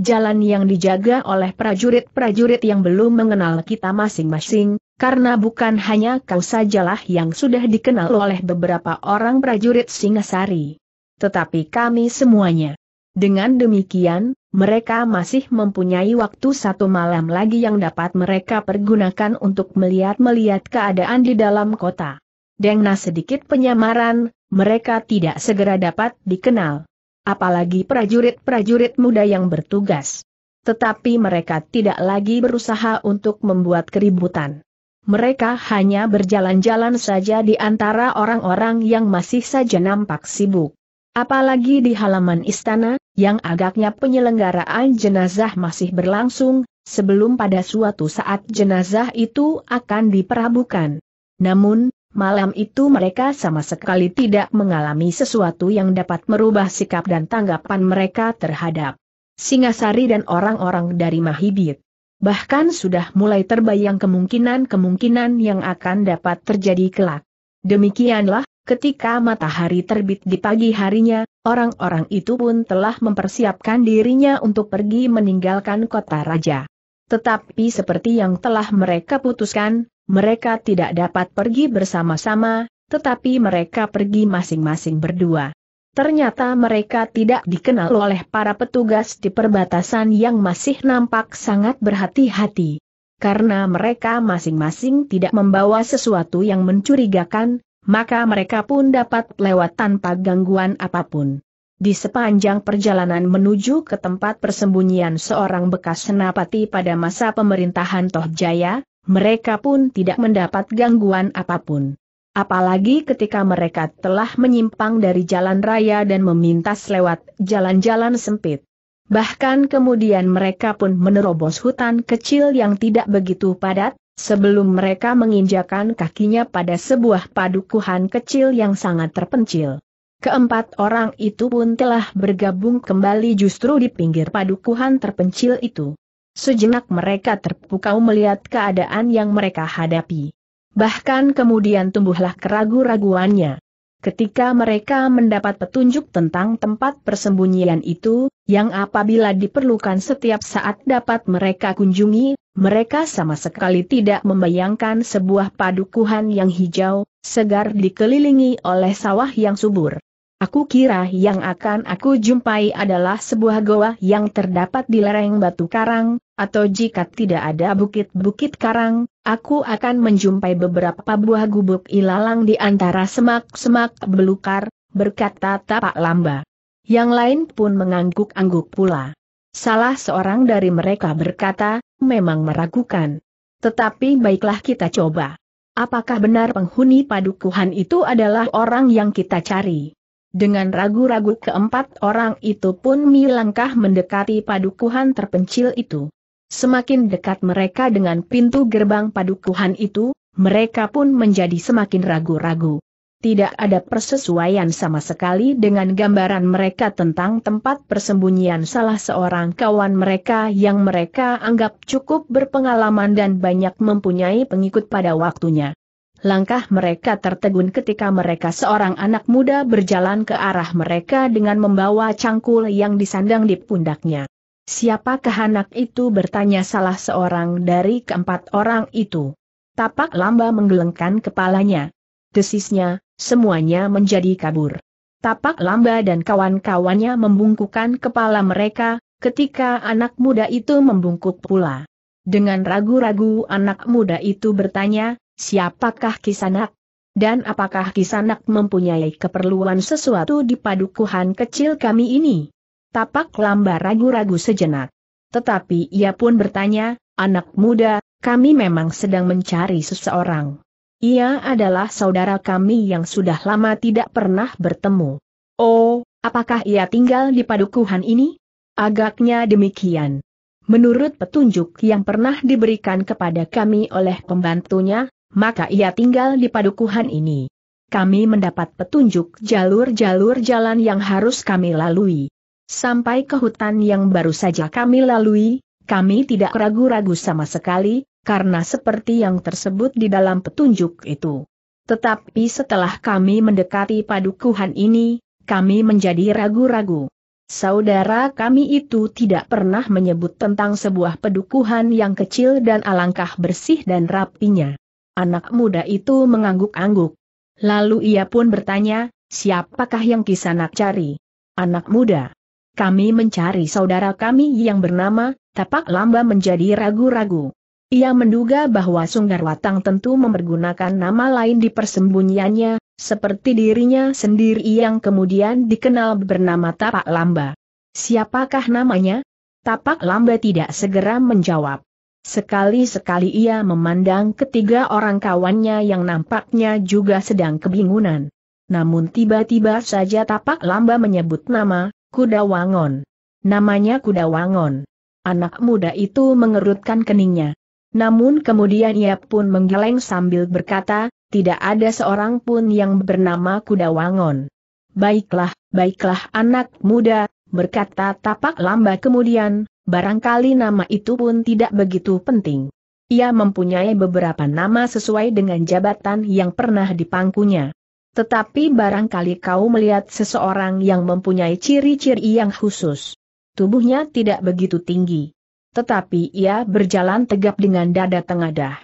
jalan yang dijaga oleh prajurit-prajurit yang belum mengenal kita masing-masing, karena bukan hanya kau sajalah yang sudah dikenal oleh beberapa orang prajurit Singasari. Tetapi kami semuanya. Dengan demikian, mereka masih mempunyai waktu satu malam lagi yang dapat mereka pergunakan untuk melihat-melihat keadaan di dalam kota. Dengan sedikit penyamaran, mereka tidak segera dapat dikenal apalagi prajurit-prajurit muda yang bertugas. Tetapi mereka tidak lagi berusaha untuk membuat keributan. Mereka hanya berjalan-jalan saja di antara orang-orang yang masih saja nampak sibuk. Apalagi di halaman istana, yang agaknya penyelenggaraan jenazah masih berlangsung, sebelum pada suatu saat jenazah itu akan diperabukan. Namun, Malam itu mereka sama sekali tidak mengalami sesuatu yang dapat merubah sikap dan tanggapan mereka terhadap Singasari dan orang-orang dari Mahibit. Bahkan sudah mulai terbayang kemungkinan-kemungkinan yang akan dapat terjadi kelak. Demikianlah, ketika matahari terbit di pagi harinya, orang-orang itu pun telah mempersiapkan dirinya untuk pergi meninggalkan kota raja. Tetapi seperti yang telah mereka putuskan, mereka tidak dapat pergi bersama-sama, tetapi mereka pergi masing-masing berdua. Ternyata mereka tidak dikenal oleh para petugas di perbatasan yang masih nampak sangat berhati-hati. Karena mereka masing-masing tidak membawa sesuatu yang mencurigakan, maka mereka pun dapat lewat tanpa gangguan apapun. Di sepanjang perjalanan menuju ke tempat persembunyian seorang bekas senapati pada masa pemerintahan Tohjaya mereka pun tidak mendapat gangguan apapun. Apalagi ketika mereka telah menyimpang dari jalan raya dan memintas lewat jalan-jalan sempit. Bahkan kemudian mereka pun menerobos hutan kecil yang tidak begitu padat, sebelum mereka menginjakan kakinya pada sebuah padukuhan kecil yang sangat terpencil. Keempat orang itu pun telah bergabung kembali justru di pinggir padukuhan terpencil itu. Sejenak mereka terpukau melihat keadaan yang mereka hadapi. Bahkan kemudian tumbuhlah keragu-raguannya. Ketika mereka mendapat petunjuk tentang tempat persembunyian itu, yang apabila diperlukan setiap saat dapat mereka kunjungi, mereka sama sekali tidak membayangkan sebuah padukuhan yang hijau, segar dikelilingi oleh sawah yang subur. Aku kira yang akan aku jumpai adalah sebuah goa yang terdapat di lereng batu karang, atau jika tidak ada bukit-bukit karang, aku akan menjumpai beberapa buah gubuk ilalang di antara semak-semak belukar, berkata tapak lamba. Yang lain pun mengangguk-angguk pula. Salah seorang dari mereka berkata, memang meragukan. Tetapi baiklah kita coba. Apakah benar penghuni padukuhan itu adalah orang yang kita cari? Dengan ragu-ragu keempat orang itu pun melangkah mendekati padukuhan terpencil itu. Semakin dekat mereka dengan pintu gerbang padukuhan itu, mereka pun menjadi semakin ragu-ragu. Tidak ada persesuaian sama sekali dengan gambaran mereka tentang tempat persembunyian salah seorang kawan mereka yang mereka anggap cukup berpengalaman dan banyak mempunyai pengikut pada waktunya. Langkah mereka tertegun ketika mereka seorang anak muda berjalan ke arah mereka dengan membawa cangkul yang disandang di pundaknya. Siapakah anak itu bertanya salah seorang dari keempat orang itu. Tapak lamba menggelengkan kepalanya. Desisnya, semuanya menjadi kabur. Tapak lamba dan kawan-kawannya membungkukkan kepala mereka, ketika anak muda itu membungkuk pula. Dengan ragu-ragu anak muda itu bertanya, Siapakah Kisanak? Dan apakah Kisanak mempunyai keperluan sesuatu di padukuhan kecil kami ini? Tapak lamba ragu-ragu sejenak. Tetapi ia pun bertanya, anak muda, kami memang sedang mencari seseorang. Ia adalah saudara kami yang sudah lama tidak pernah bertemu. Oh, apakah ia tinggal di padukuhan ini? Agaknya demikian. Menurut petunjuk yang pernah diberikan kepada kami oleh pembantunya, maka ia tinggal di padukuhan ini. Kami mendapat petunjuk jalur-jalur jalan yang harus kami lalui. Sampai ke hutan yang baru saja kami lalui, kami tidak ragu-ragu sama sekali, karena seperti yang tersebut di dalam petunjuk itu. Tetapi setelah kami mendekati padukuhan ini, kami menjadi ragu-ragu. Saudara kami itu tidak pernah menyebut tentang sebuah pedukuhan yang kecil dan alangkah bersih dan rapinya. Anak muda itu mengangguk-angguk. Lalu ia pun bertanya, siapakah yang kisanak cari? Anak muda. Kami mencari saudara kami yang bernama, Tapak Lamba menjadi ragu-ragu. Ia menduga bahwa Sunggar Watang tentu mempergunakan nama lain di persembunyiannya, seperti dirinya sendiri yang kemudian dikenal bernama Tapak Lamba. Siapakah namanya? Tapak Lamba tidak segera menjawab. Sekali-sekali ia memandang ketiga orang kawannya yang nampaknya juga sedang kebingungan. Namun tiba-tiba saja tapak lamba menyebut nama, Kuda Wangon. Namanya Kuda Wangon. Anak muda itu mengerutkan keningnya. Namun kemudian ia pun menggeleng sambil berkata, tidak ada seorang pun yang bernama Kuda Wangon. Baiklah, baiklah anak muda, berkata tapak lamba kemudian, barangkali nama itu pun tidak begitu penting. Ia mempunyai beberapa nama sesuai dengan jabatan yang pernah dipangkunya. Tetapi barangkali kau melihat seseorang yang mempunyai ciri-ciri yang khusus. Tubuhnya tidak begitu tinggi. Tetapi ia berjalan tegap dengan dada tengadah.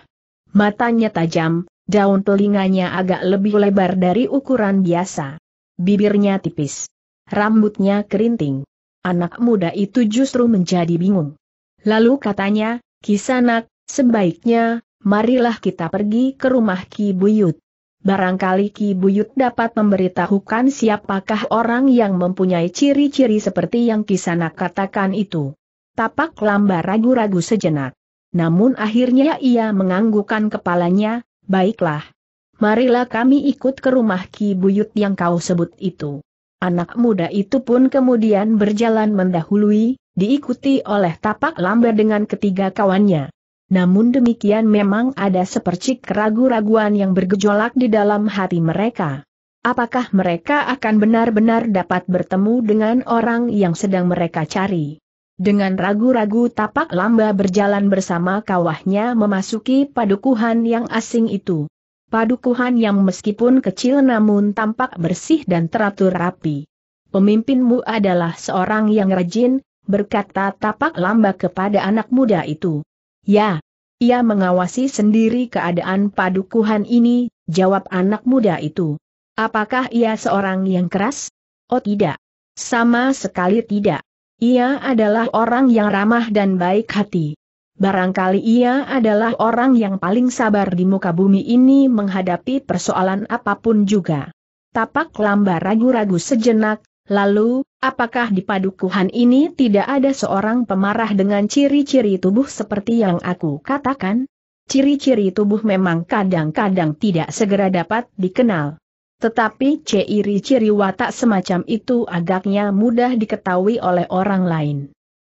Matanya tajam, daun telinganya agak lebih lebar dari ukuran biasa. Bibirnya tipis. Rambutnya kerinting anak muda itu justru menjadi bingung. Lalu katanya, Kisanak, sebaiknya, marilah kita pergi ke rumah Ki Buyut. Barangkali Ki Buyut dapat memberitahukan siapakah orang yang mempunyai ciri-ciri seperti yang Kisanak katakan itu. Tapak lamba ragu-ragu sejenak. Namun akhirnya ia menganggukkan kepalanya, baiklah. Marilah kami ikut ke rumah Ki Buyut yang kau sebut itu. Anak muda itu pun kemudian berjalan mendahului, diikuti oleh tapak lambat dengan ketiga kawannya. Namun demikian memang ada sepercik ragu raguan yang bergejolak di dalam hati mereka. Apakah mereka akan benar-benar dapat bertemu dengan orang yang sedang mereka cari? Dengan ragu-ragu tapak lamba berjalan bersama kawahnya memasuki padukuhan yang asing itu padukuhan yang meskipun kecil namun tampak bersih dan teratur rapi. Pemimpinmu adalah seorang yang rajin, berkata tapak lamba kepada anak muda itu. Ya, ia mengawasi sendiri keadaan padukuhan ini, jawab anak muda itu. Apakah ia seorang yang keras? Oh tidak. Sama sekali tidak. Ia adalah orang yang ramah dan baik hati. Barangkali ia adalah orang yang paling sabar di muka bumi ini menghadapi persoalan apapun juga. Tapak lamba ragu-ragu sejenak, lalu, apakah di padukuhan ini tidak ada seorang pemarah dengan ciri-ciri tubuh seperti yang aku katakan? Ciri-ciri tubuh memang kadang-kadang tidak segera dapat dikenal. Tetapi ciri-ciri watak semacam itu agaknya mudah diketahui oleh orang lain.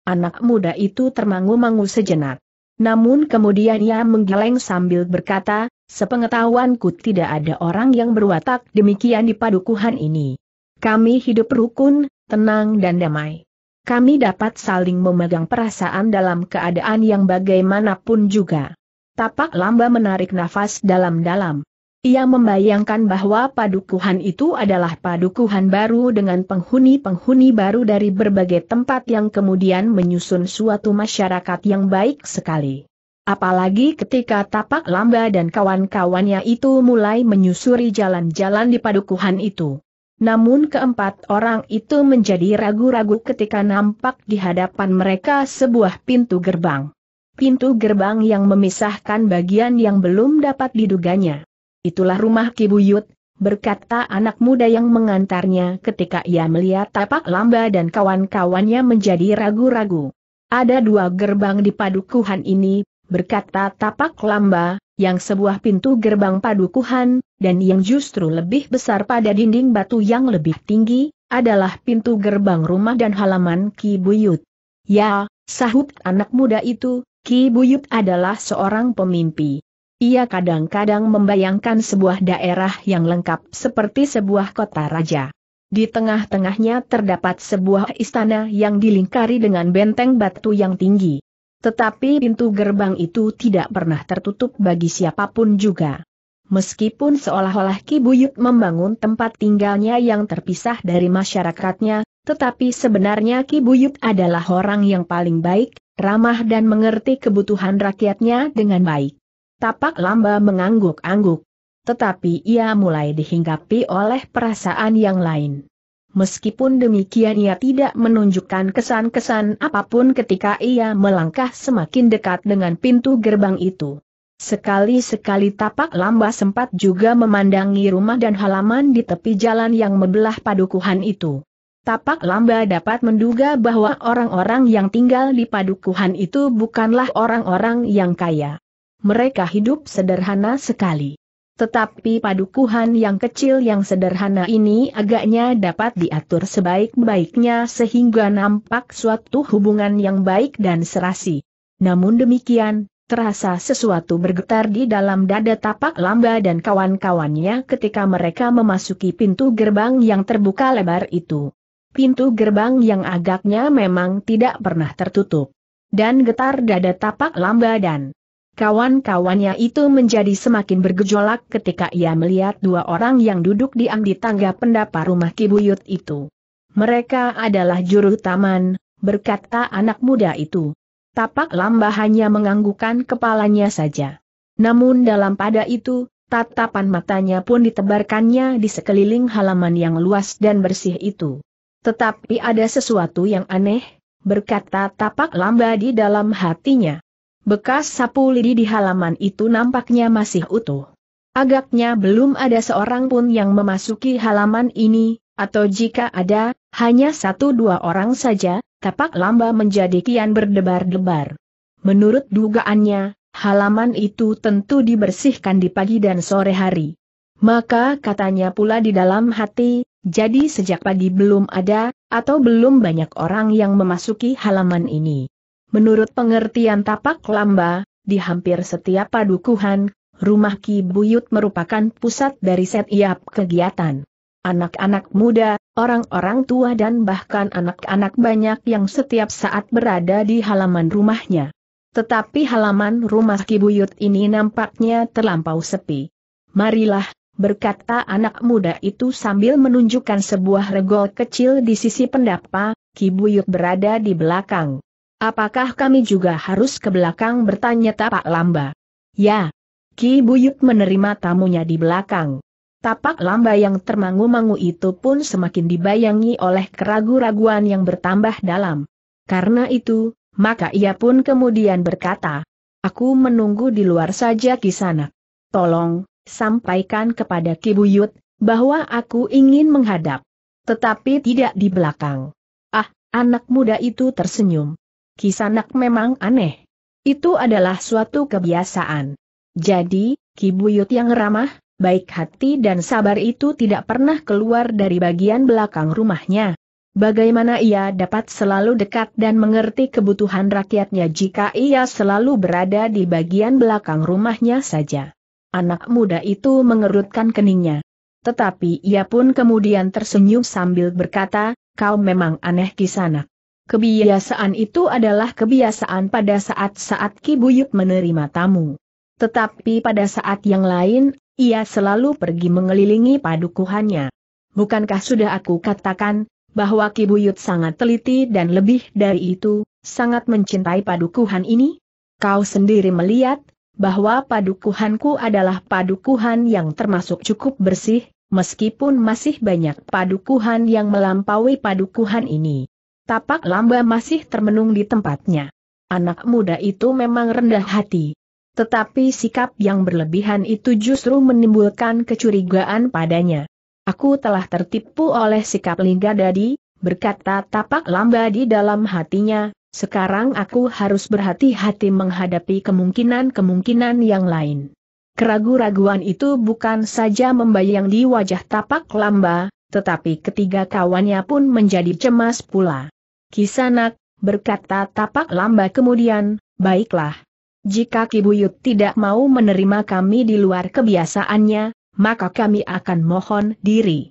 Anak muda itu termangu-mangu sejenak. Namun kemudian ia menggeleng sambil berkata, sepengetahuanku tidak ada orang yang berwatak demikian di padukuhan ini. Kami hidup rukun, tenang dan damai. Kami dapat saling memegang perasaan dalam keadaan yang bagaimanapun juga. Tapak lamba menarik nafas dalam-dalam. Ia membayangkan bahwa padukuhan itu adalah padukuhan baru dengan penghuni-penghuni baru dari berbagai tempat yang kemudian menyusun suatu masyarakat yang baik sekali. Apalagi ketika Tapak Lamba dan kawan-kawannya itu mulai menyusuri jalan-jalan di padukuhan itu. Namun keempat orang itu menjadi ragu-ragu ketika nampak di hadapan mereka sebuah pintu gerbang. Pintu gerbang yang memisahkan bagian yang belum dapat diduganya itulah rumah Kibuyut, berkata anak muda yang mengantarnya ketika ia melihat tapak lamba dan kawan-kawannya menjadi ragu-ragu. Ada dua gerbang di padukuhan ini, berkata tapak lamba, yang sebuah pintu gerbang padukuhan, dan yang justru lebih besar pada dinding batu yang lebih tinggi, adalah pintu gerbang rumah dan halaman Kibuyut. Ya, sahut anak muda itu, Kibuyut adalah seorang pemimpi. Ia kadang-kadang membayangkan sebuah daerah yang lengkap seperti sebuah kota raja. Di tengah-tengahnya terdapat sebuah istana yang dilingkari dengan benteng batu yang tinggi. Tetapi pintu gerbang itu tidak pernah tertutup bagi siapapun juga. Meskipun seolah-olah Ki Buyut membangun tempat tinggalnya yang terpisah dari masyarakatnya, tetapi sebenarnya Ki Buyut adalah orang yang paling baik, ramah dan mengerti kebutuhan rakyatnya dengan baik. Tapak lamba mengangguk-angguk. Tetapi ia mulai dihinggapi oleh perasaan yang lain. Meskipun demikian ia tidak menunjukkan kesan-kesan apapun ketika ia melangkah semakin dekat dengan pintu gerbang itu. Sekali-sekali tapak lamba sempat juga memandangi rumah dan halaman di tepi jalan yang membelah padukuhan itu. Tapak lamba dapat menduga bahwa orang-orang yang tinggal di padukuhan itu bukanlah orang-orang yang kaya mereka hidup sederhana sekali. Tetapi padukuhan yang kecil yang sederhana ini agaknya dapat diatur sebaik-baiknya sehingga nampak suatu hubungan yang baik dan serasi. Namun demikian, terasa sesuatu bergetar di dalam dada tapak lamba dan kawan-kawannya ketika mereka memasuki pintu gerbang yang terbuka lebar itu. Pintu gerbang yang agaknya memang tidak pernah tertutup. Dan getar dada tapak lamba dan Kawan-kawannya itu menjadi semakin bergejolak ketika ia melihat dua orang yang duduk diam di tangga pendapa rumah Kibuyut itu. Mereka adalah juru taman, berkata anak muda itu. Tapak lamba hanya menganggukan kepalanya saja. Namun dalam pada itu, tatapan matanya pun ditebarkannya di sekeliling halaman yang luas dan bersih itu. Tetapi ada sesuatu yang aneh, berkata tapak lamba di dalam hatinya. Bekas sapu lidi di halaman itu nampaknya masih utuh. Agaknya belum ada seorang pun yang memasuki halaman ini, atau jika ada, hanya satu dua orang saja, tapak lamba menjadi kian berdebar-debar. Menurut dugaannya, halaman itu tentu dibersihkan di pagi dan sore hari. Maka katanya pula di dalam hati, jadi sejak pagi belum ada, atau belum banyak orang yang memasuki halaman ini. Menurut pengertian tapak lamba, di hampir setiap padukuhan, rumah Ki Buyut merupakan pusat dari setiap kegiatan. Anak-anak muda, orang-orang tua dan bahkan anak-anak banyak yang setiap saat berada di halaman rumahnya. Tetapi halaman rumah Ki Buyut ini nampaknya terlampau sepi. Marilah, berkata anak muda itu sambil menunjukkan sebuah regol kecil di sisi pendapa, Ki Buyut berada di belakang. Apakah kami juga harus ke belakang bertanya Tapak Lamba? Ya. Ki Buyut menerima tamunya di belakang. Tapak Lamba yang termangu-mangu itu pun semakin dibayangi oleh keragu-raguan yang bertambah dalam. Karena itu, maka ia pun kemudian berkata, Aku menunggu di luar saja Sana. Tolong, sampaikan kepada Ki Buyut, bahwa aku ingin menghadap. Tetapi tidak di belakang. Ah, anak muda itu tersenyum. Kisanak memang aneh. Itu adalah suatu kebiasaan. Jadi, Kibuyut yang ramah, baik hati dan sabar itu tidak pernah keluar dari bagian belakang rumahnya. Bagaimana ia dapat selalu dekat dan mengerti kebutuhan rakyatnya jika ia selalu berada di bagian belakang rumahnya saja? Anak muda itu mengerutkan keningnya. Tetapi ia pun kemudian tersenyum sambil berkata, kau memang aneh kisanak. Kebiasaan itu adalah kebiasaan pada saat-saat Ki Buyut menerima tamu. Tetapi pada saat yang lain, ia selalu pergi mengelilingi padukuhannya. Bukankah sudah aku katakan, bahwa Ki Buyut sangat teliti dan lebih dari itu, sangat mencintai padukuhan ini? Kau sendiri melihat, bahwa padukuhanku adalah padukuhan yang termasuk cukup bersih, meskipun masih banyak padukuhan yang melampaui padukuhan ini. Tapak lamba masih termenung di tempatnya. Anak muda itu memang rendah hati. Tetapi sikap yang berlebihan itu justru menimbulkan kecurigaan padanya. Aku telah tertipu oleh sikap Lingga Dadi, berkata tapak lamba di dalam hatinya, sekarang aku harus berhati-hati menghadapi kemungkinan-kemungkinan yang lain. Keragu-raguan itu bukan saja membayang di wajah tapak lamba, tetapi ketiga kawannya pun menjadi cemas pula. Kisanak, berkata tapak lamba kemudian, baiklah. Jika Kibuyut tidak mau menerima kami di luar kebiasaannya, maka kami akan mohon diri.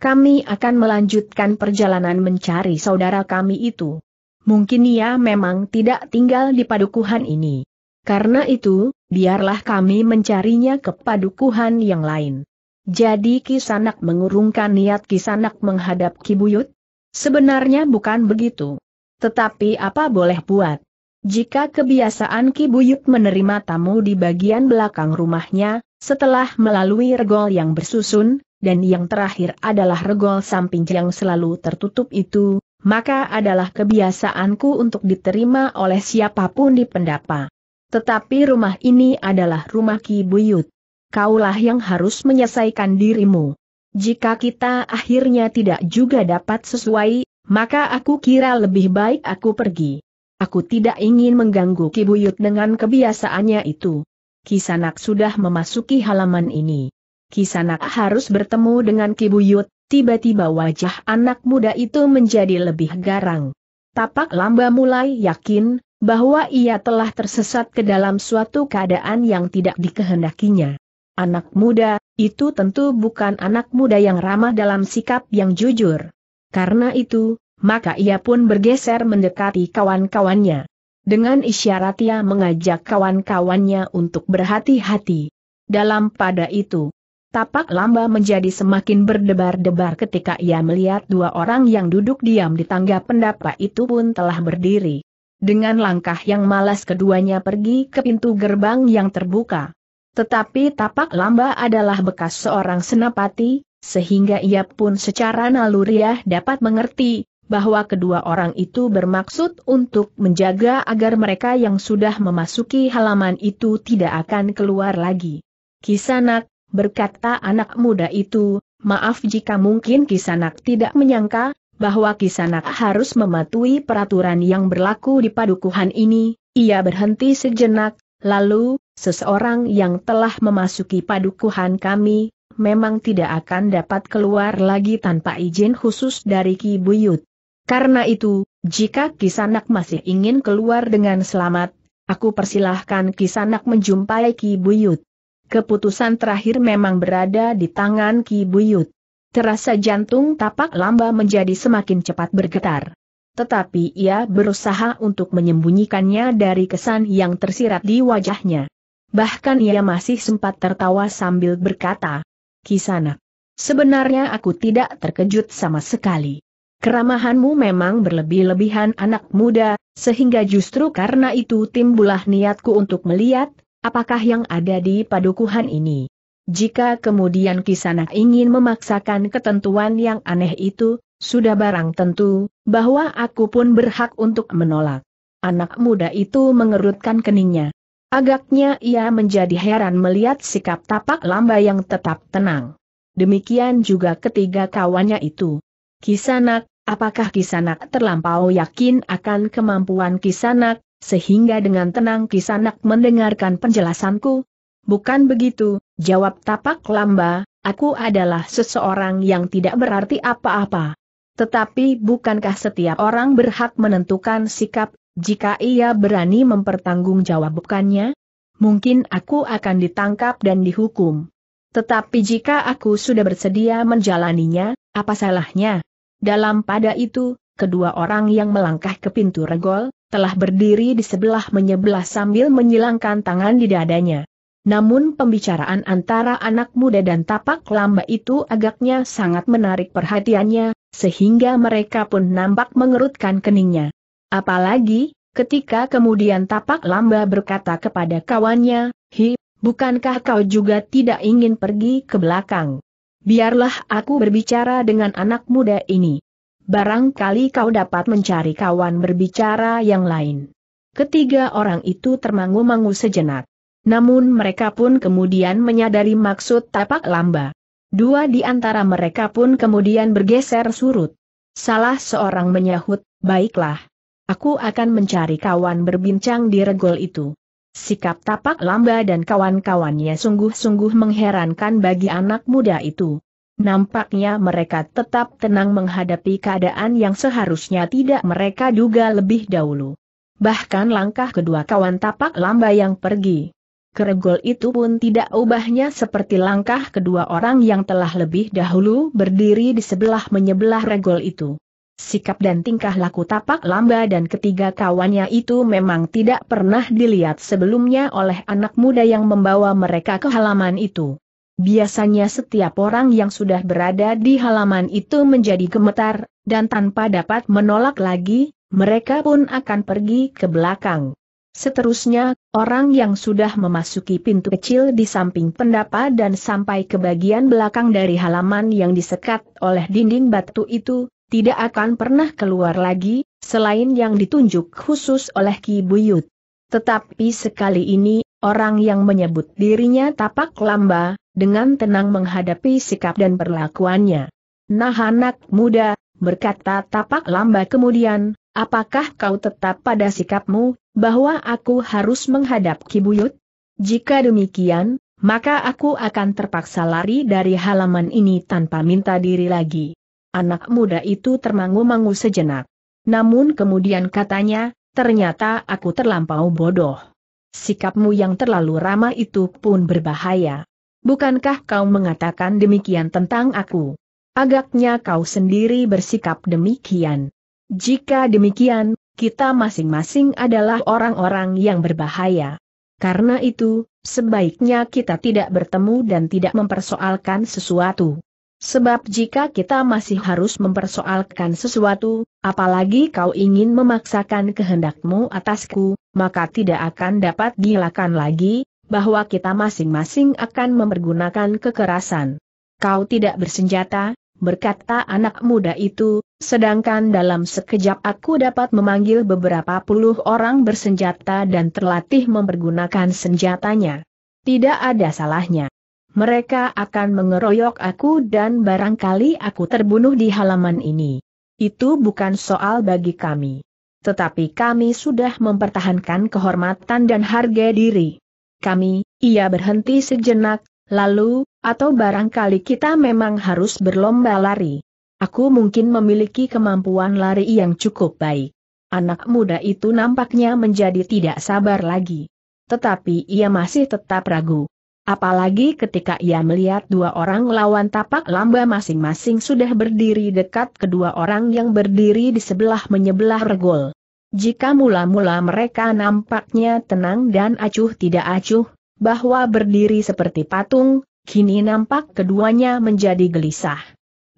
Kami akan melanjutkan perjalanan mencari saudara kami itu. Mungkin ia memang tidak tinggal di padukuhan ini. Karena itu, biarlah kami mencarinya ke padukuhan yang lain. Jadi Kisanak mengurungkan niat Kisanak menghadap Kibuyut, Sebenarnya bukan begitu. Tetapi apa boleh buat? Jika kebiasaan Ki Buyut menerima tamu di bagian belakang rumahnya, setelah melalui regol yang bersusun, dan yang terakhir adalah regol samping yang selalu tertutup itu, maka adalah kebiasaanku untuk diterima oleh siapapun di pendapa. Tetapi rumah ini adalah rumah Ki Buyut. Kaulah yang harus menyelesaikan dirimu. Jika kita akhirnya tidak juga dapat sesuai, maka aku kira lebih baik aku pergi. Aku tidak ingin mengganggu Kibuyut dengan kebiasaannya itu. Kisanak sudah memasuki halaman ini. Kisanak harus bertemu dengan Kibuyut, tiba-tiba wajah anak muda itu menjadi lebih garang. Tapak lamba mulai yakin, bahwa ia telah tersesat ke dalam suatu keadaan yang tidak dikehendakinya. Anak muda, itu tentu bukan anak muda yang ramah dalam sikap yang jujur. Karena itu, maka ia pun bergeser mendekati kawan-kawannya. Dengan isyarat ia mengajak kawan-kawannya untuk berhati-hati. Dalam pada itu, Tapak lamba menjadi semakin berdebar-debar ketika ia melihat dua orang yang duduk diam di tangga pendapa itu pun telah berdiri. Dengan langkah yang malas keduanya pergi ke pintu gerbang yang terbuka. Tetapi tapak lamba adalah bekas seorang senapati, sehingga ia pun secara naluriah dapat mengerti bahwa kedua orang itu bermaksud untuk menjaga agar mereka yang sudah memasuki halaman itu tidak akan keluar lagi. Kisanak, berkata anak muda itu, maaf jika mungkin Kisanak tidak menyangka bahwa Kisanak harus mematuhi peraturan yang berlaku di padukuhan ini, ia berhenti sejenak, lalu seseorang yang telah memasuki padukuhan kami, memang tidak akan dapat keluar lagi tanpa izin khusus dari Ki Buyut. Karena itu, jika Kisanak masih ingin keluar dengan selamat, aku persilahkan Kisanak menjumpai Ki Buyut. Keputusan terakhir memang berada di tangan Ki Buyut. Terasa jantung tapak lamba menjadi semakin cepat bergetar. Tetapi ia berusaha untuk menyembunyikannya dari kesan yang tersirat di wajahnya. Bahkan ia masih sempat tertawa sambil berkata, Kisana, sebenarnya aku tidak terkejut sama sekali. Keramahanmu memang berlebih-lebihan anak muda, sehingga justru karena itu timbulah niatku untuk melihat, apakah yang ada di padukuhan ini. Jika kemudian Kisana ingin memaksakan ketentuan yang aneh itu, sudah barang tentu, bahwa aku pun berhak untuk menolak. Anak muda itu mengerutkan keningnya. Agaknya ia menjadi heran melihat sikap tapak lamba yang tetap tenang. Demikian juga ketiga kawannya itu. Kisanak, apakah Kisanak terlampau yakin akan kemampuan Kisanak, sehingga dengan tenang Kisanak mendengarkan penjelasanku? Bukan begitu, jawab tapak lamba, aku adalah seseorang yang tidak berarti apa-apa. Tetapi bukankah setiap orang berhak menentukan sikap jika ia berani mempertanggungjawabkannya, mungkin aku akan ditangkap dan dihukum. Tetapi jika aku sudah bersedia menjalaninya, apa salahnya? Dalam pada itu, kedua orang yang melangkah ke pintu regol, telah berdiri di sebelah menyebelah sambil menyilangkan tangan di dadanya. Namun pembicaraan antara anak muda dan tapak lamba itu agaknya sangat menarik perhatiannya, sehingga mereka pun nampak mengerutkan keningnya. Apalagi, ketika kemudian tapak lamba berkata kepada kawannya, Hi, bukankah kau juga tidak ingin pergi ke belakang? Biarlah aku berbicara dengan anak muda ini. Barangkali kau dapat mencari kawan berbicara yang lain. Ketiga orang itu termangu-mangu sejenak. Namun mereka pun kemudian menyadari maksud tapak lamba. Dua di antara mereka pun kemudian bergeser surut. Salah seorang menyahut, baiklah. Aku akan mencari kawan berbincang di regol itu. Sikap tapak lamba dan kawan-kawannya sungguh-sungguh mengherankan bagi anak muda itu. Nampaknya mereka tetap tenang menghadapi keadaan yang seharusnya tidak mereka duga lebih dahulu. Bahkan langkah kedua kawan tapak lamba yang pergi. Keregol itu pun tidak ubahnya seperti langkah kedua orang yang telah lebih dahulu berdiri di sebelah menyebelah regol itu sikap dan tingkah laku tapak lamba dan ketiga kawannya itu memang tidak pernah dilihat sebelumnya oleh anak muda yang membawa mereka ke halaman itu. Biasanya setiap orang yang sudah berada di halaman itu menjadi gemetar, dan tanpa dapat menolak lagi, mereka pun akan pergi ke belakang. Seterusnya, orang yang sudah memasuki pintu kecil di samping pendapa dan sampai ke bagian belakang dari halaman yang disekat oleh dinding batu itu, tidak akan pernah keluar lagi, selain yang ditunjuk khusus oleh Ki Buyut. Tetapi sekali ini, orang yang menyebut dirinya tapak lamba, dengan tenang menghadapi sikap dan perlakuannya. Nah anak muda, berkata tapak lamba kemudian, apakah kau tetap pada sikapmu, bahwa aku harus menghadap Ki Buyut? Jika demikian, maka aku akan terpaksa lari dari halaman ini tanpa minta diri lagi. Anak muda itu termangu-mangu sejenak. Namun kemudian katanya, ternyata aku terlampau bodoh. Sikapmu yang terlalu ramah itu pun berbahaya. Bukankah kau mengatakan demikian tentang aku? Agaknya kau sendiri bersikap demikian. Jika demikian, kita masing-masing adalah orang-orang yang berbahaya. Karena itu, sebaiknya kita tidak bertemu dan tidak mempersoalkan sesuatu. Sebab jika kita masih harus mempersoalkan sesuatu, apalagi kau ingin memaksakan kehendakmu atasku, maka tidak akan dapat dilakukan lagi, bahwa kita masing-masing akan mempergunakan kekerasan. Kau tidak bersenjata, berkata anak muda itu, sedangkan dalam sekejap aku dapat memanggil beberapa puluh orang bersenjata dan terlatih mempergunakan senjatanya. Tidak ada salahnya. Mereka akan mengeroyok aku dan barangkali aku terbunuh di halaman ini. Itu bukan soal bagi kami. Tetapi kami sudah mempertahankan kehormatan dan harga diri. Kami, ia berhenti sejenak, lalu, atau barangkali kita memang harus berlomba lari. Aku mungkin memiliki kemampuan lari yang cukup baik. Anak muda itu nampaknya menjadi tidak sabar lagi. Tetapi ia masih tetap ragu apalagi ketika ia melihat dua orang lawan tapak lamba masing-masing sudah berdiri dekat kedua orang yang berdiri di sebelah menyebelah regol. Jika mula-mula mereka nampaknya tenang dan acuh tidak acuh, bahwa berdiri seperti patung, kini nampak keduanya menjadi gelisah.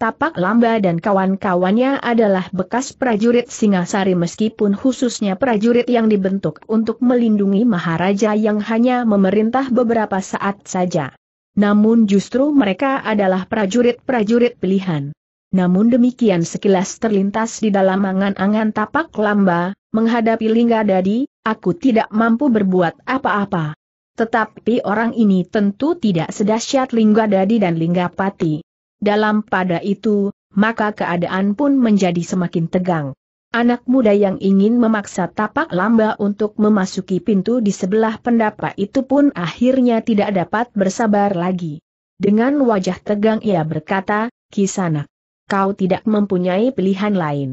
Tapak Lamba dan kawan-kawannya adalah bekas prajurit Singasari meskipun khususnya prajurit yang dibentuk untuk melindungi Maharaja yang hanya memerintah beberapa saat saja. Namun justru mereka adalah prajurit-prajurit pilihan. Namun demikian sekilas terlintas di dalam angan-angan tapak lamba, menghadapi Lingga Dadi, aku tidak mampu berbuat apa-apa. Tetapi orang ini tentu tidak sedahsyat Lingga Dadi dan Lingga Pati. Dalam pada itu, maka keadaan pun menjadi semakin tegang. Anak muda yang ingin memaksa tapak lamba untuk memasuki pintu di sebelah pendapa itu pun akhirnya tidak dapat bersabar lagi. Dengan wajah tegang ia berkata, Kisana, kau tidak mempunyai pilihan lain.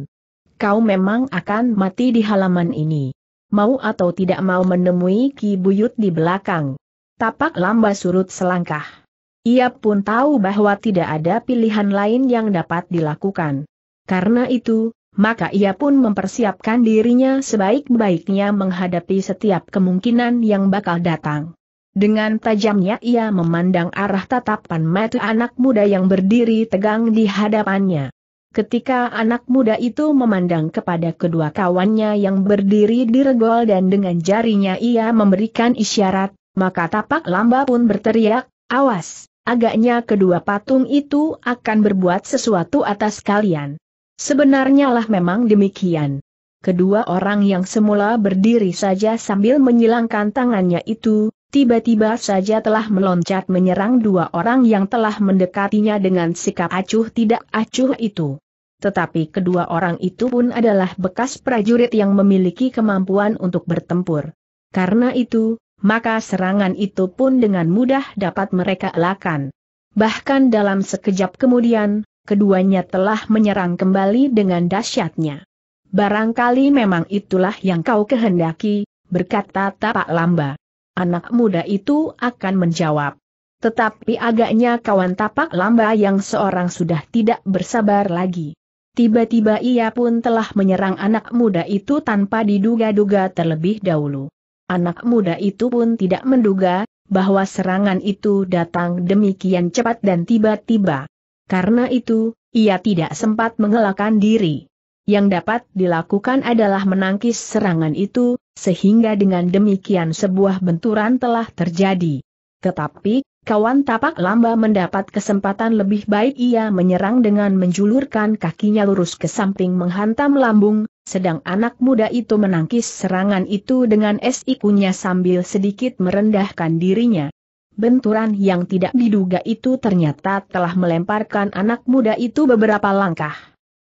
Kau memang akan mati di halaman ini. Mau atau tidak mau menemui Ki Buyut di belakang. Tapak lamba surut selangkah. Ia pun tahu bahwa tidak ada pilihan lain yang dapat dilakukan. Karena itu, maka ia pun mempersiapkan dirinya sebaik-baiknya menghadapi setiap kemungkinan yang bakal datang. Dengan tajamnya ia memandang arah tatapan mata anak muda yang berdiri tegang di hadapannya. Ketika anak muda itu memandang kepada kedua kawannya yang berdiri di regol dan dengan jarinya ia memberikan isyarat, maka tapak lamba pun berteriak, awas! agaknya kedua patung itu akan berbuat sesuatu atas kalian. Sebenarnya lah memang demikian. Kedua orang yang semula berdiri saja sambil menyilangkan tangannya itu, tiba-tiba saja telah meloncat menyerang dua orang yang telah mendekatinya dengan sikap acuh tidak acuh itu. Tetapi kedua orang itu pun adalah bekas prajurit yang memiliki kemampuan untuk bertempur. Karena itu, maka serangan itu pun dengan mudah dapat mereka elakan. Bahkan dalam sekejap kemudian, keduanya telah menyerang kembali dengan dahsyatnya. Barangkali memang itulah yang kau kehendaki, berkata tapak lamba. Anak muda itu akan menjawab. Tetapi agaknya kawan tapak lamba yang seorang sudah tidak bersabar lagi. Tiba-tiba ia pun telah menyerang anak muda itu tanpa diduga-duga terlebih dahulu. Anak muda itu pun tidak menduga, bahwa serangan itu datang demikian cepat dan tiba-tiba. Karena itu, ia tidak sempat mengelakkan diri. Yang dapat dilakukan adalah menangkis serangan itu, sehingga dengan demikian sebuah benturan telah terjadi. Tetapi, kawan tapak lamba mendapat kesempatan lebih baik ia menyerang dengan menjulurkan kakinya lurus ke samping menghantam lambung, sedang anak muda itu menangkis serangan itu dengan es ikunya sambil sedikit merendahkan dirinya. Benturan yang tidak diduga itu ternyata telah melemparkan anak muda itu beberapa langkah.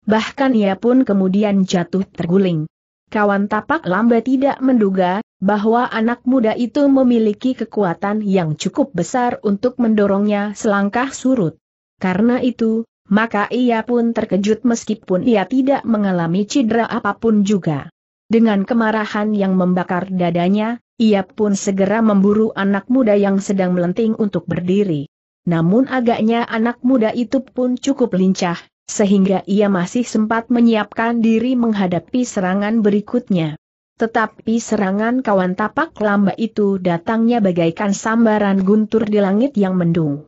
Bahkan ia pun kemudian jatuh terguling. Kawan tapak lambat tidak menduga bahwa anak muda itu memiliki kekuatan yang cukup besar untuk mendorongnya selangkah surut. Karena itu, maka ia pun terkejut meskipun ia tidak mengalami cedera apapun juga. Dengan kemarahan yang membakar dadanya, ia pun segera memburu anak muda yang sedang melenting untuk berdiri. Namun agaknya anak muda itu pun cukup lincah, sehingga ia masih sempat menyiapkan diri menghadapi serangan berikutnya. Tetapi serangan kawan tapak lamba itu datangnya bagaikan sambaran guntur di langit yang mendung.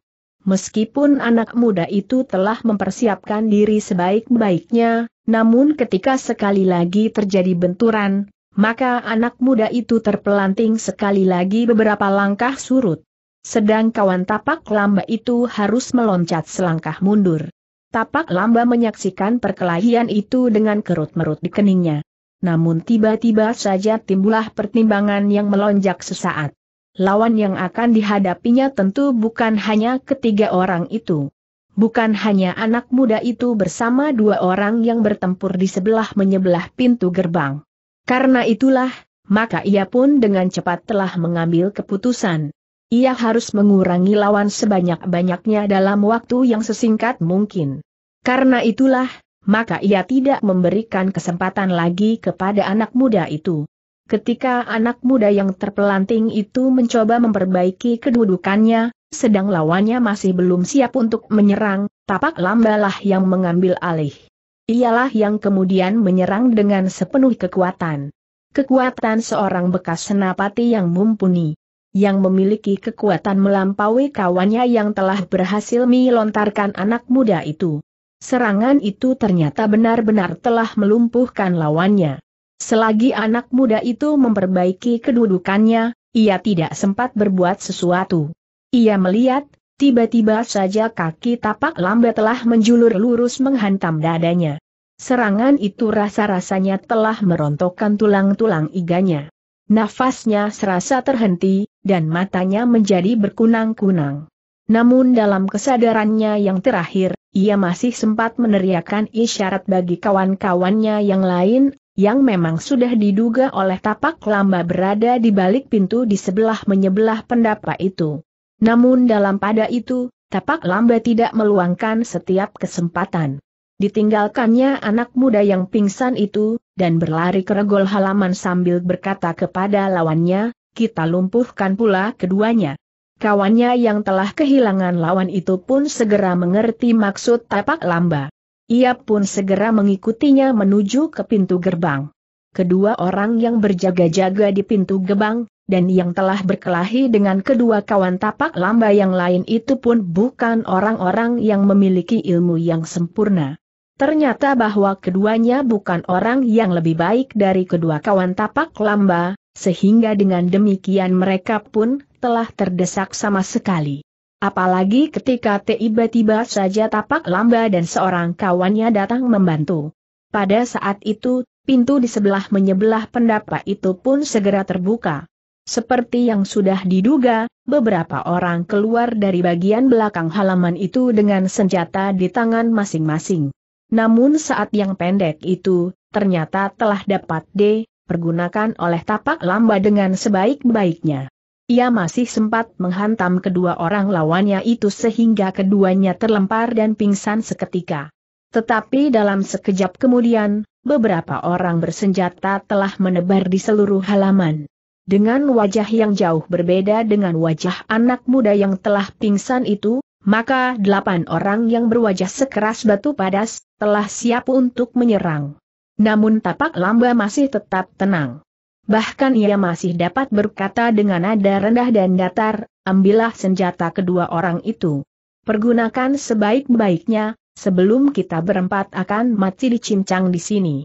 Meskipun anak muda itu telah mempersiapkan diri sebaik-baiknya, namun ketika sekali lagi terjadi benturan, maka anak muda itu terpelanting sekali lagi beberapa langkah surut. Sedang kawan tapak lamba itu harus meloncat selangkah mundur. Tapak lamba menyaksikan perkelahian itu dengan kerut-merut di keningnya. Namun tiba-tiba saja timbullah pertimbangan yang melonjak sesaat lawan yang akan dihadapinya tentu bukan hanya ketiga orang itu. Bukan hanya anak muda itu bersama dua orang yang bertempur di sebelah menyebelah pintu gerbang. Karena itulah, maka ia pun dengan cepat telah mengambil keputusan. Ia harus mengurangi lawan sebanyak-banyaknya dalam waktu yang sesingkat mungkin. Karena itulah, maka ia tidak memberikan kesempatan lagi kepada anak muda itu. Ketika anak muda yang terpelanting itu mencoba memperbaiki kedudukannya, sedang lawannya masih belum siap untuk menyerang, tapak lambalah yang mengambil alih. Ialah yang kemudian menyerang dengan sepenuh kekuatan. Kekuatan seorang bekas senapati yang mumpuni, yang memiliki kekuatan melampaui kawannya yang telah berhasil melontarkan anak muda itu. Serangan itu ternyata benar-benar telah melumpuhkan lawannya. Selagi anak muda itu memperbaiki kedudukannya, ia tidak sempat berbuat sesuatu. Ia melihat, tiba-tiba saja kaki tapak lamba telah menjulur lurus menghantam dadanya. Serangan itu rasa-rasanya telah merontokkan tulang-tulang iganya. Nafasnya serasa terhenti, dan matanya menjadi berkunang-kunang. Namun dalam kesadarannya yang terakhir, ia masih sempat meneriakkan isyarat bagi kawan-kawannya yang lain yang memang sudah diduga oleh tapak lamba berada di balik pintu di sebelah menyebelah pendapa itu. Namun dalam pada itu, tapak lamba tidak meluangkan setiap kesempatan. Ditinggalkannya anak muda yang pingsan itu, dan berlari ke regol halaman sambil berkata kepada lawannya, kita lumpuhkan pula keduanya. Kawannya yang telah kehilangan lawan itu pun segera mengerti maksud tapak lamba. Ia pun segera mengikutinya menuju ke pintu gerbang. Kedua orang yang berjaga-jaga di pintu gerbang, dan yang telah berkelahi dengan kedua kawan tapak lamba yang lain itu pun bukan orang-orang yang memiliki ilmu yang sempurna. Ternyata bahwa keduanya bukan orang yang lebih baik dari kedua kawan tapak lamba, sehingga dengan demikian mereka pun telah terdesak sama sekali. Apalagi ketika tiba-tiba saja tapak lamba dan seorang kawannya datang membantu. Pada saat itu, pintu di sebelah menyebelah pendapa itu pun segera terbuka. Seperti yang sudah diduga, beberapa orang keluar dari bagian belakang halaman itu dengan senjata di tangan masing-masing. Namun saat yang pendek itu, ternyata telah dapat dipergunakan oleh tapak lamba dengan sebaik-baiknya. Ia masih sempat menghantam kedua orang lawannya itu sehingga keduanya terlempar dan pingsan seketika. Tetapi dalam sekejap kemudian, beberapa orang bersenjata telah menebar di seluruh halaman. Dengan wajah yang jauh berbeda dengan wajah anak muda yang telah pingsan itu, maka delapan orang yang berwajah sekeras batu padas, telah siap untuk menyerang. Namun tapak lamba masih tetap tenang. Bahkan ia masih dapat berkata dengan nada rendah dan datar, ambillah senjata kedua orang itu. Pergunakan sebaik-baiknya, sebelum kita berempat akan mati dicincang di sini.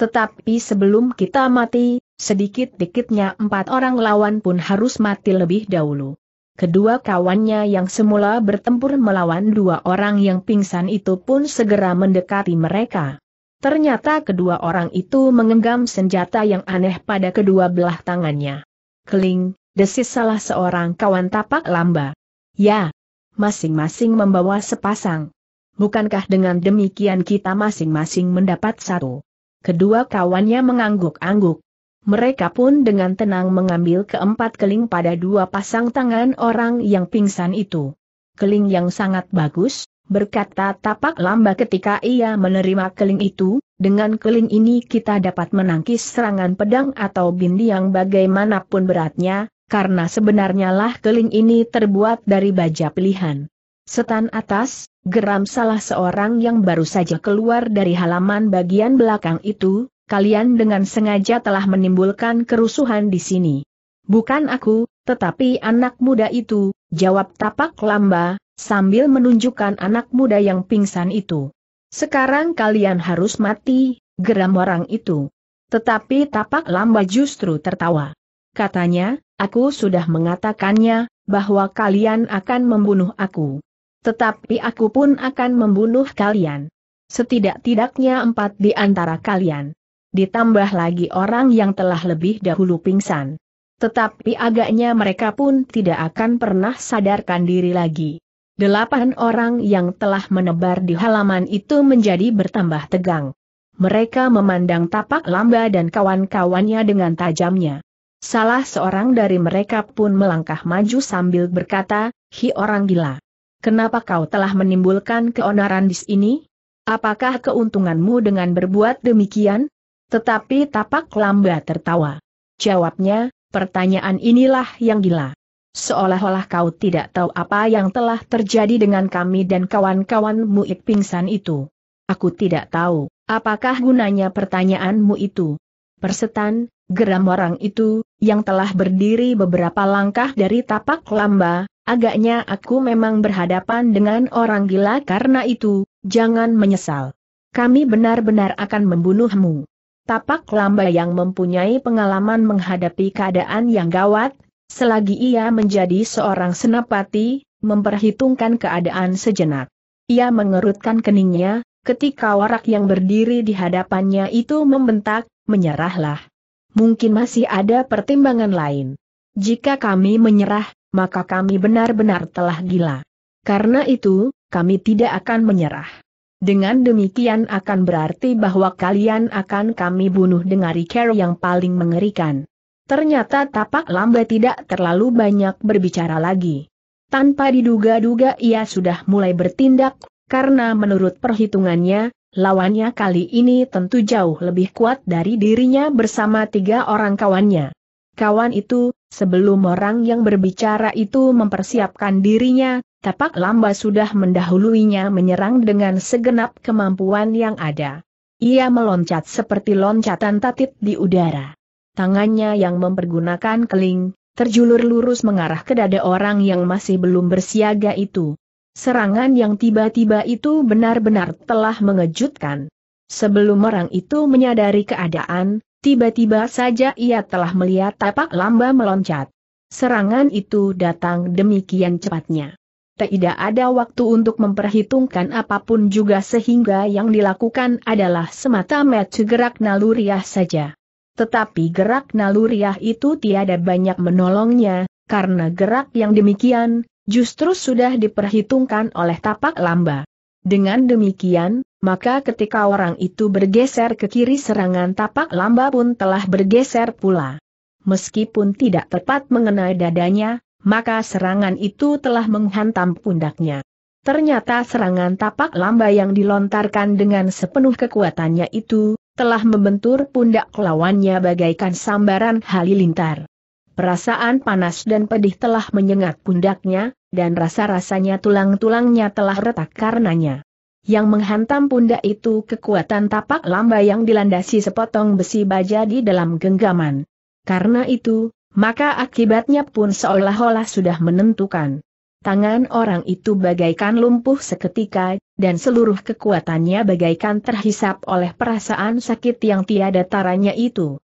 Tetapi sebelum kita mati, sedikit-dikitnya empat orang lawan pun harus mati lebih dahulu. Kedua kawannya yang semula bertempur melawan dua orang yang pingsan itu pun segera mendekati mereka. Ternyata kedua orang itu mengenggam senjata yang aneh pada kedua belah tangannya. Keling, desis salah seorang kawan tapak lamba. Ya, masing-masing membawa sepasang. Bukankah dengan demikian kita masing-masing mendapat satu? Kedua kawannya mengangguk-angguk. Mereka pun dengan tenang mengambil keempat keling pada dua pasang tangan orang yang pingsan itu. Keling yang sangat bagus, berkata tapak lamba ketika ia menerima keling itu, dengan keling ini kita dapat menangkis serangan pedang atau bindi yang bagaimanapun beratnya, karena sebenarnya lah keling ini terbuat dari baja pilihan. Setan atas, geram salah seorang yang baru saja keluar dari halaman bagian belakang itu, kalian dengan sengaja telah menimbulkan kerusuhan di sini. Bukan aku, tetapi anak muda itu, jawab tapak lamba, sambil menunjukkan anak muda yang pingsan itu. Sekarang kalian harus mati, geram orang itu. Tetapi tapak lamba justru tertawa. Katanya, aku sudah mengatakannya, bahwa kalian akan membunuh aku. Tetapi aku pun akan membunuh kalian. Setidak-tidaknya empat di antara kalian. Ditambah lagi orang yang telah lebih dahulu pingsan. Tetapi agaknya mereka pun tidak akan pernah sadarkan diri lagi. Delapan orang yang telah menebar di halaman itu menjadi bertambah tegang. Mereka memandang tapak lamba dan kawan-kawannya dengan tajamnya. Salah seorang dari mereka pun melangkah maju sambil berkata, Hi orang gila. Kenapa kau telah menimbulkan keonaran di sini? Apakah keuntunganmu dengan berbuat demikian? Tetapi tapak lamba tertawa. Jawabnya, pertanyaan inilah yang gila seolah-olah kau tidak tahu apa yang telah terjadi dengan kami dan kawan-kawanmu ik pingsan itu. Aku tidak tahu, apakah gunanya pertanyaanmu itu. Persetan, geram orang itu, yang telah berdiri beberapa langkah dari tapak lamba, agaknya aku memang berhadapan dengan orang gila karena itu, jangan menyesal. Kami benar-benar akan membunuhmu. Tapak lamba yang mempunyai pengalaman menghadapi keadaan yang gawat, Selagi ia menjadi seorang senapati, memperhitungkan keadaan sejenak. Ia mengerutkan keningnya, ketika warak yang berdiri di hadapannya itu membentak, menyerahlah. Mungkin masih ada pertimbangan lain. Jika kami menyerah, maka kami benar-benar telah gila. Karena itu, kami tidak akan menyerah. Dengan demikian akan berarti bahwa kalian akan kami bunuh dengan Riker yang paling mengerikan. Ternyata tapak lamba tidak terlalu banyak berbicara lagi. Tanpa diduga-duga ia sudah mulai bertindak, karena menurut perhitungannya, lawannya kali ini tentu jauh lebih kuat dari dirinya bersama tiga orang kawannya. Kawan itu, sebelum orang yang berbicara itu mempersiapkan dirinya, tapak lamba sudah mendahuluinya menyerang dengan segenap kemampuan yang ada. Ia meloncat seperti loncatan tatit di udara tangannya yang mempergunakan keling, terjulur lurus mengarah ke dada orang yang masih belum bersiaga itu. Serangan yang tiba-tiba itu benar-benar telah mengejutkan. Sebelum orang itu menyadari keadaan, tiba-tiba saja ia telah melihat tapak lamba meloncat. Serangan itu datang demikian cepatnya. Tidak ada waktu untuk memperhitungkan apapun juga sehingga yang dilakukan adalah semata-mata gerak naluriah saja. Tetapi gerak naluriah itu tiada banyak menolongnya, karena gerak yang demikian, justru sudah diperhitungkan oleh tapak lamba. Dengan demikian, maka ketika orang itu bergeser ke kiri serangan tapak lamba pun telah bergeser pula. Meskipun tidak tepat mengenai dadanya, maka serangan itu telah menghantam pundaknya. Ternyata serangan tapak lamba yang dilontarkan dengan sepenuh kekuatannya itu, telah membentur pundak lawannya bagaikan sambaran halilintar. Perasaan panas dan pedih telah menyengat pundaknya, dan rasa-rasanya tulang-tulangnya telah retak karenanya. Yang menghantam pundak itu kekuatan tapak lamba yang dilandasi sepotong besi baja di dalam genggaman. Karena itu, maka akibatnya pun seolah-olah sudah menentukan. Tangan orang itu bagaikan lumpuh seketika, dan seluruh kekuatannya bagaikan terhisap oleh perasaan sakit yang tiada taranya itu.